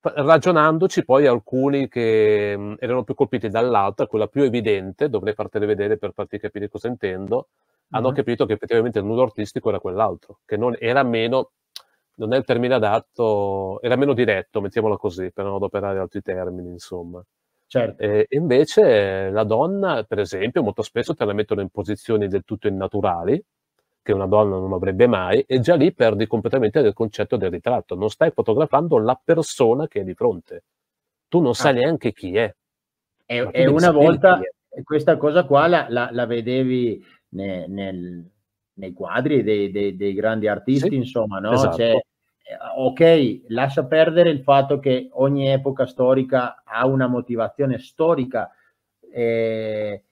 ragionandoci poi alcuni che erano più colpiti dall'altra, quella più evidente, dovrei fartele vedere per farti capire cosa intendo, hanno mm. capito che effettivamente il nudo artistico era quell'altro, che non, era meno, non è il termine adatto, era meno diretto, mettiamolo così, per non adoperare altri termini, insomma. Certo. E invece la donna, per esempio, molto spesso te la mettono in posizioni del tutto innaturali, che una donna non avrebbe mai, e già lì perdi completamente il concetto del ritratto. Non stai fotografando la persona che è di fronte. Tu non ah. sai neanche chi è. E, una volta questa cosa qua la, la, la vedevi ne, nel, nei quadri dei, dei, dei grandi artisti, sì, insomma, no? Esatto. Cioè, eh, ok, lascia perdere il fatto che ogni epoca storica ha una motivazione storica eh,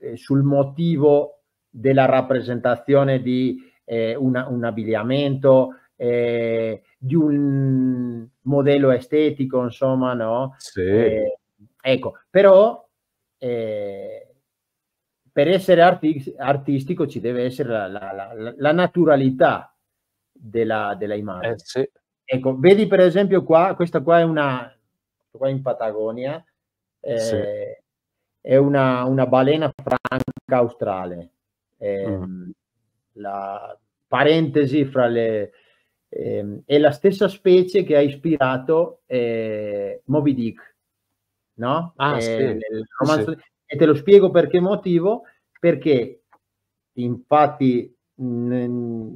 eh, sul motivo della rappresentazione di eh, una, un abbigliamento, eh, di un modello estetico, insomma, no? Sì. Eh, ecco, però Eh, per essere arti- artistico ci deve essere la, la, la, la naturalità della, della immagine. Eh, sì. Ecco, vedi per esempio qua, questa qua è una, qua in Patagonia, eh, sì. è una, una, balena franca australe. Eh, mm. La parentesi fra le... Ehm, è la stessa specie che ha ispirato eh, Moby Dick, no? Ah, eh, sì. romanzo, sì. E te lo spiego perché motivo, perché infatti mh,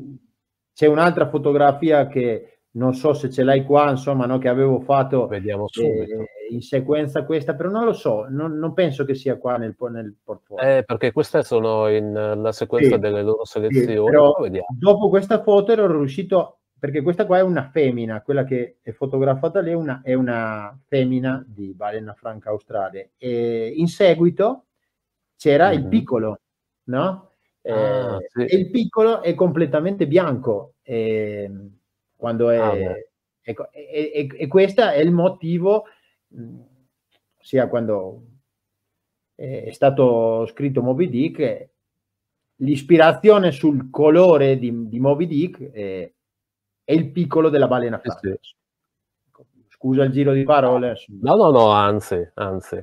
c'è un'altra fotografia che non so se ce l'hai qua, insomma, no, che avevo fatto Vediamo Eh, in sequenza questa, però non lo so, non, non penso che sia qua nel, nel portfolio. Eh, perché queste sono in, la sequenza sì, delle loro selezioni. Sì, dopo questa foto ero riuscito perché questa qua è una femmina, quella che è fotografata lei una, è una femmina di balena franca australe. E in seguito c'era mm-hmm. il piccolo, no? Ah, eh, sì. E il piccolo è completamente bianco eh, quando è... Ah, ecco, e, e, e questo è il motivo, sia quando è stato scritto Moby Dick, l'ispirazione sul colore di, di Moby Dick... Eh, è il piccolo della balena franca. Eh Scusa il giro di parole. No, no, no, anzi, anzi.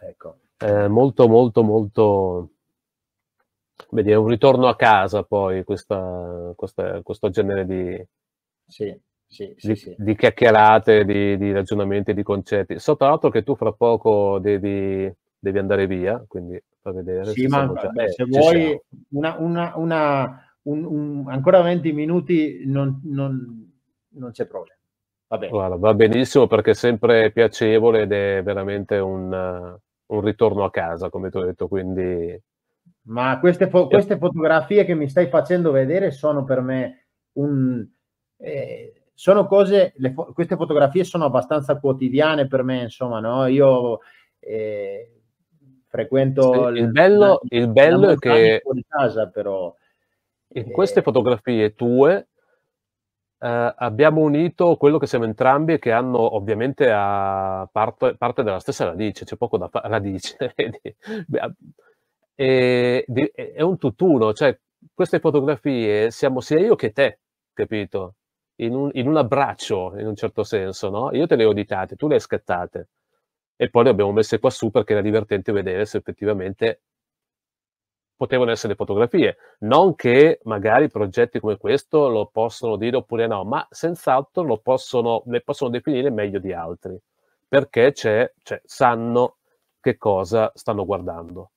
Ecco. Eh, molto, molto, molto... Vedi, è un ritorno a casa poi questa, questa, questo genere di, sì, sì, sì, di, di chiacchierate, di, di, ragionamenti, di concetti. So tra l'altro che tu fra poco devi, devi andare via, quindi fa vedere. Sì, se ma già... eh, se vuoi una, una, una un, un, ancora 20 minuti non, non, non c'è problema. Va, Guarda, va benissimo perché è sempre piacevole ed è veramente un, un ritorno a casa, come ti ho detto, quindi... Ma queste, fo- queste, fotografie che mi stai facendo vedere sono per me un... Eh, sono cose, fo- queste fotografie sono abbastanza quotidiane per me, insomma, no? Io eh, frequento... Sì, il bello, la, il bello è che... Casa, però in queste fotografie tue eh, abbiamo unito quello che siamo entrambi e che hanno ovviamente parte, parte, della stessa radice, c'è poco da fare, radice, e, di, è un tutt'uno, cioè queste fotografie siamo sia io che te, capito? In un, in un abbraccio, in un certo senso, no? Io te le ho ditate, tu le hai scattate e poi le abbiamo messe qua su perché era divertente vedere se effettivamente potevano essere fotografie. Non che magari progetti come questo lo possono dire oppure no, ma senz'altro lo possono, le possono definire meglio di altri, perché c'è, cioè, sanno che cosa stanno guardando.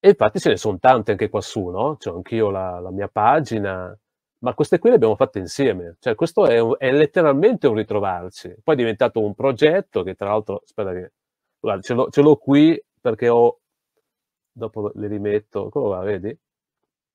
E infatti ce ne sono tante anche qua su, no? C'ho anch'io la, la, mia pagina, ma queste qui le abbiamo fatte insieme. Cioè, questo è, un, è letteralmente un ritrovarci. Poi è diventato un progetto che tra l'altro, aspetta che... Guarda, ce l'ho qui perché ho dopo le rimetto. Come va, vedi?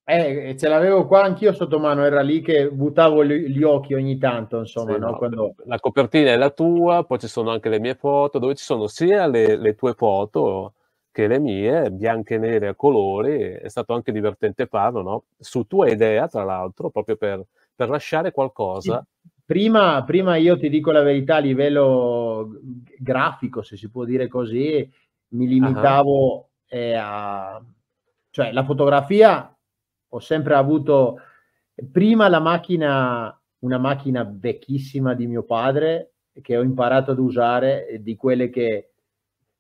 Eh, ce l'avevo qua anch'io sotto mano, era lì che buttavo gli, occhi ogni tanto, insomma. Sì, no? Quando... La copertina è la tua, poi ci sono anche le mie foto, dove ci sono sia le, le tue foto che le mie, bianche e nere a colori, è stato anche divertente farlo, no? Su tua idea, tra l'altro, proprio per, per lasciare qualcosa. Sì. Prima, prima io ti dico la verità, a livello grafico, se si può dire così, mi limitavo... Uh-huh e a... cioè la fotografia ho sempre avuto prima la macchina, una macchina vecchissima di mio padre che ho imparato ad usare, di quelle che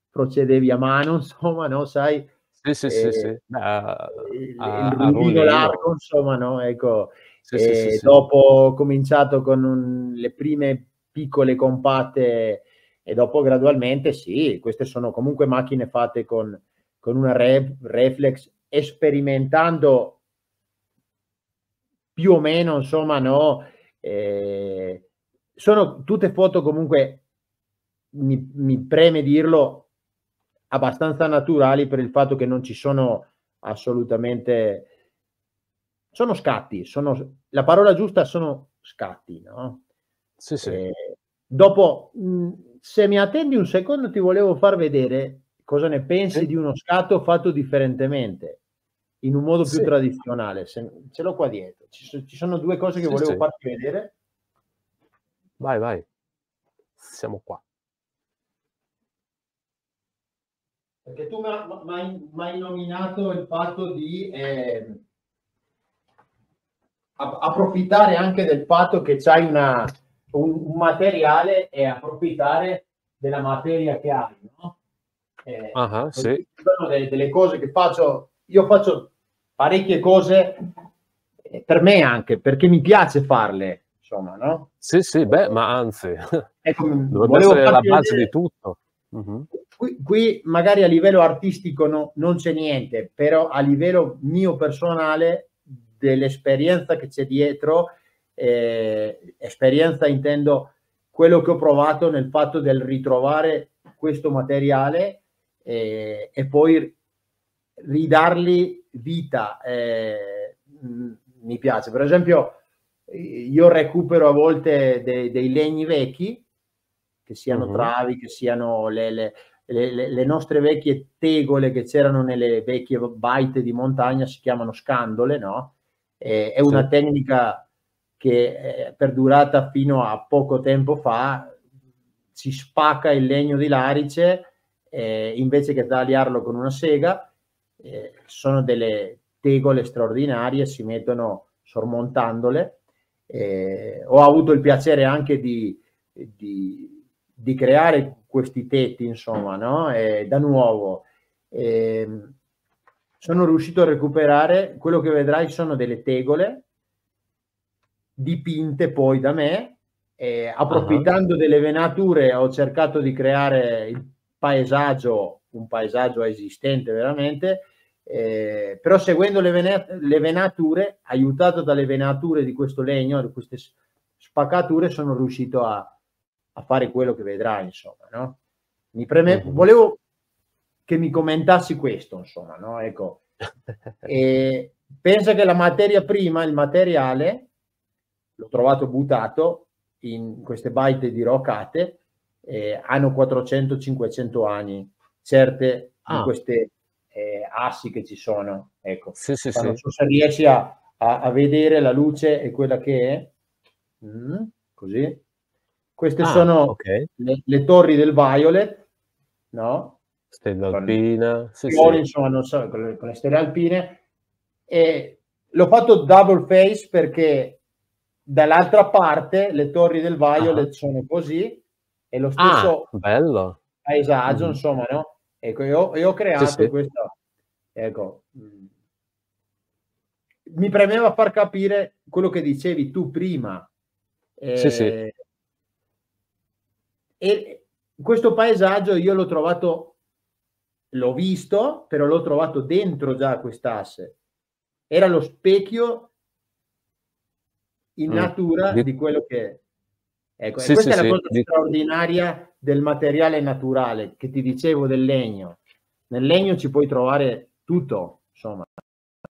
procedevi a mano, insomma, no, sai? Sì, sì, eh, sì, sì. A, il, a, il rubino largo, insomma, no? Ecco, sì, sì, sì, dopo ho cominciato con un, le prime piccole compatte e dopo gradualmente, sì, queste sono comunque macchine fatte con con una re- reflex sperimentando più o meno, insomma, no? Eh, sono tutte foto comunque, mi, mi, preme dirlo, abbastanza naturali per il fatto che non ci sono assolutamente... Sono scatti, sono, la parola giusta sono scatti, no? Sì, sì. Eh, dopo, mh, se mi attendi un secondo, ti volevo far vedere cosa ne pensi sì. di uno scatto fatto differentemente, in un modo più sì. tradizionale? Se, ce l'ho qua dietro. Ci, ci, sono due cose che sì, volevo farti vedere. Vai, vai. Siamo qua. Perché tu mi hai nominato il fatto di eh, approfittare anche del fatto che c'hai una, un, un materiale e approfittare della materia che hai, no? Eh, uh-huh, sì. delle, delle cose che faccio, io faccio parecchie cose eh, per me anche, perché mi piace farle, insomma, no? Sì, sì, beh, ma anzi, ecco, dovrebbe essere la base vedere. di tutto. Uh-huh. Qui, qui, magari a livello artistico no, non c'è niente, però a livello mio personale, dell'esperienza che c'è dietro, eh, esperienza intendo quello che ho provato nel fatto del ritrovare questo materiale eh, e poi ridargli vita eh, mm, mi piace. Per esempio, io recupero a volte dei, dei legni vecchi, che siano uh-huh. travi, che siano le, le, le, le, nostre vecchie tegole che c'erano nelle vecchie baite di montagna, si chiamano scandole, no? E, è una sì. tecnica che è eh, perdurata fino a poco tempo fa, si spacca il legno di larice eh, invece che tagliarlo con una sega, eh, sono delle tegole straordinarie, si mettono sormontandole. Eh, ho avuto il piacere anche di, di, di creare questi tetti, insomma, no? Eh, da nuovo. Ehm, sono riuscito a recuperare, quello che vedrai sono delle tegole dipinte poi da me, eh, approfittando uh -huh. delle venature ho cercato di creare il paesaggio, un paesaggio esistente veramente, eh, però seguendo le, ven- le, venature, aiutato dalle venature di questo legno, di queste spaccature, sono riuscito a, a fare quello che vedrà, insomma, no? Mi preme- mm-hmm. volevo che mi commentassi questo, insomma, no? Ecco, e pensa che la materia prima, il materiale, l'ho trovato buttato in queste baite di rocate, eh, hanno 400-500 anni, certe ah. di queste eh, assi che ci sono. Ecco. Sì, sì, sì. Non so se riesci a, a, a, vedere la luce e quella che è. Mm, così. Queste ah, sono okay. le, le, torri del Violet, no? Stella con alpina. Sì, fiori, sì. Insomma, non so, con le, con le stelle alpine. E l'ho fatto double face perché dall'altra parte le torri del ah. Violet ah. sono così è lo ah, stesso ah, paesaggio, mm. insomma, no? Ecco, io, io ho creato sì, sì. questo. Ecco, mm. mi premeva far capire quello che dicevi tu prima. Eh, sì, sì. Eh, e questo paesaggio io l'ho trovato, l'ho visto, però l'ho trovato dentro già quest'asse. Era lo specchio in mm. natura mm. di quello che Ecco, sì, questa sì, è la cosa straordinaria del materiale naturale che ti dicevo del legno. Nel legno ci puoi trovare tutto, insomma.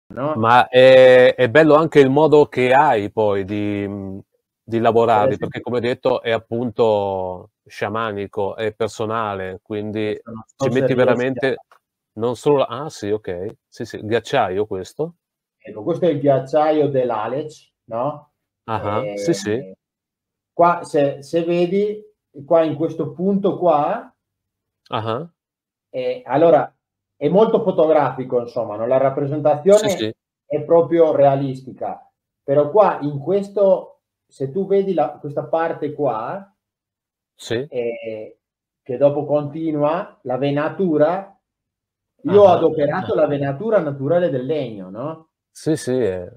No? Ma è, è, bello anche il modo che hai poi di, di lavorare, eh, perché come detto è appunto sciamanico, è personale, quindi ci metti veramente non solo... Ah sì, ok, sì, sì, ghiacciaio questo. Ecco, questo è il ghiacciaio dell'Alec, no? Ah, eh, sì, sì eh, qua se, se vedi qua in questo punto qua uh-huh. eh, allora è molto fotografico insomma no? la rappresentazione sì, sì. è proprio realistica però qua in questo se tu vedi la, questa parte qua sì. eh, che dopo continua la venatura io ah, ho adoperato ah. la venatura naturale del legno no? sì sì eh.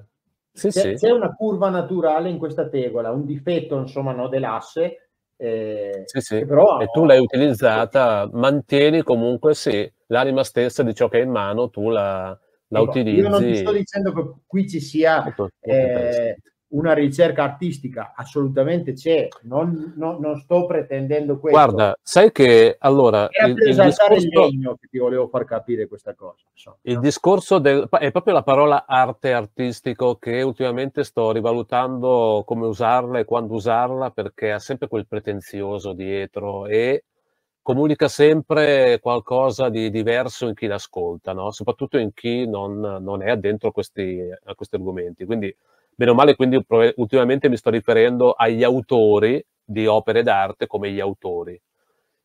Sì, c'è, sì. c'è, una curva naturale in questa tegola, un difetto insomma, no, dell'asse. Eh, sì, sì. Però, e tu l'hai utilizzata, mantieni comunque sì, l'anima stessa di ciò che hai in mano, tu la, la utilizzi. Ecco, io non ti sto dicendo che qui ci sia ecco, eh, una ricerca artistica, assolutamente c'è, non, non, non, sto pretendendo questo. Guarda, sai che allora... Era il, per esaltare il, discorso, il che ti volevo far capire questa cosa. Insomma, il no? discorso del, è proprio la parola arte artistico che ultimamente sto rivalutando come usarla e quando usarla perché ha sempre quel pretenzioso dietro e comunica sempre qualcosa di diverso in chi l'ascolta, no? soprattutto in chi non, non è addentro a questi, a questi argomenti. Quindi Bene o male, quindi ultimamente mi sto riferendo agli autori di opere d'arte come gli autori.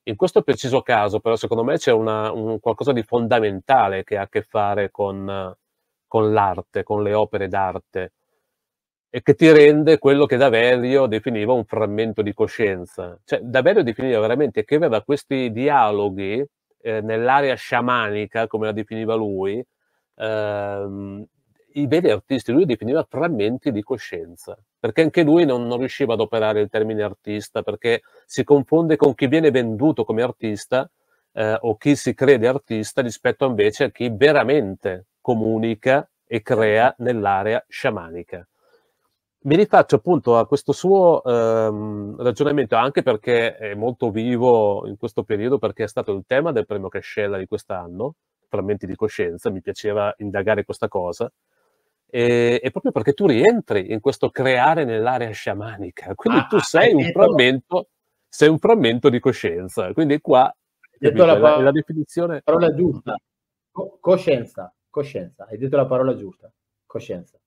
In questo preciso caso, però, secondo me c'è una, un qualcosa di fondamentale che ha a che fare con, con l'arte, con le opere d'arte, e che ti rende quello che Daverio definiva un frammento di coscienza. Cioè, Daverio definiva veramente che aveva questi dialoghi eh, nell'area sciamanica, come la definiva lui, ehm, i veri artisti, lui definiva frammenti di coscienza, perché anche lui non, non, riusciva ad operare il termine artista, perché si confonde con chi viene venduto come artista eh, o chi si crede artista rispetto invece a chi veramente comunica e crea certo. nell'area sciamanica. Mi rifaccio appunto a questo suo ehm, ragionamento anche perché è molto vivo in questo periodo perché è stato il tema del premio Cascella di quest'anno, frammenti di coscienza, mi piaceva indagare questa cosa, e, e, proprio perché tu rientri in questo creare nell'area sciamanica, quindi ah, tu ah, sei un, frammento, sei un frammento di coscienza. Quindi qua capito, la, parola, la, definizione... Parola giusta, coscienza, coscienza, hai detto la parola giusta, coscienza.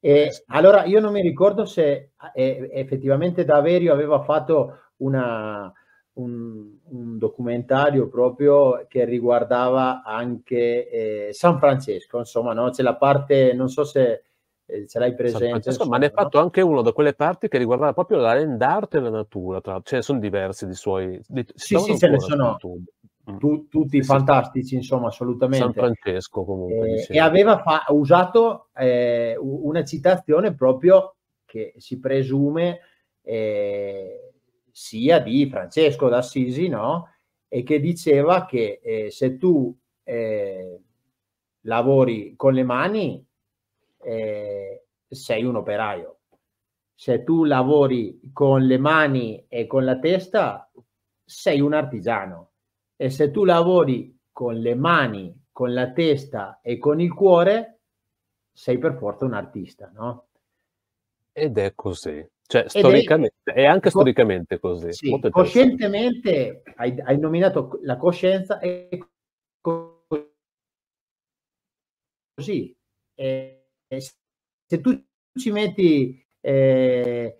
E, allora io non mi ricordo se eh, effettivamente Daverio aveva fatto una, un, un documentario proprio che riguardava anche eh, San Francesco, insomma, no? c'è la parte, non so se eh, ce l'hai presente. Insomma, ma ne ha no? fatto anche uno da quelle parti che riguardava proprio la land art e la natura, tra, cioè sono diversi di suoi... Di, sì, sì, ce ne sono mm. tu, tutti sì, fantastici, insomma, assolutamente. San Francesco comunque. Eh, e aveva fa- usato eh, una citazione proprio che si presume... Eh, sia di Francesco d'Assisi, no? E che diceva che eh, se tu eh, lavori con le mani eh, sei un operaio. Se tu lavori con le mani e con la testa sei un artigiano. E se tu lavori con le mani, con la testa e con il cuore sei per forza un artista, no? Ed è così. Cioè, storicamente, è, è, anche storicamente così. Sì, coscientemente hai, hai, nominato la coscienza e così. E, e se tu ci metti, eh,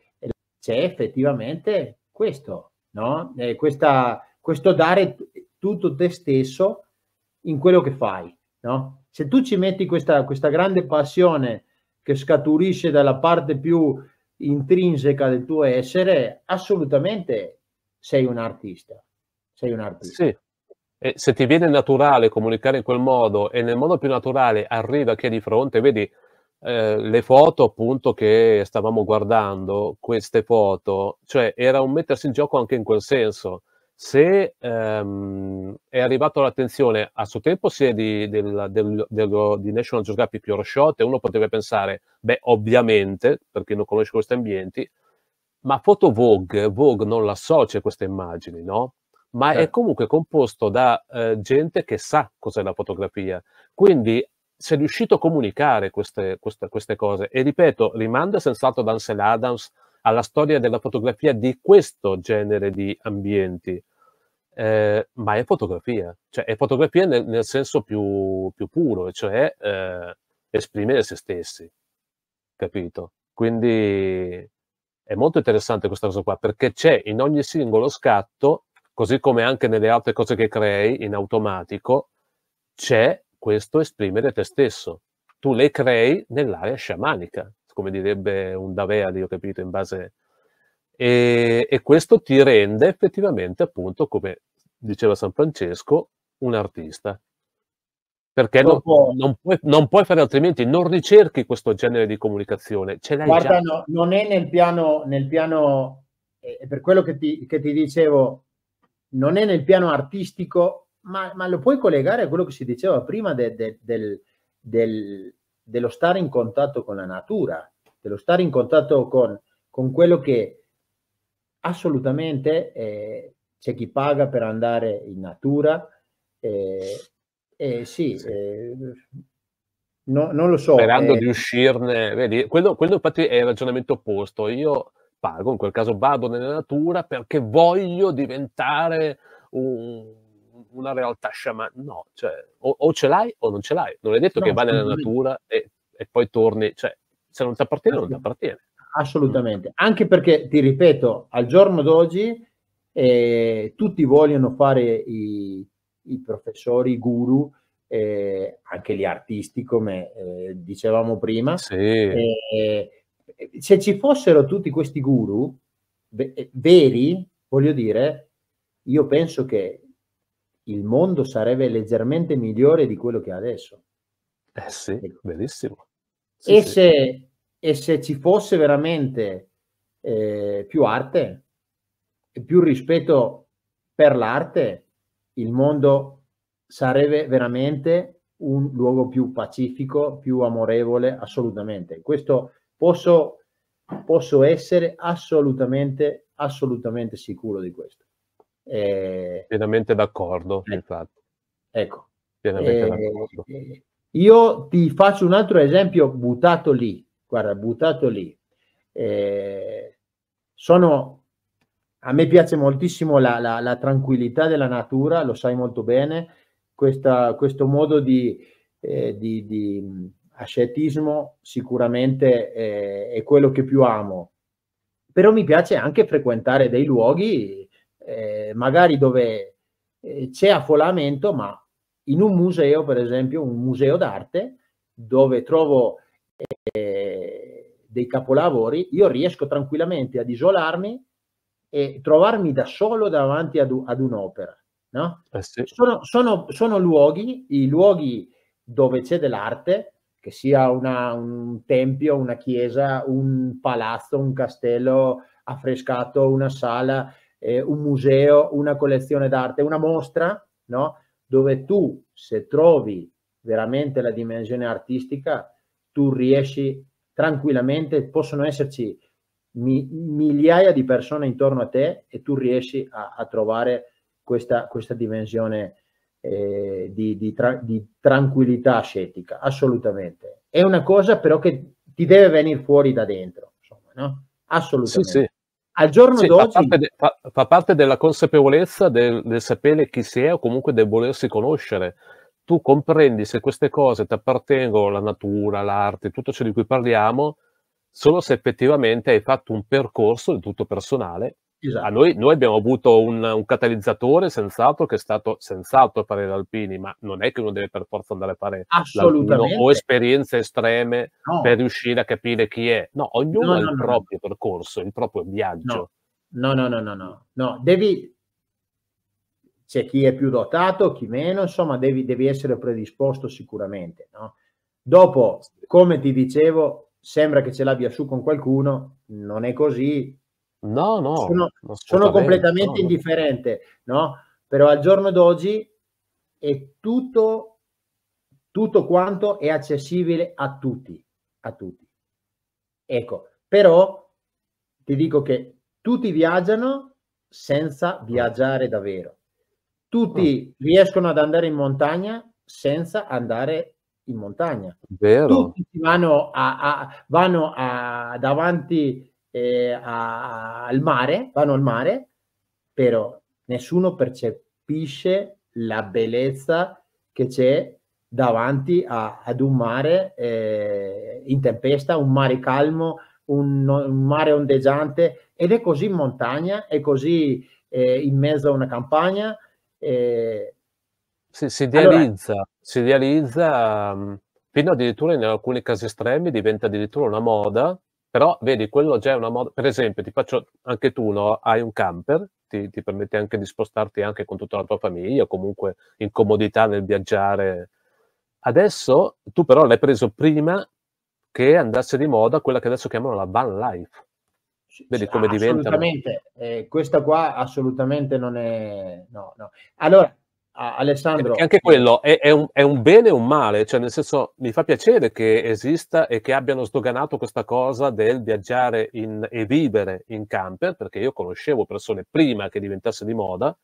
c'è effettivamente questo, no? Eh, questa, questo dare tutto te stesso in quello che fai, no? Se tu ci metti questa, questa grande passione che scaturisce dalla parte più intrinseca del tuo essere, assolutamente sei un artista. Sei un artista. Sì. E se ti viene naturale comunicare in quel modo e nel modo più naturale arriva chi è di fronte, vedi eh, le foto appunto che stavamo guardando, queste foto, cioè era un mettersi in gioco anche in quel senso se ehm, è arrivato all'attenzione a suo tempo sia di, del, del, del, di National Geographic Euroshot, e uno potrebbe pensare, beh, ovviamente, perché non conosce questi ambienti, ma Photo Vogue, Vogue non l'associa a queste immagini, no? Ma certo. è comunque composto da eh, gente che sa cos'è la fotografia. Quindi si è riuscito a comunicare queste, queste, queste cose. E ripeto, rimanda senz'altro ad Ansel Adams, alla storia della fotografia di questo genere di ambienti. Eh, ma è fotografia, cioè è fotografia nel, nel senso più, più, puro, cioè eh, esprimere se stessi, capito? Quindi è molto interessante questa cosa qua, perché c'è in ogni singolo scatto, così come anche nelle altre cose che crei in automatico, c'è questo esprimere te stesso. Tu le crei nell'area sciamanica, come direbbe un Davea, Daveadi, ho capito, in base... E, e questo ti rende effettivamente, appunto, come diceva San Francesco, un artista. Perché non, non, puoi, non, puoi, fare altrimenti, non ricerchi questo genere di comunicazione. Ce l'hai Guarda, no, non è nel piano, nel piano è per quello che ti, che ti, dicevo, non è nel piano artistico, ma, ma, lo puoi collegare a quello che si diceva prima de, de, del, del, dello stare in contatto con la natura, dello stare in contatto con, con quello che assolutamente eh, c'è chi paga per andare in natura. Eh, eh sì, sì. Eh, no, non lo so. Sperando eh. di uscirne, vedi, quello, quello infatti è il ragionamento opposto. Io pago, in quel caso vado nella natura perché voglio diventare un una realtà sciamanica, no, cioè, o, o, ce l'hai o non ce l'hai, non è detto no, che vai nella natura e, e, poi torni, cioè, se non ti appartiene non ti appartiene. Assolutamente, anche perché, ti ripeto, al giorno d'oggi eh, tutti vogliono fare i, i professori, i guru, eh, anche gli artisti, come eh, dicevamo prima. Sì. Eh, se ci fossero tutti questi guru eh, veri, voglio dire, io penso che il mondo sarebbe leggermente migliore di quello che è adesso. Eh sì, ecco. benissimo. Sì, e, sì. Se, e, Se, ci fosse veramente eh, più arte e più rispetto per l'arte, il mondo sarebbe veramente un luogo più pacifico, più amorevole, assolutamente. Questo posso, posso essere assolutamente, assolutamente sicuro di questo. Eh, Pienamente d'accordo, eh, infatti. Ecco. Pienamente eh, d'accordo. Eh, io ti faccio un altro esempio buttato lì, guarda, buttato lì. Eh, sono, a me piace moltissimo la, la, la, tranquillità della natura, lo sai molto bene, questa, questo modo di, eh, di, di ascetismo sicuramente è, è quello che più amo, però mi piace anche frequentare dei luoghi eh, magari dove eh, c'è affollamento, ma in un museo, per esempio, un museo d'arte, dove trovo eh, dei capolavori, io riesco tranquillamente ad isolarmi e trovarmi da solo davanti ad, ad un'opera. No? Eh, sì. Sono, sono, sono luoghi, i luoghi dove c'è dell'arte, che sia una, un tempio, una chiesa, un palazzo, un castello affrescato, una sala, eh, un museo, una collezione d'arte, una mostra, no? dove tu, se trovi veramente la dimensione artistica, tu riesci tranquillamente, possono esserci mi, migliaia di persone intorno a te e tu riesci a, a trovare questa, questa dimensione eh, di, di, tra, di, tranquillità ascetica, assolutamente. È una cosa però che ti deve venire fuori da dentro, insomma, no? Assolutamente. Sì, sì al giorno sì, d'oggi... Fa parte, de, fa, fa parte, della consapevolezza del, del sapere chi si è o comunque del volersi conoscere. Tu comprendi se queste cose ti appartengono, la natura, l'arte, tutto ciò di cui parliamo, solo se effettivamente hai fatto un percorso di tutto personale Esatto. Noi, noi, abbiamo avuto un, un, catalizzatore senz'altro che è stato senz'altro a parere alpini, ma non è che uno deve per forza andare a fare l'alpino o esperienze estreme no. per riuscire a capire chi è. No, ognuno no, ha no, il proprio percorso, il proprio viaggio. No, no, no, no, no. no. Devi... C'è chi è più dotato, chi meno, insomma, devi, devi essere predisposto sicuramente. Dopo, come ti dicevo, sembra che ce l'abbia su con qualcuno, non è così, No, no. Sono, sono completamente no, indifferente, no? Però al giorno d'oggi è tutto, tutto quanto è accessibile a tutti, a tutti. Ecco, però ti dico che tutti viaggiano senza viaggiare davvero. Tutti ah. riescono ad andare in montagna senza andare in montagna. Vero. Tutti vanno, a, a, vanno a, davanti eh, a, al mare, vanno al mare, però nessuno percepisce la bellezza che c'è davanti a, ad un mare eh, in tempesta, un mare calmo, un, un, mare ondeggiante ed è così in montagna, è così eh, in mezzo a una campagna. Eh. Si, si, idealizza, allora, si idealizza mm, fino addirittura in alcuni casi estremi diventa addirittura una moda però vedi, quello già è una moda. Per esempio, ti faccio anche tu, no? hai un camper, ti, ti, permette anche di spostarti anche con tutta la tua famiglia, comunque in comodità nel viaggiare. Adesso tu però l'hai preso prima che andasse di moda quella che adesso chiamano la van life. Vedi come diventa. Assolutamente, eh, questa qua assolutamente non è. No, no. Allora, Alessandro. Perché anche quello è, è, un, è, un, bene e un male, cioè nel senso mi fa piacere che esista e che abbiano sdoganato questa cosa del viaggiare in, e vivere in camper, perché io conoscevo persone prima che diventasse di moda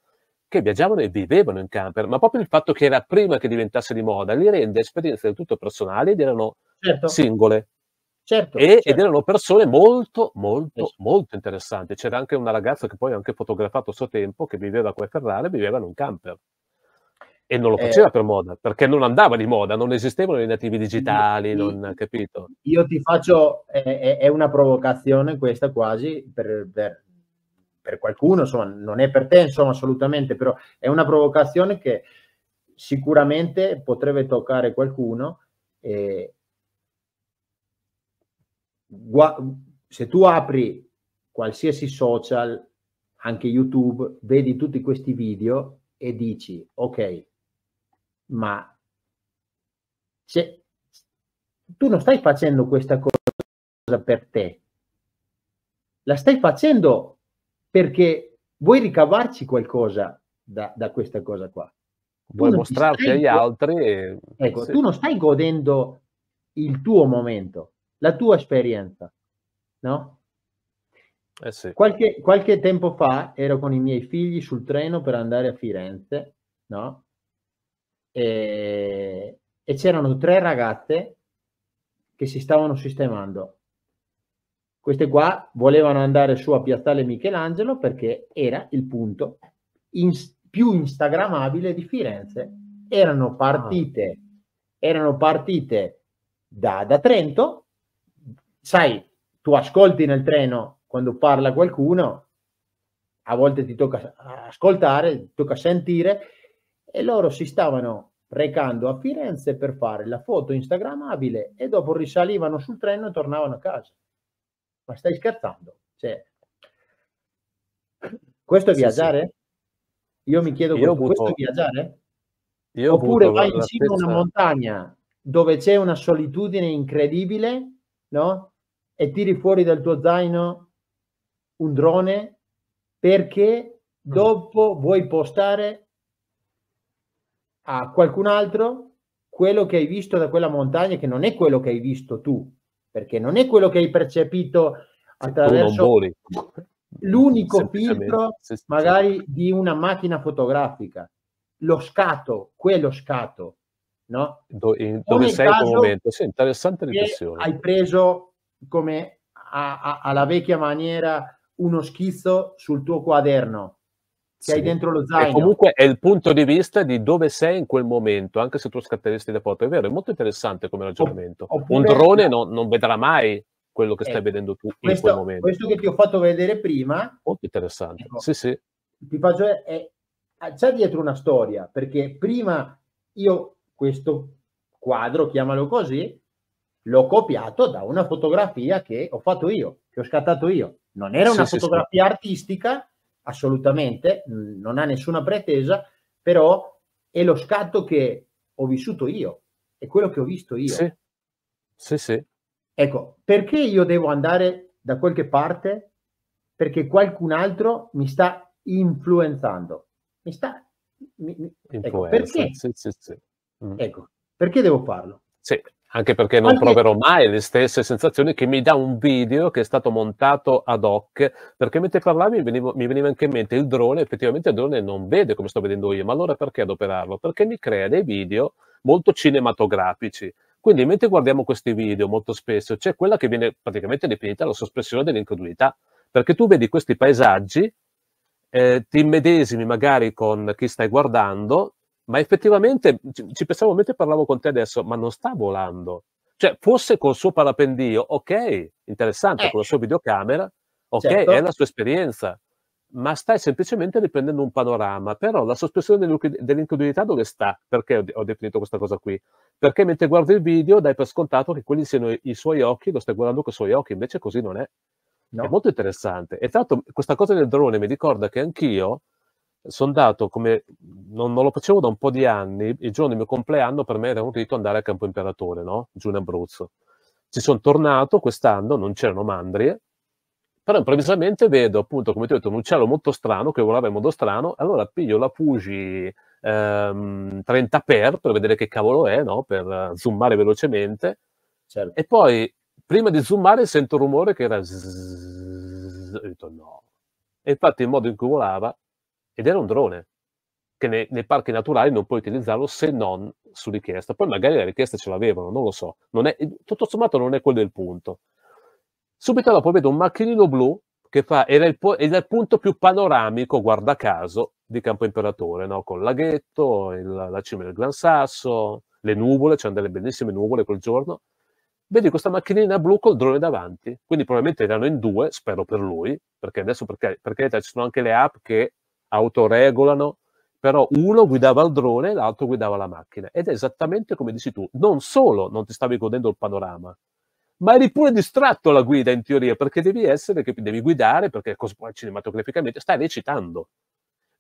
che viaggiavano e vivevano in camper, ma proprio il fatto che era prima che diventasse di moda li rende esperienze del tutto personali ed erano certo. singole. Certo, e, certo. Ed erano persone molto, molto, yes. molto interessanti. C'era anche una ragazza che poi ho anche fotografato a suo tempo, che viveva qua a Ferrara e viveva in un camper e non lo eh, faceva eh, per moda, perché non andava di moda, non esistevano i nativi digitali, non capito. Io ti faccio, è, è una provocazione questa quasi per, per, per, qualcuno, insomma, non è per te, insomma, assolutamente, però è una provocazione che sicuramente potrebbe toccare qualcuno. Eh, se tu apri qualsiasi social, anche YouTube, vedi tutti questi video e dici, ok, ma se tu non stai facendo questa cosa per te, la stai facendo perché vuoi ricavarci qualcosa da, da questa cosa qua. Vuoi mostrarti agli altri. E... Ecco, sì. tu non stai godendo il tuo momento, la tua esperienza, no? Eh sì. qualche, qualche tempo fa ero con i miei figli sul treno per andare a Firenze, no? e, e c'erano tre ragazze che si stavano sistemando. Queste qua volevano andare su a Piazzale Michelangelo perché era il punto in, più instagramabile di Firenze. Erano ah. partite, erano partite da, da Trento, sai, tu ascolti nel treno quando parla qualcuno, a volte ti tocca ascoltare, ti tocca sentire, e loro si stavano recando a Firenze per fare la foto instagrammabile e dopo risalivano sul treno e tornavano a casa. Ma stai scherzando? Cioè, questo è viaggiare? Sì. Io mi chiedo, io questo, questo è viaggiare? Io Oppure vai in cima a una montagna dove c'è una solitudine incredibile, no? E tiri fuori dal tuo zaino un drone perché mm. dopo vuoi postare a qualcun altro quello che hai visto da quella montagna, che non è quello che hai visto tu, perché non è quello che hai percepito attraverso l'unico filtro magari di una macchina fotografica, lo scatto, quello scatto, no? Do, in, dove sei in quel momento, sì, interessante riflessione. Hai preso come a, a, alla vecchia maniera uno schizzo sul tuo quaderno, che sì. hai dentro lo zaino. E comunque è il punto di vista di dove sei in quel momento, anche se tu scatteresti le foto. È vero, è molto interessante come ragionamento. Oppure, un drone no, non vedrà mai quello che stai ecco, vedendo tu questo, in quel momento. Questo che ti ho fatto vedere prima. Molto interessante. Ecco, sì, sì. Ti faccio, è, ah, c'è dietro una storia, perché prima io questo quadro, chiamalo così, l'ho copiato da una fotografia che ho fatto io, che ho scattato io. Non era una sì, fotografia sì, artistica, assolutamente, non ha nessuna pretesa, però è lo scatto che ho vissuto io, è quello che ho visto io. Sì, sì, sì. Ecco, perché io devo andare da qualche parte? Perché qualcun altro mi sta influenzando, mi sta... Mi, mi, ecco, perché? Sì, sì, sì. Mm. Ecco, perché devo farlo? Sì anche perché non anche... proverò mai le stesse sensazioni che mi dà un video che è stato montato ad hoc, perché mentre parlavi mi veniva, mi veniva, anche in mente il drone, effettivamente il drone non vede come sto vedendo io, ma allora perché adoperarlo? Perché mi crea dei video molto cinematografici. Quindi mentre guardiamo questi video molto spesso c'è quella che viene praticamente definita la sospensione dell'incredulità, perché tu vedi questi paesaggi, eh, ti immedesimi magari con chi stai guardando ma effettivamente ci pensavo mentre parlavo con te adesso, ma non sta volando. Cioè, fosse col suo parapendio, ok, interessante, eh. con la sua videocamera, ok, certo. è la sua esperienza, ma stai semplicemente riprendendo un panorama. Però la sospensione dell'incredulità dove sta? Perché ho definito questa cosa qui? Perché mentre guardi il video dai per scontato che quelli siano i suoi occhi, lo stai guardando con i suoi occhi, invece così non è. No. È molto interessante. E tra l'altro questa cosa del drone mi ricorda che anch'io sono dato come non, non, lo facevo da un po' di anni, il giorno del mio compleanno per me era un rito andare al Campo Imperatore, no? Giù in Abruzzo. Ci sono tornato quest'anno, non c'erano mandrie, però improvvisamente vedo appunto, come ti ho detto, un uccello molto strano che volava in modo strano, allora piglio la Fuji ehm, 30 per per vedere che cavolo è, no? Per eh, zoomare velocemente. Certo. E poi prima di zoomare sento un rumore che era zzz, ho detto no. E infatti il modo in cui volava ed era un drone, che nei, nei parchi naturali non puoi utilizzarlo se non su richiesta. Poi magari la richiesta ce l'avevano, non lo so. Non è, tutto sommato non è quello il punto. Subito dopo vedo un macchinino blu che fa, era il, era il punto più panoramico, guarda caso, di Campo Imperatore, no? con il laghetto, il, la cima del Gran Sasso, le nuvole, c'erano delle bellissime nuvole quel giorno. Vedi questa macchinina blu col drone davanti, quindi probabilmente erano in due, spero per lui, perché adesso per, per ci sono anche le app che autoregolano, però uno guidava il drone e l'altro guidava la macchina. Ed è esattamente come dici tu, non solo non ti stavi godendo il panorama, ma eri pure distratto alla guida in teoria, perché devi essere, che devi guidare, perché cinematograficamente stai recitando.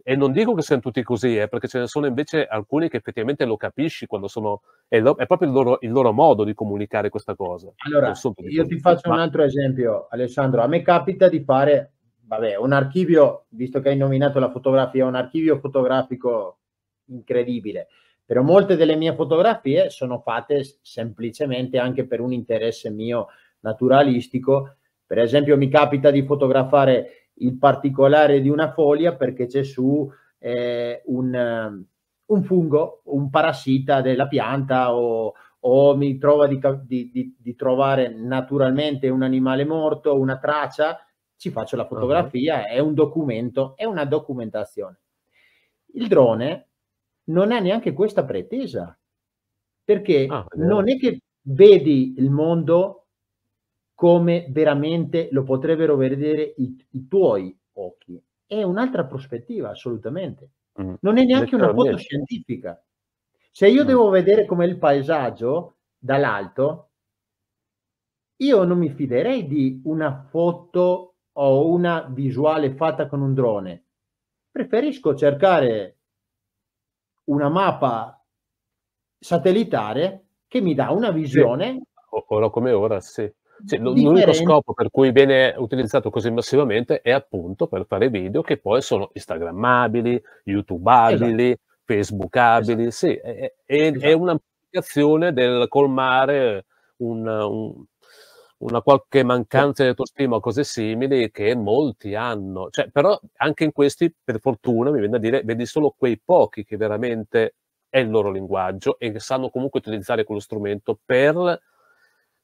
E non dico che siano tutti così, eh, perché ce ne sono invece alcuni che effettivamente lo capisci quando sono. È, lo, è proprio il loro, il loro, modo di comunicare questa cosa. Allora, io ti faccio ma... un altro esempio, Alessandro. A me capita di fare vabbè, un archivio, visto che hai nominato la fotografia, un archivio fotografico incredibile, però molte delle mie fotografie sono fatte semplicemente anche per un interesse mio naturalistico. Per esempio mi capita di fotografare il particolare di una foglia perché c'è su eh, un, un, fungo, un parassita della pianta o, o mi trova di, di, di, di trovare naturalmente un animale morto, una traccia ci faccio la fotografia, okay. è un documento, è una documentazione. Il drone non ha neanche questa pretesa, perché ah, non è che vedi il mondo come veramente lo potrebbero vedere i, i tuoi occhi. È un'altra prospettiva, assolutamente. Mm. Non è neanche una foto scientifica. Se io mm. devo vedere come il paesaggio dall'alto, io non mi fiderei di una foto ho una visuale fatta con un drone, preferisco cercare una mappa satellitare che mi dà una visione. Sì. Ora come ora, sì. Sì, l'unico scopo per cui viene utilizzato così massivamente è appunto per fare video che poi sono instagrammabili, youtubeabili, esatto. facebookabili, esatto. sì, è, è, esatto. è un'applicazione del colmare un, un, una qualche mancanza di autostima o cose simili che molti hanno. Cioè, però anche in questi, per fortuna, mi viene da dire, vedi solo quei pochi che veramente è il loro linguaggio e che sanno comunque utilizzare quello strumento per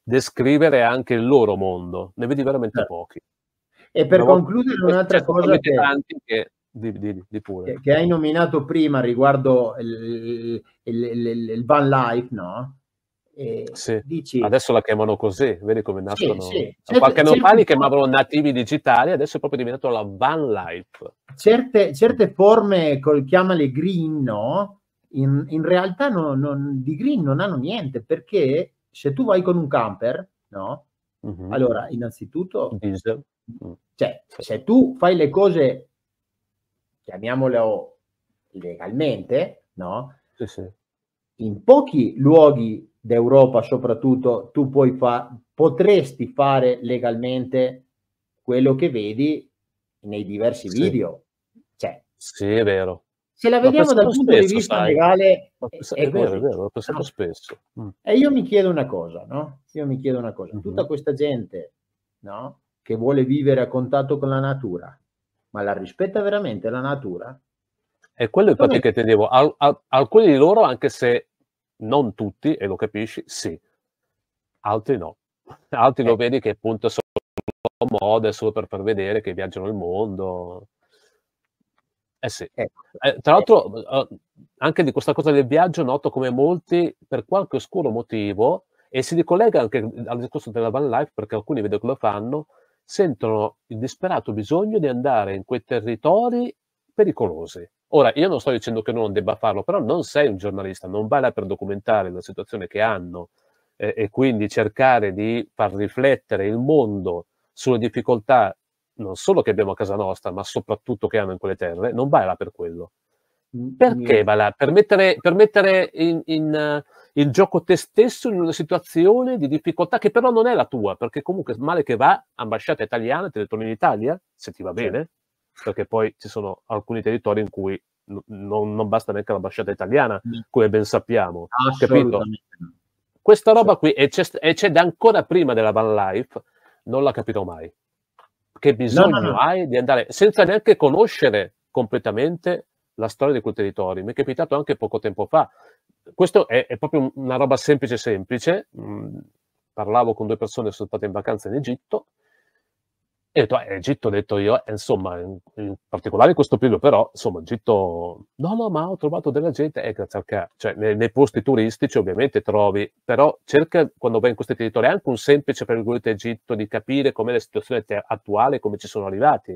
descrivere anche il loro mondo. Ne vedi veramente certo. pochi. E per Però concludere un'altra cosa che, che, di, di, di che, hai nominato prima riguardo il, il, il, il van life, no? sì. dici... Adesso la chiamano così, vedi come nascono. Sì, sì. Certo, qualche anno fa li chiamavano nativi digitali, adesso è proprio diventato la van life. Certe, certe forme, col, chiamale green, no? in, in, realtà non, non, di green non hanno niente, perché se tu vai con un camper, no? Mm-hmm. Allora, innanzitutto, Diesel. Mm. Mm. Cioè, se tu fai le cose, chiamiamolo legalmente, no? Sì, sì. In pochi luoghi d'Europa soprattutto, tu puoi fa- potresti fare legalmente quello che vedi nei diversi sì. video. Cioè, sì, è vero. Se la vediamo dal punto spesso, di vista sai. legale, è, è, vero, è vero, l'ho pensato no. spesso. Mm. E io mi chiedo una cosa, no? Io mi chiedo una cosa, mm-hmm. tutta mhm. questa gente, no? Che vuole vivere a contatto con la natura, ma la rispetta veramente la natura? E quello è il fatto che te devo. Al, al, alcuni di loro, anche se non tutti, e lo capisci, sì, altri no. Altri eh. lo vedi che appunto sono mode solo per far vedere che viaggiano il mondo. Eh sì. Eh. Eh, tra l'altro, eh, anche di questa cosa del viaggio noto come molti, per qualche oscuro motivo, e si ricollega anche al discorso della van life, perché alcuni vedo che lo fanno, sentono il disperato bisogno di andare in quei territori pericolosi Ora, io non sto dicendo che non debba farlo, però non sei un giornalista, non vai là per documentare la situazione che hanno eh, e quindi cercare di far riflettere il mondo sulle difficoltà non solo che abbiamo a casa nostra, ma soprattutto che hanno in quelle terre, non vai là per quello. Mm, perché va là? Per mettere, per mettere in, in, eh, in, gioco te stesso in una situazione di difficoltà che però non è la tua, perché comunque male che va, ambasciata italiana, te ne torni in Italia, se ti va bene, perché poi ci sono alcuni territori in cui n- non, non, basta neanche l'ambasciata italiana, mm. come ben sappiamo. Capito? Questa roba qui, e c'è, da ancora prima della Van Life, non la capirò mai. Che bisogno no, no, no. hai di andare senza neanche conoscere completamente la storia di quel territorio? Mi è capitato anche poco tempo fa. Questo è, è proprio una roba semplice, semplice. Mm, parlavo con due persone che sono state in vacanza in Egitto e ho detto, eh, Egitto, ho detto io, eh, insomma, in, in, particolare questo periodo, però, insomma, Egitto, no, no, ma ho trovato della gente, eh, grazie al cazzo, cioè, nei, nei, posti turistici ovviamente trovi, però cerca, quando vai in questi territori, anche un semplice, per virgolette, Egitto, di capire com'è la situazione attuale, come ci sono arrivati,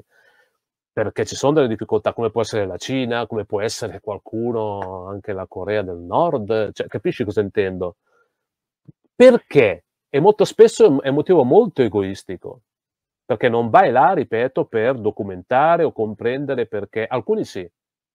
perché ci sono delle difficoltà, come può essere la Cina, come può essere qualcuno, anche la Corea del Nord, cioè, capisci cosa intendo? Perché? E molto spesso è un motivo molto egoistico, perché non vai là, ripeto, per documentare o comprendere perché, alcuni sì,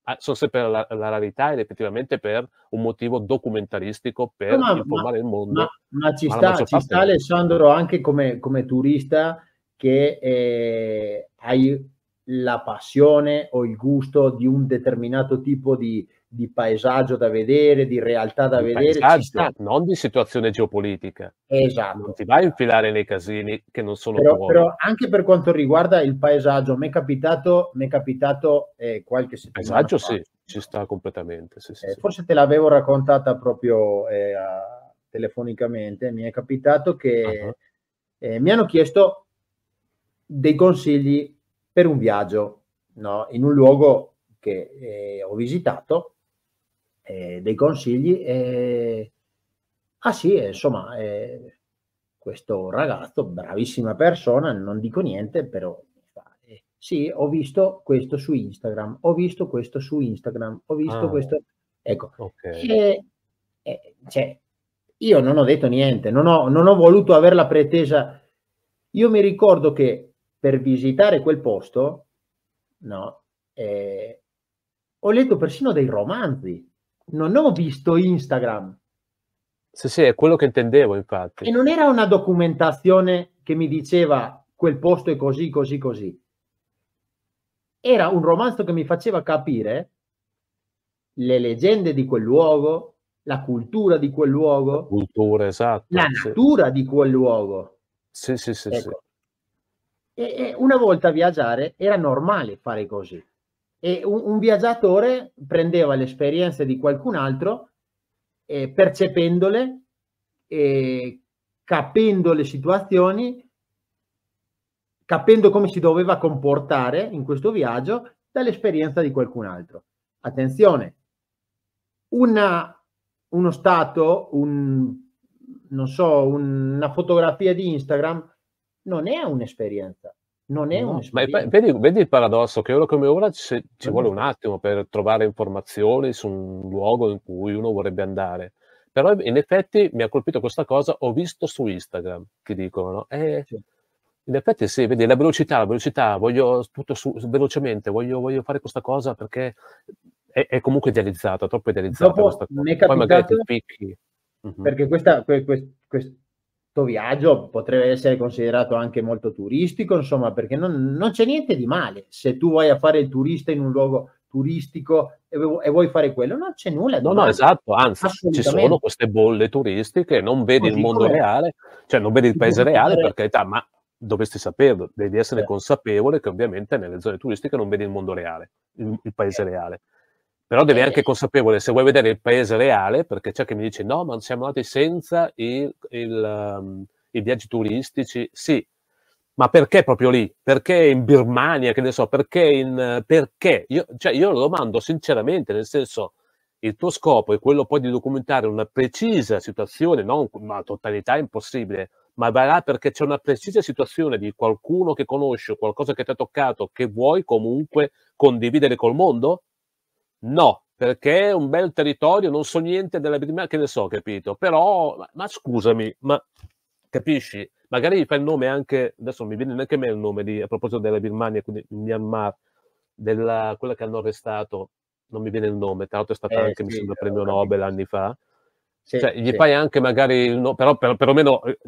ah, so se per la, la rarità ed effettivamente per un motivo documentaristico per no, informare ma, il mondo. Ma, ma ci, ma sta, ci sta Alessandro anche come, come turista che eh, hai la passione o il gusto di un determinato tipo di, di paesaggio da vedere, di realtà da di vedere. Paesaggio, non di situazione geopolitica. Esatto. Non ti vai a infilare nei casini che non sono però, tuoi. Però anche per quanto riguarda il paesaggio, mi è capitato, mi capitato eh, qualche settimana paesaggio fa. sì, ci sta completamente. Sì, sì, eh, sì. Forse te l'avevo raccontata proprio eh, telefonicamente, mi è capitato che uh-huh. mi hanno chiesto dei consigli per un viaggio no? in un luogo che eh, ho visitato eh, dei consigli e ah sì, eh, insomma, eh, questo ragazzo, bravissima persona, non dico niente, però eh, sì, ho visto questo su Instagram, ho visto questo su Instagram, ho visto ah, questo, ecco, okay. e, e, eh, cioè, io non ho detto niente, non ho, non ho voluto avere la pretesa, io mi ricordo che per visitare quel posto, no, eh, ho letto persino dei romanzi, non ho visto Instagram. Sì, sì, è quello che intendevo, infatti. E non era una documentazione che mi diceva quel posto è così, così, così. Era un romanzo che mi faceva capire le leggende di quel luogo, la cultura di quel luogo, la, cultura, esatto, la sì. natura di quel luogo. Sì, sì, sì. Ecco. sì. E, e una volta a viaggiare era normale fare così e un, un viaggiatore prendeva le esperienze di qualcun altro eh, percependole eh, capendo le situazioni capendo come si doveva comportare in questo viaggio dall'esperienza di qualcun altro attenzione una, uno stato un non so, un, una fotografia di Instagram non è un'esperienza. Non è no, un esperienza. Vedi, vedi, il paradosso che ora come ora ci, ci vuole un attimo per trovare informazioni su un luogo in cui uno vorrebbe andare. Però in effetti mi ha colpito questa cosa, ho visto su Instagram che dicono, no? eh, in effetti sì, vedi la velocità, la velocità, voglio tutto su, velocemente, voglio, voglio, fare questa cosa perché è, è comunque idealizzata, troppo idealizzata Dopo questa cosa. Poi magari ti picchi. Uh-huh. Perché questa, que, que, que, viaggio potrebbe essere considerato anche molto turistico, insomma, perché non, non c'è niente di male se tu vai a fare il turista in un luogo turistico e, e vuoi fare quello, non c'è nulla. No, male. no, esatto, anzi, ci sono queste bolle turistiche, non vedi Così il mondo come... reale, cioè non vedi il paese reale per carità, ma dovresti saperlo, devi essere certo. consapevole che ovviamente nelle zone turistiche non vedi il mondo reale, il, il paese reale. Però devi anche eh. consapevole, se vuoi vedere il paese reale, perché c'è chi mi dice no, ma siamo andati senza il, il, um, i viaggi turistici. Sì, ma perché proprio lì? Perché in Birmania, che ne so, perché in... Perché? Io, cioè, io lo domando sinceramente, nel senso, il tuo scopo è quello poi di documentare una precisa situazione, non una totalità impossibile, ma va là perché c'è una precisa situazione di qualcuno che conosci, qualcosa che ti ha toccato, che vuoi comunque condividere col mondo? No, perché è un bel territorio, non so niente della Birmania, che ne so, capito? Però, ma, ma scusami, ma capisci? Magari fa il nome anche, adesso non mi viene neanche a me il nome di, a proposito della Birmania, quindi Myanmar, della, quella che hanno arrestato, non mi viene il nome, tra l'altro è stata eh, anche, sì, mi sembra, eh, premio Nobel anni fa. Sì, cioè, gli sì. fai anche magari, no, però per, perlomeno eh,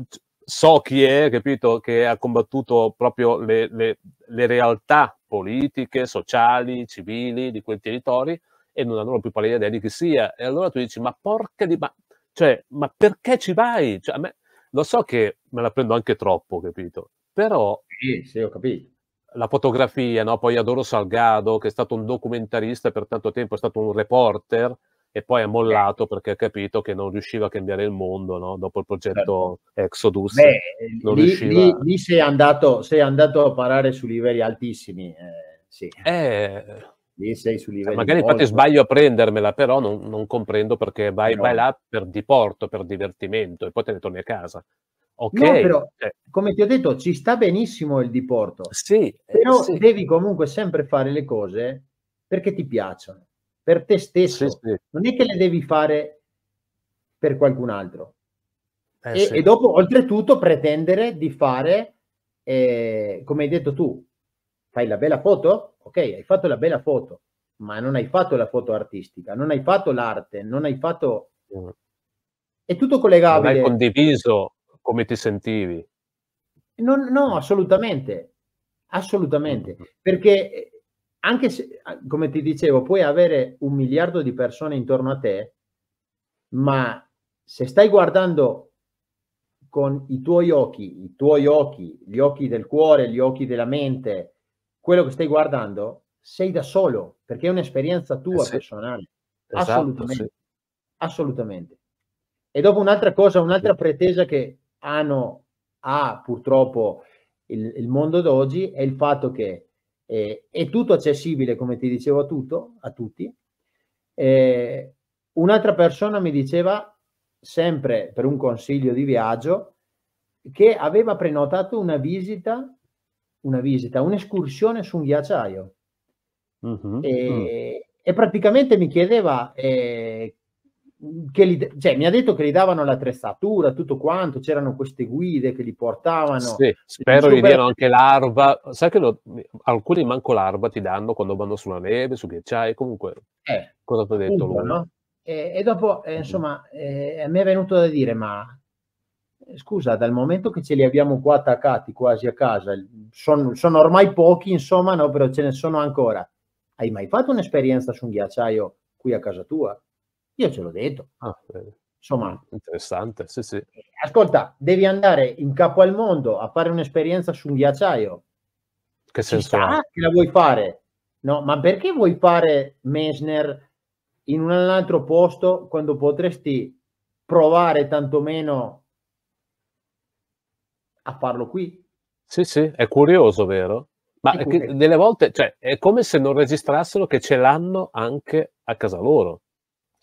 so chi è, capito, che ha combattuto proprio le, le, le realtà politiche, sociali, civili di quei territori e non hanno più pallida idea di chi sia. E allora tu dici, ma porca di... Ma, cioè, ma perché ci vai? Cioè, me, lo so che me la prendo anche troppo, capito? Però... Sì, sì, ho capito. La fotografia, no? Poi adoro Salgado, che è stato un documentarista per tanto tempo, è stato un reporter, e poi ha mollato perché ha capito che non riusciva a cambiare il mondo no? dopo il progetto certo. Exodus. Beh, non lì, riusciva... lì, lì sei, andato, sei, andato, a parare su livelli altissimi. Eh, sì. eh, lì sei su eh, livelli magari infatti sbaglio a prendermela, però non, non comprendo perché vai, no. vai, là per diporto, per divertimento e poi te ne torni a casa. Ok, no, però, cioè come ti ho detto, ci sta benissimo il diporto, sì, eh, però sì. devi comunque sempre fare le cose perché ti piacciono per te stesso, sì, sì. non è che le devi fare per qualcun altro. Eh, e, sì. e, dopo, oltretutto, pretendere di fare, eh, come hai detto tu, fai la bella foto, ok, hai fatto la bella foto, ma non hai fatto la foto artistica, non hai fatto l'arte, non hai fatto... Mm. È tutto collegabile. Non hai condiviso come ti sentivi. Non, no, assolutamente, assolutamente, mm. perché anche se, ah, come ti dicevo, puoi avere un miliardo di persone intorno a te, ma se stai guardando con i tuoi occhi, i tuoi occhi, gli occhi del cuore, gli occhi della mente, quello che stai guardando, sei da solo, perché è un'esperienza eh tua eh sì. personale. Esatto, assolutamente. Sì. assolutamente. E dopo un'altra cosa, un'altra pretesa che hanno, ha purtroppo il, il mondo d'oggi, è il fatto che eh, è tutto accessibile, come ti dicevo, a, tutto, a tutti. Eh, un'altra persona mi diceva, sempre per un consiglio di viaggio, che aveva prenotato una visita, una visita, un'escursione su un ghiacciaio. Uh-huh. E, uh e, praticamente mi chiedeva eh, gli, cioè, mi ha detto che gli davano l'attrezzatura, tutto quanto, c'erano queste guide che li portavano. Sì, cioè, spero gli diano anche l'arba. Sai che lo, alcuni manco l'arba ti danno quando vanno sulla neve, su ghiacciai, comunque. Eh, cosa ti ha detto lui? No? E, e, dopo, eh, insomma, eh, mi è venuto da dire, ma eh, scusa, dal momento che ce li abbiamo qua attaccati quasi a casa, sono, sono ormai pochi, insomma, no, però ce ne sono ancora. Hai mai fatto un'esperienza su un ghiacciaio qui a casa tua? Io ce l'ho detto. Ah, Insomma, interessante. Sì, sì. Eh, ascolta, devi andare in capo al mondo a fare un'esperienza su un ghiacciaio. Che senso ha? Che la vuoi fare? No, ma perché vuoi fare Messner in un altro posto quando potresti provare tantomeno a farlo qui? Sì, sì, è curioso, vero? Ma curioso. delle volte cioè, è come se non registrassero che ce l'hanno anche a casa loro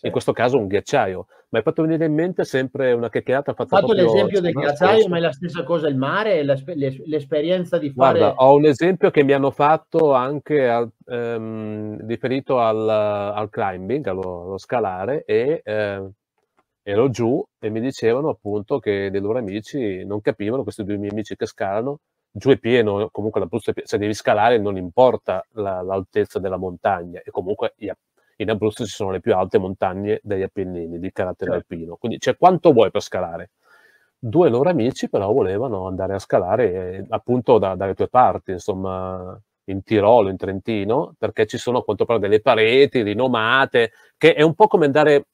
in questo caso un ghiacciaio. Mi hai fatto venire in mente sempre una chiacchierata fatta Ho fatto l'esempio del ghiacciaio, ma è la stessa cosa il mare, l'esperienza di fare... Guarda, ho un esempio che mi hanno fatto anche al, ehm, riferito al, al climbing, allo, allo, scalare, e eh, ero giù e mi dicevano appunto che dei loro amici non capivano, questi due miei amici che scalano, giù è pieno, comunque l'Abruzzo è pieno, cioè se devi scalare non importa l'altezza della montagna e comunque gli in Abruzzo ci sono le più alte montagne degli Appennini di carattere certo. alpino, quindi c'è quanto vuoi per scalare. Due loro amici però volevano andare a scalare eh, appunto da, dalle tue parti, insomma, in Tirolo, in Trentino, perché ci sono a quanto pare delle pareti rinomate, che è un po' come andare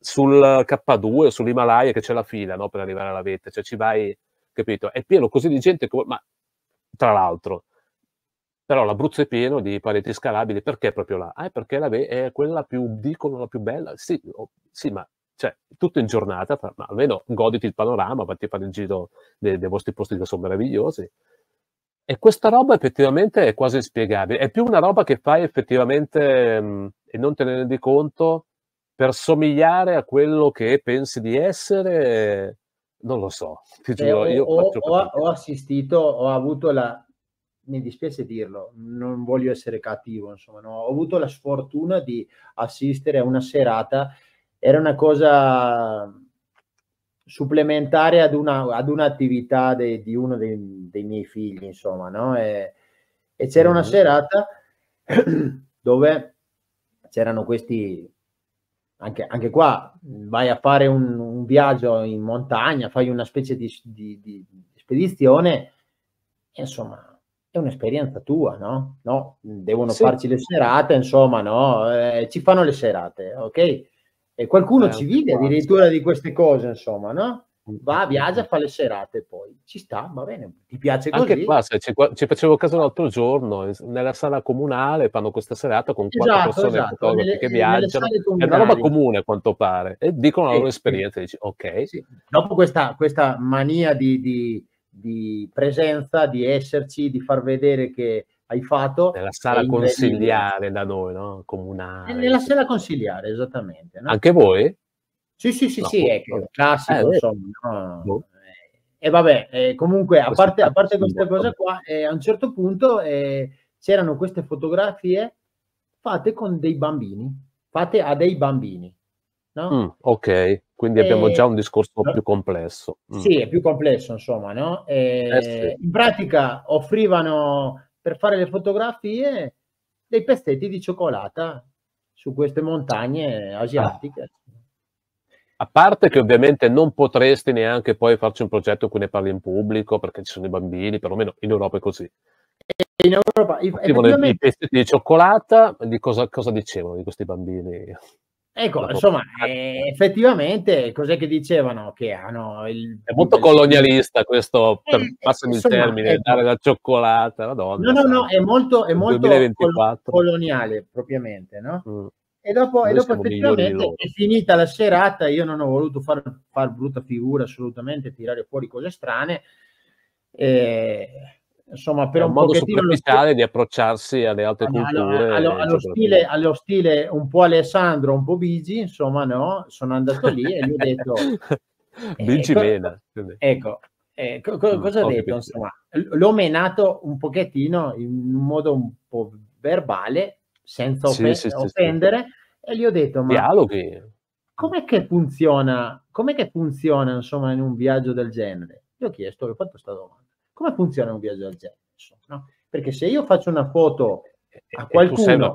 sul K2 o sull'Himalaya che c'è la fila no, per arrivare alla vetta, cioè ci vai, capito? È pieno così di gente che... Ma tra l'altro, però l'Abruzzo è pieno di pareti scalabili, perché proprio là? Ah, perché la è quella più, dicono, la più bella? Sì, oh, sì ma cioè, tutto in giornata, ma almeno goditi il panorama, vatti a fare il giro dei, dei, vostri posti che sono meravigliosi. E questa roba effettivamente è quasi spiegabile, è più una roba che fai effettivamente mh, mm, e non te ne rendi conto per somigliare a quello che pensi di essere, non lo so, ti eh, giuro. Eh, io ho, ho, ho assistito, ho avuto la, mi dispiace dirlo, non voglio essere cattivo, insomma, no? ho avuto la sfortuna di assistere a una serata, era una cosa supplementare ad, una, ad un'attività de, di uno dei, dei, miei figli, insomma, no? e, e c'era una mm-hmm. serata dove c'erano questi anche, anche, qua vai a fare un, un, viaggio in montagna, fai una specie di, di, di spedizione, insomma, è un'esperienza tua, no? no? Devono sì. farci le serate, insomma, no? Eh, ci fanno le serate, ok? E qualcuno eh, ci certo, vive addirittura di queste cose, insomma, no? Va, viaggia, fa le serate poi. Ci sta, va bene, ti piace così. Anche qua, se, ci facevo caso l'altro giorno, eh, nella sala comunale fanno questa serata con quattro esatto, persone esatto. Nelle, che viaggiano. È una roba comune, a quanto pare. E dicono la loro eh, esperienza, dici, ok. Sì. Dopo questa, questa mania di, di di presenza, di esserci, di far vedere che hai fatto. Nella sala consigliare da noi, no? Comunale. Eh, nella sala consigliare, esattamente. No? Anche voi? Sì, sì, sì, no, sì, è boh. no. Ecco, classico, eh, insomma. No? Boh. Eh, e vabbè, eh, comunque, a parte, a parte queste boh, cose qua, eh, a un certo punto eh, c'erano queste fotografie fatte con dei bambini, fatte a dei bambini. No? Mm, ok, quindi e... abbiamo eh, già un discorso più complesso. Mm. Sì, è più complesso, insomma, no? E... Eh, eh sì. In pratica offrivano per fare le fotografie dei pezzetti di cioccolata su queste montagne ah. asiatiche. Ah. A parte che ovviamente non potresti neanche poi farci un progetto in cui ne parli in pubblico perché ci sono i bambini, perlomeno in Europa è così. Eh, in Europa, effettivamente... I pezzetti di cioccolata, di cosa, cosa dicevano di questi bambini? Ecco, insomma, eh, effettivamente, cos'è che dicevano? Che hanno il... È molto colonialista questo, per, eh, eh passami il termine, ecco. dare la cioccolata alla donna. No, no, no, è molto, è molto col- coloniale propriamente, no? Mm. E dopo, e dopo effettivamente è finita la serata, io non ho voluto far, far brutta figura assolutamente, tirare fuori cose strane. Eh, insomma, per è un, un modo superficiale di approcciarsi alle altre culture. Allo, allo, stile, allo, stile, un po' Alessandro, un po' Bigi, insomma, no, sono andato lì e gli ho detto... Eh, Bigi eh, mena. Ecco, eh, co- co- mm, cosa mm, ho detto? Insomma, l'ho menato un pochettino in un modo un po' verbale, senza sì, off- sì, offendere, sì, e gli ho detto, ma... Dialoghi. Com'è che funziona, com'è che funziona, insomma, in un viaggio del genere? Gli ho chiesto, gli ho fatto questa domanda come funziona un viaggio del genere? No? Perché se io faccio una foto a qualcuno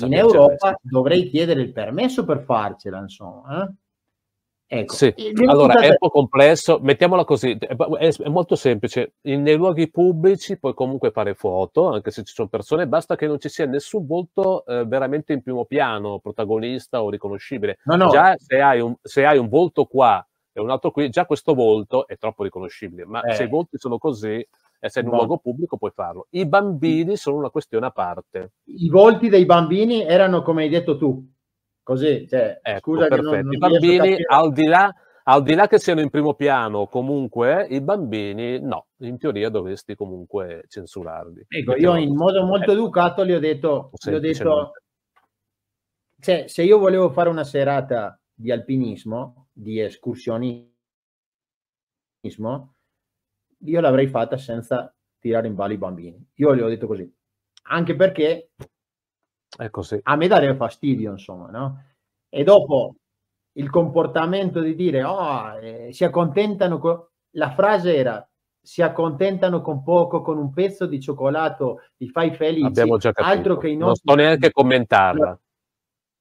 in Europa dovrei chiedere il permesso per farcela, insomma. Eh? Ecco. Sì. Allora, è un po' complesso, mettiamola così, è, molto semplice. nei luoghi pubblici puoi comunque fare foto, anche se ci sono persone, basta che non ci sia nessun volto eh, veramente in primo piano, protagonista o riconoscibile. No, no. Già se hai, un, se hai un volto qua e un altro qui, già questo volto è troppo riconoscibile, ma eh. se i eh. volti sono così, e eh, se in un no. luogo pubblico puoi farlo. I bambini sono una questione a parte. I volti dei bambini erano come hai detto tu, così, cioè, ecco, scusa perfetto. che non, non I bambini, al di, là, al di là che siano in primo piano, comunque, i bambini no, in teoria dovresti comunque censurarli. Ecco, io in modo molto eh. educato gli ho detto, gli ho detto cioè, se io volevo fare una serata di alpinismo, di escursionismo, io l'avrei fatta senza tirare in ballo i bambini. Io gli ho detto così, anche perché ecco sì. a me darebbe fastidio, insomma, no? E dopo il comportamento di dire, oh, eh, si accontentano, con... la frase era, si accontentano con poco, con un pezzo di cioccolato, li fai felici. Abbiamo già capito. Altro che i nostri... Non sto neanche commentarla.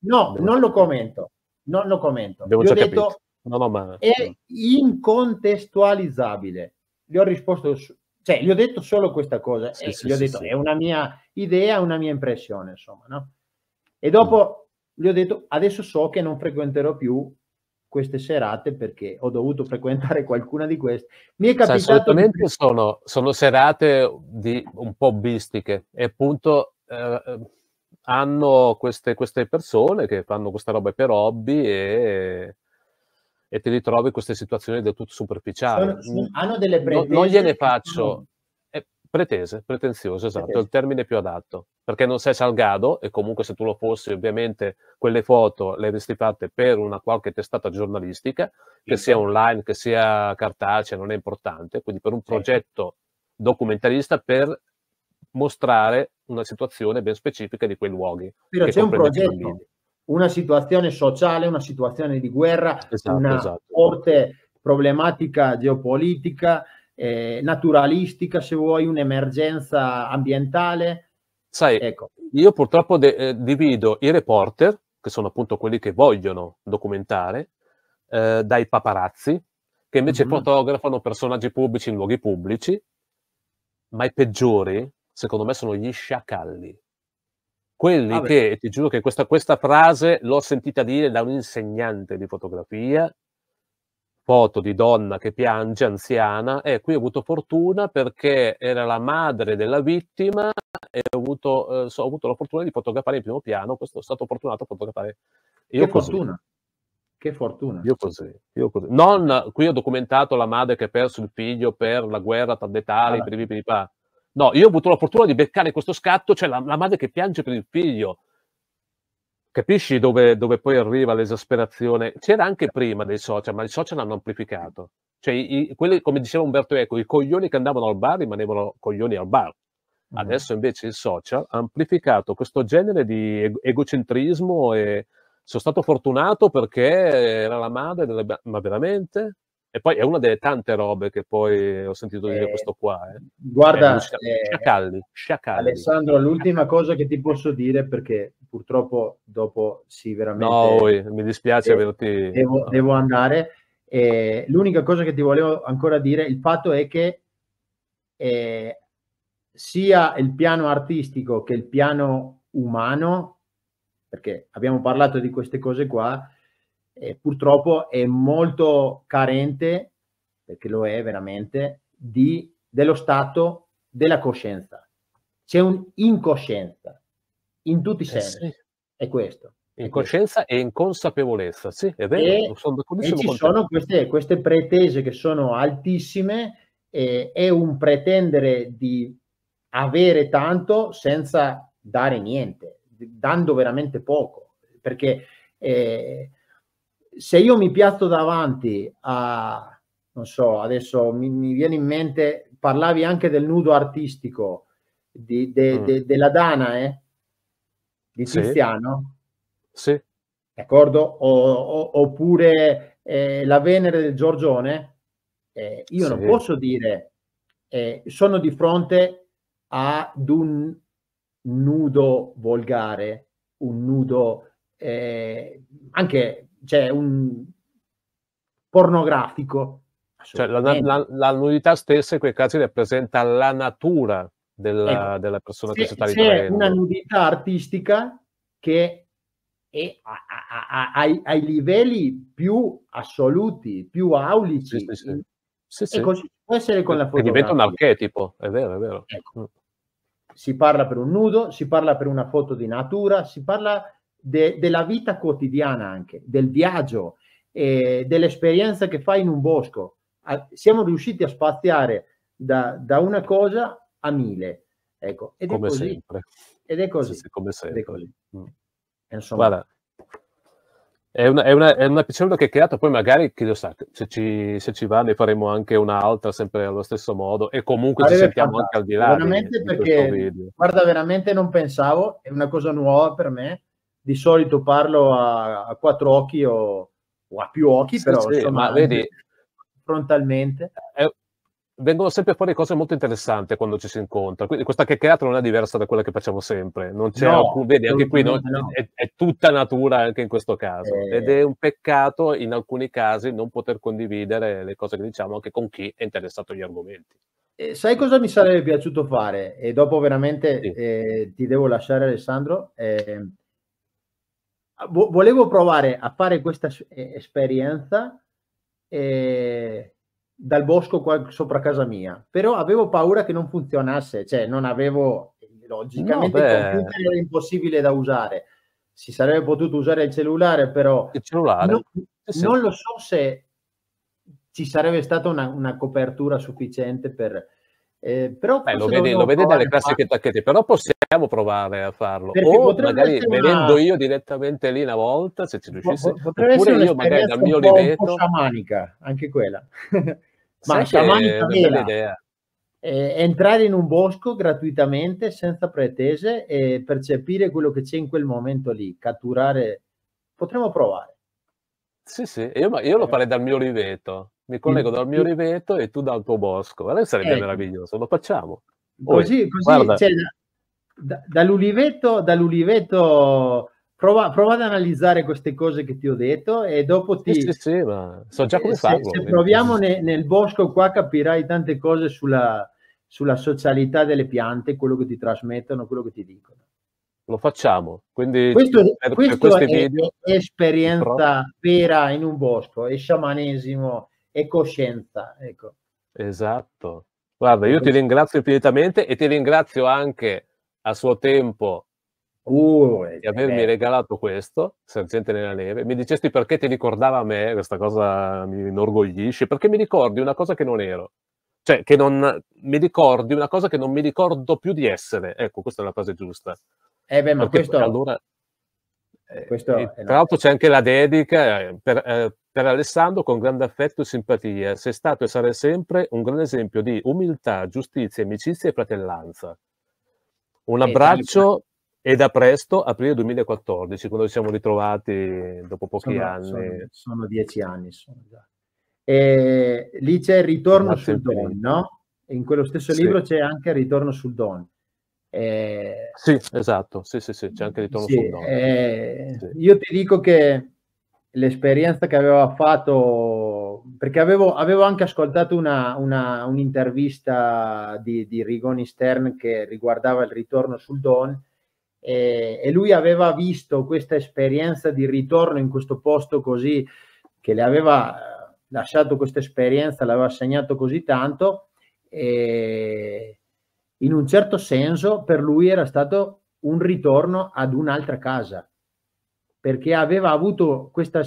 No, non lo commento non lo commento. Devo già ho detto, capito. No, no, ma... è incontestualizzabile. Gli ho risposto, cioè, gli ho detto solo questa cosa. Sì, sì, gli ho detto, sì, è una mia idea, una mia impressione, insomma, no? E dopo mm. gli ho detto, adesso so che non frequenterò più queste serate perché ho dovuto frequentare qualcuna di queste. Mi è capitato... Assolutamente di... sono, sono serate di, un po' bistiche e appunto... Eh, hanno queste, queste persone che fanno queste robe per hobby e, e ti ritrovi in queste situazioni del tutto superficiali. Sono, mm. hanno delle pretese. No, non gliene faccio. È diciamo. eh, pretese, pretenzioso, esatto, pretese. è il termine più adatto. Perché non sei Salgado e comunque se tu lo fossi, ovviamente quelle foto le avresti fatte per una qualche testata giornalistica, che sì. sia esatto. online, che sia cartacea, non è importante. Quindi per un progetto documentarista per mostrare una situazione ben specifica di quei luoghi. Però c'è un progetto, una situazione sociale, una situazione di guerra, esatto, una esatto. forte problematica geopolitica, eh, naturalistica, se vuoi, un'emergenza ambientale. Sai, ecco. io purtroppo de- eh, divido i reporter, che sono appunto quelli che vogliono documentare, eh, dai paparazzi, che invece mm-hmm. fotografano personaggi pubblici in luoghi pubblici, ma i peggiori secondo me sono gli sciacalli. Quelli ah, che, ti giuro che questa, questa frase l'ho sentita dire da un insegnante di fotografia, foto di donna che piange, anziana, e qui ho avuto fortuna perché era la madre della vittima e ho avuto, eh, so, ho avuto la fortuna di fotografare in primo piano, questo è stato fortunato a fotografare io che così. Fortuna. Che fortuna. Io così, io così. Non, qui ho documentato la madre che ha perso il figlio per la guerra tra detali, allora. Ah per i No, io ho avuto la fortuna di beccare questo scatto, cioè la, la madre che piange per il figlio. Capisci dove, dove poi arriva l'esasperazione? C'era anche prima dei social, ma i social hanno amplificato. Cioè, i, quelli, come diceva Umberto Eco, i coglioni che andavano al bar rimanevano coglioni al bar. Mm-hmm. Adesso invece il social ha amplificato questo genere di egocentrismo e sono stato fortunato perché era la madre, delle... ma veramente? E poi è una delle tante robe che poi ho sentito dire eh, questo qua. Eh. Guarda, eh, eh sciacalli, sciacalli. Alessandro, l'ultima cosa che ti posso dire, perché purtroppo dopo sì, veramente... No, oi, mi dispiace averti... Devo, devo andare. l'unica cosa che ti volevo ancora dire, il fatto è che eh, sia il piano artistico che il piano umano, perché abbiamo parlato di queste cose qua, eh, purtroppo è molto carente, perché lo è veramente, di, dello stato della coscienza. C'è un'incoscienza in tutti i eh, sensi. Sì. È questo. Incoscienza e inconsapevolezza, sì, è vero, e, sono e ci sono queste, queste, pretese che sono altissime eh, è un pretendere di avere tanto senza dare niente, dando veramente poco, perché eh, se io mi piazzo davanti a, non so, adesso mi, mi viene in mente, parlavi anche del nudo artistico di, de, mm. de, della Danae, eh? di sì. Tiziano. Sì. D'accordo? O, o, oppure eh, la Venere del Giorgione. Eh, io sì. non posso dire, eh, sono di fronte ad un nudo volgare, un nudo eh, anche cioè, un pornografico. Cioè, la, la, la, nudità stessa in quei casi rappresenta la natura della, ecco, della persona se, che si sta ritraendo. È una nudità artistica che è a, a, a, ai, ai, livelli più assoluti, più aulici. Sì, sì, sì. Sì, sì. E così può essere con la fotografia. Che diventa un archetipo, è vero, è vero. Ecco. Mm. Si parla per un nudo, si parla per una foto di natura, si parla de, della vita quotidiana anche, del viaggio, eh, dell'esperienza che fai in un bosco. A, siamo riusciti a spaziare da, da, una cosa a mille. Ecco, ed come è così. sempre. Ed è così. Sì, sì, come sempre. È così. Mm. Insomma, Guarda, è una, è, una, è una che hai creato, poi magari chi lo sa, se ci, se ci, va ne faremo anche un'altra sempre allo stesso modo e comunque Sarebbe ci sentiamo fantastico. anche al di là. Veramente di, perché, di guarda, veramente non pensavo, è una cosa nuova per me di solito parlo a, a quattro occhi o, o, a più occhi, sì, però sì, insomma, ma vedi, frontalmente. È, eh, vengono sempre fuori cose molto interessanti quando ci si incontra. Quindi questa chiacchierata non è diversa da quella che facciamo sempre. Non No, alcun, vedi, anche qui no, no. È, è, tutta natura anche in questo caso. Eh. Ed è un peccato in alcuni casi non poter condividere le cose che diciamo anche con chi è interessato agli argomenti. Eh, sai cosa mi sarebbe piaciuto fare? E dopo veramente sì. eh, ti devo lasciare Alessandro. Eh, volevo provare a fare questa esperienza eh, dal bosco qua sopra casa mia, però avevo paura che non funzionasse, cioè non avevo, logicamente no, il computer era impossibile da usare, si sarebbe potuto usare il cellulare, però il cellulare. Non, sì. non lo so se ci sarebbe stata una, una copertura sufficiente per eh, però Beh, lo, vede, lo vedete dalle classiche tacchette, però possiamo provare a farlo. Perché o magari una... venendo io direttamente lì una volta, se ci riuscissi, oppure io magari dal mio livello. Un po' sciamanica, anche quella. Ma sciamanica vera. Idea. Eh, entrare in un bosco gratuitamente, senza pretese, e percepire quello che c'è in quel momento lì, catturare. Potremmo provare. Sì, sì, io, io lo farei dal mio riveto. Mi collego dal mio riveto e tu dal tuo bosco. Allora sarebbe ecco. meraviglioso, lo facciamo. Poi, così, così cioè, da, dall'uliveto, dall'uliveto Prova, prova, ad analizzare queste cose che ti ho detto e dopo ti... Sì, sì, sì ma so già eh, come se, Se proviamo ne, nel bosco qua capirai tante cose sulla, sulla socialità delle piante, quello che ti trasmettono, quello che ti dicono lo facciamo. Quindi questo, per, questo per è video, esperienza però... vera in un bosco, è sciamanesimo, è coscienza. Ecco. Esatto. Guarda, io ecco. ti ringrazio infinitamente e ti ringrazio anche a suo tempo uh, eh, di avermi bello. regalato questo, Sergente nella neve. Mi dicesti perché ti ricordava a me, questa cosa mi inorgoglisce, perché mi ricordi una cosa che non ero. Cioè, che non mi ricordi una cosa che non mi ricordo più di essere. Ecco, questa è la frase giusta. Eh beh, ma questo... Allora, eh, questo e, eh, tra l'altro c'è anche la dedica eh, per, eh, per, Alessandro con grande affetto e simpatia. Sei stato e sarai sempre un grande esempio di umiltà, giustizia, amicizia e fratellanza. Un abbraccio e da presto, aprile 2014, quando ci siamo ritrovati dopo pochi sono, anni. Sono, sono, dieci anni. Sono e, lì c'è il ritorno sul Don, no? In quello stesso libro c'è anche il ritorno sul Don. Eh, sì, esatto, sì, sì, sì, c'è anche di Tono sì, sul eh, sì. Io ti dico che l'esperienza che aveva fatto, perché avevo, avevo anche ascoltato una, una, un'intervista di, di, Rigoni Stern che riguardava il ritorno sul Don eh, e lui aveva visto questa esperienza di ritorno in questo posto così che le aveva eh, lasciato questa esperienza, l'aveva segnato così tanto. E, in un certo senso per lui era stato un ritorno ad un'altra casa, perché aveva avuto questa...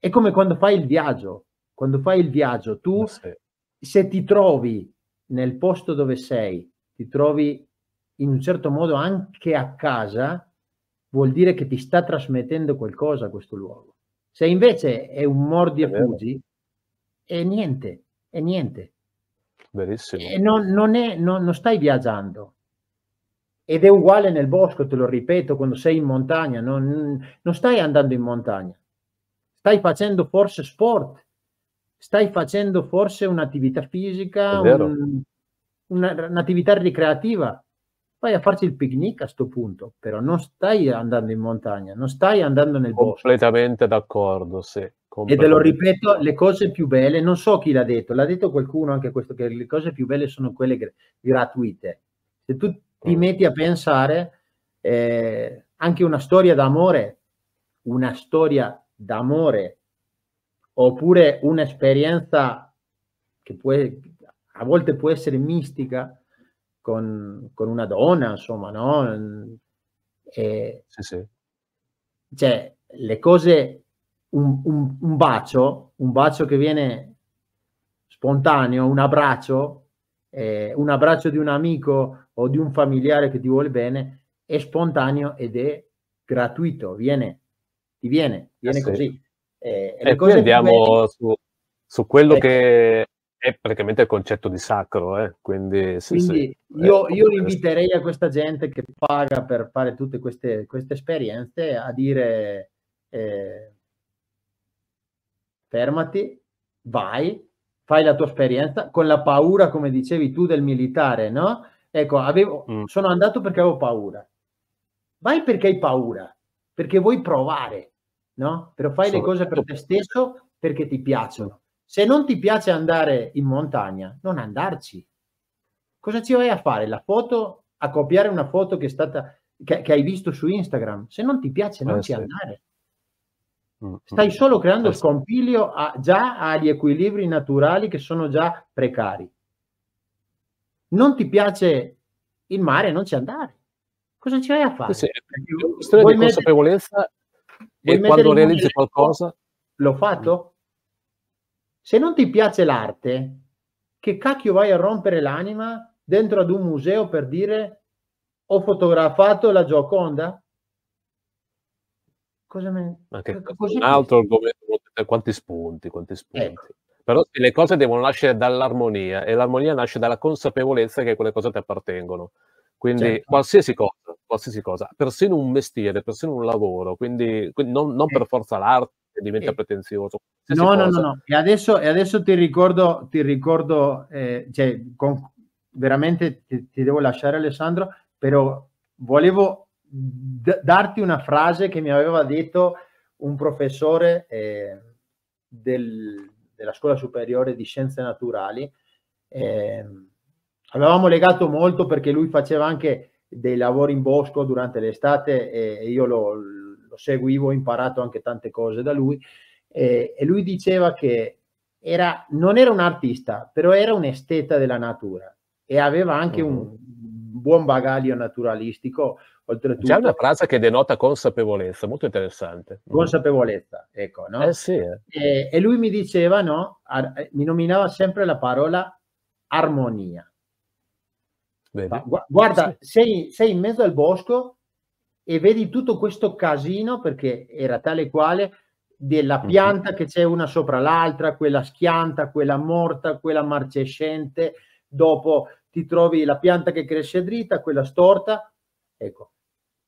È come quando fai il viaggio, quando fai il viaggio, tu sì. se ti trovi nel posto dove sei, ti trovi in un certo modo anche a casa, vuol dire che ti sta trasmettendo qualcosa a questo luogo. Se invece è un mordi e fuggi, è niente, è niente. Verissimo. Non, non, è, non, non stai viaggiando, ed è uguale nel bosco, te lo ripeto, quando sei in montagna, non, non, stai andando in montagna, stai facendo forse sport, stai facendo forse un'attività fisica, un, una, un'attività ricreativa vai a farci il picnic a questo punto, però non stai andando in montagna, non stai andando nel bosco. Completamente d'accordo, sì. E te lo ripeto, le cose più belle, non so chi l'ha detto, l'ha detto qualcuno anche questo, che le cose più belle sono quelle gr- gratuite. Se tu ti mm. metti a pensare, eh, anche una storia d'amore, una storia d'amore, oppure un'esperienza che può, a volte può essere mistica, con, con una donna, insomma, no? E, sì, sì. Cioè, le cose, un, un, un bacio, un bacio che viene spontaneo, un abbraccio, eh, un abbraccio di un amico o di un familiare che ti vuole bene è spontaneo ed è gratuito, viene, ti viene, viene eh sì. così. Eh, e poi eh, andiamo su, su, quello eh. che è praticamente il concetto di sacro, eh? quindi, sì, quindi sì, io, io inviterei a questa gente che paga per fare tutte queste, queste esperienze a dire eh, fermati, vai, fai la tua esperienza con la paura, come dicevi tu, del militare, no? Ecco, avevo, mm. sono andato perché avevo paura. Vai perché hai paura, perché vuoi provare, no? Però fai le cose per te stesso perché ti piacciono se non ti piace andare in montagna, non andarci. Cosa ci vai a fare? La foto, a copiare una foto che, è stata, che, che hai visto su Instagram? Se non ti piace, non eh, ci sì. andare. Mm, Stai mm. solo creando eh, scompiglio a, già agli equilibri naturali che sono già precari. Non ti piace il mare, non ci andare. Cosa ci vai a fare? Sì, è una questione di mettere, consapevolezza e quando realizzi qualcosa... L'ho fatto? Mm se non ti piace l'arte, che cacchio vai a rompere l'anima dentro ad un museo per dire ho fotografato la Gioconda? Cosa me... Anche Così... un altro argomento, quanti spunti, quanti spunti. Ecco. Però le cose devono nascere dall'armonia e l'armonia nasce dalla consapevolezza che quelle cose ti appartengono. Quindi certo. qualsiasi cosa, qualsiasi cosa, persino un mestiere, persino un lavoro, quindi, quindi non, non per ecco. forza l'arte, diventa e... pretenzioso. No, no, no, no, E adesso, e adesso ti ricordo, ti ricordo eh, cioè, con, veramente ti, ti, devo lasciare Alessandro, però volevo d- darti una frase che mi aveva detto un professore eh, del, della Scuola Superiore di Scienze Naturali. Eh, avevamo legato molto perché lui faceva anche dei lavori in bosco durante l'estate e io lo, seguivo, ho imparato anche tante cose da lui e, e lui diceva che era, non era un artista, però era un esteta della natura e aveva anche un mhm. buon bagaglio naturalistico. Oltretutto. C'è una frase che denota consapevolezza, molto interessante. Mhm. Consapevolezza, ecco, no? Eh sì, eh. E, e, lui mi diceva, no, Ar- mi nominava sempre la parola armonia. Vedi? Guarda, sì. sei, sei in mezzo al bosco e vedi tutto questo casino perché era tale e quale della mm-hmm. pianta che c'è una sopra l'altra, quella schianta, quella morta, quella marcescente, dopo ti trovi la pianta che cresce dritta, quella storta. Ecco,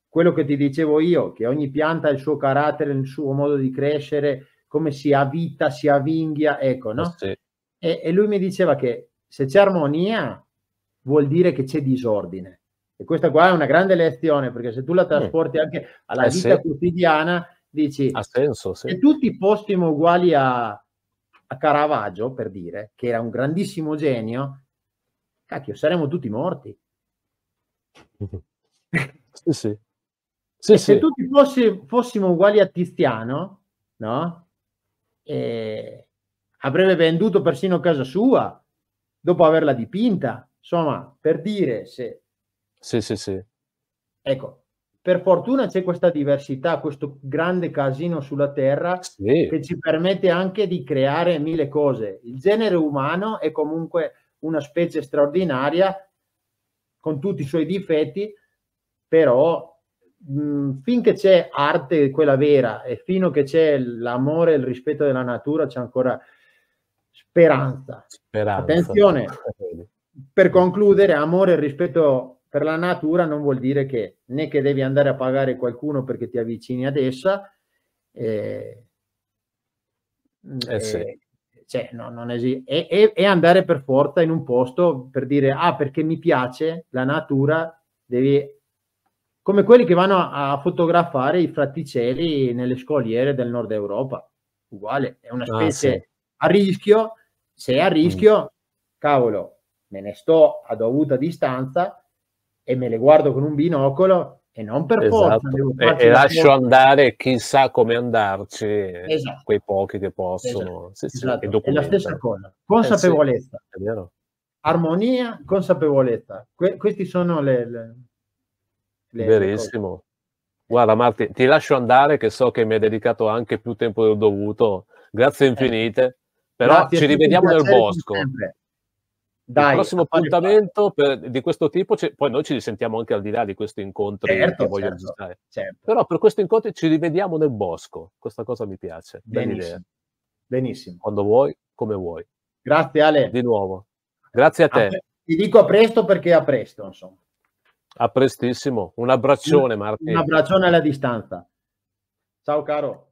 quello che ti dicevo io, che ogni pianta ha il suo carattere, il suo modo di crescere, come si avvita, si avvinghia, ecco, no? Eh sì. E, e lui mi diceva che se c'è armonia vuol dire che c'è disordine e questa qua è una grande lezione, perché se tu la mm. trasporti anche alla eh, vita sì. quotidiana, dici... Ha senso, sì. Se tutti fossimo uguali a, a Caravaggio, per dire, che era un grandissimo genio, cacchio, saremmo tutti morti. sì, sì. sì se tutti fossi, fossimo uguali a Tiziano, no? E avrebbe venduto persino casa sua dopo averla dipinta. Insomma, per dire, se sì, sì, sì. Ecco, per fortuna c'è questa diversità, questo grande casino sulla Terra sì. che ci permette anche di creare mille cose. Il genere umano è comunque una specie straordinaria con tutti i suoi difetti, però mh, finché c'è arte, quella vera, e fino che c'è l'amore e il rispetto della natura, c'è ancora speranza. speranza. Attenzione, per concludere, amore e rispetto per la natura non vuol dire che né che devi andare a pagare qualcuno perché ti avvicini ad essa, eh, eh, eh sì. cioè, no, non esiste, e, e, andare per forza in un posto per dire ah perché mi piace la natura, devi come quelli che vanno a, a fotografare i fratticelli nelle scogliere del nord Europa, uguale, è una ah, specie ah, sì. a rischio, se è a mm. rischio, mm. cavolo, me ne sto a dovuta distanza, e me le guardo con un binocolo e non per esatto. forza e, e lascio forza. andare chissà come andarci esatto. quei pochi che possono esatto. Sì, sì, esatto. è la stessa cosa consapevolezza eh sì, armonia consapevolezza que- questi sono le, le, le verissimo cose. guarda Marti ti lascio andare che so che mi hai dedicato anche più tempo del dovuto grazie eh. infinite eh. però grazie, ci rivediamo nel bosco sempre. Dai, il prossimo appuntamento per, di questo tipo, poi noi ci risentiamo anche al di là di questo incontro certo, che voglio certo, Certo. Però per questo incontro ci rivediamo nel bosco, questa cosa mi piace. Benissimo. Benissimo. Quando vuoi, come vuoi. Grazie Ale. Di nuovo. Grazie a te. A, ti dico a presto perché a presto, insomma. A prestissimo. Un abbraccione Martino. Un abbraccione alla distanza. Ciao caro.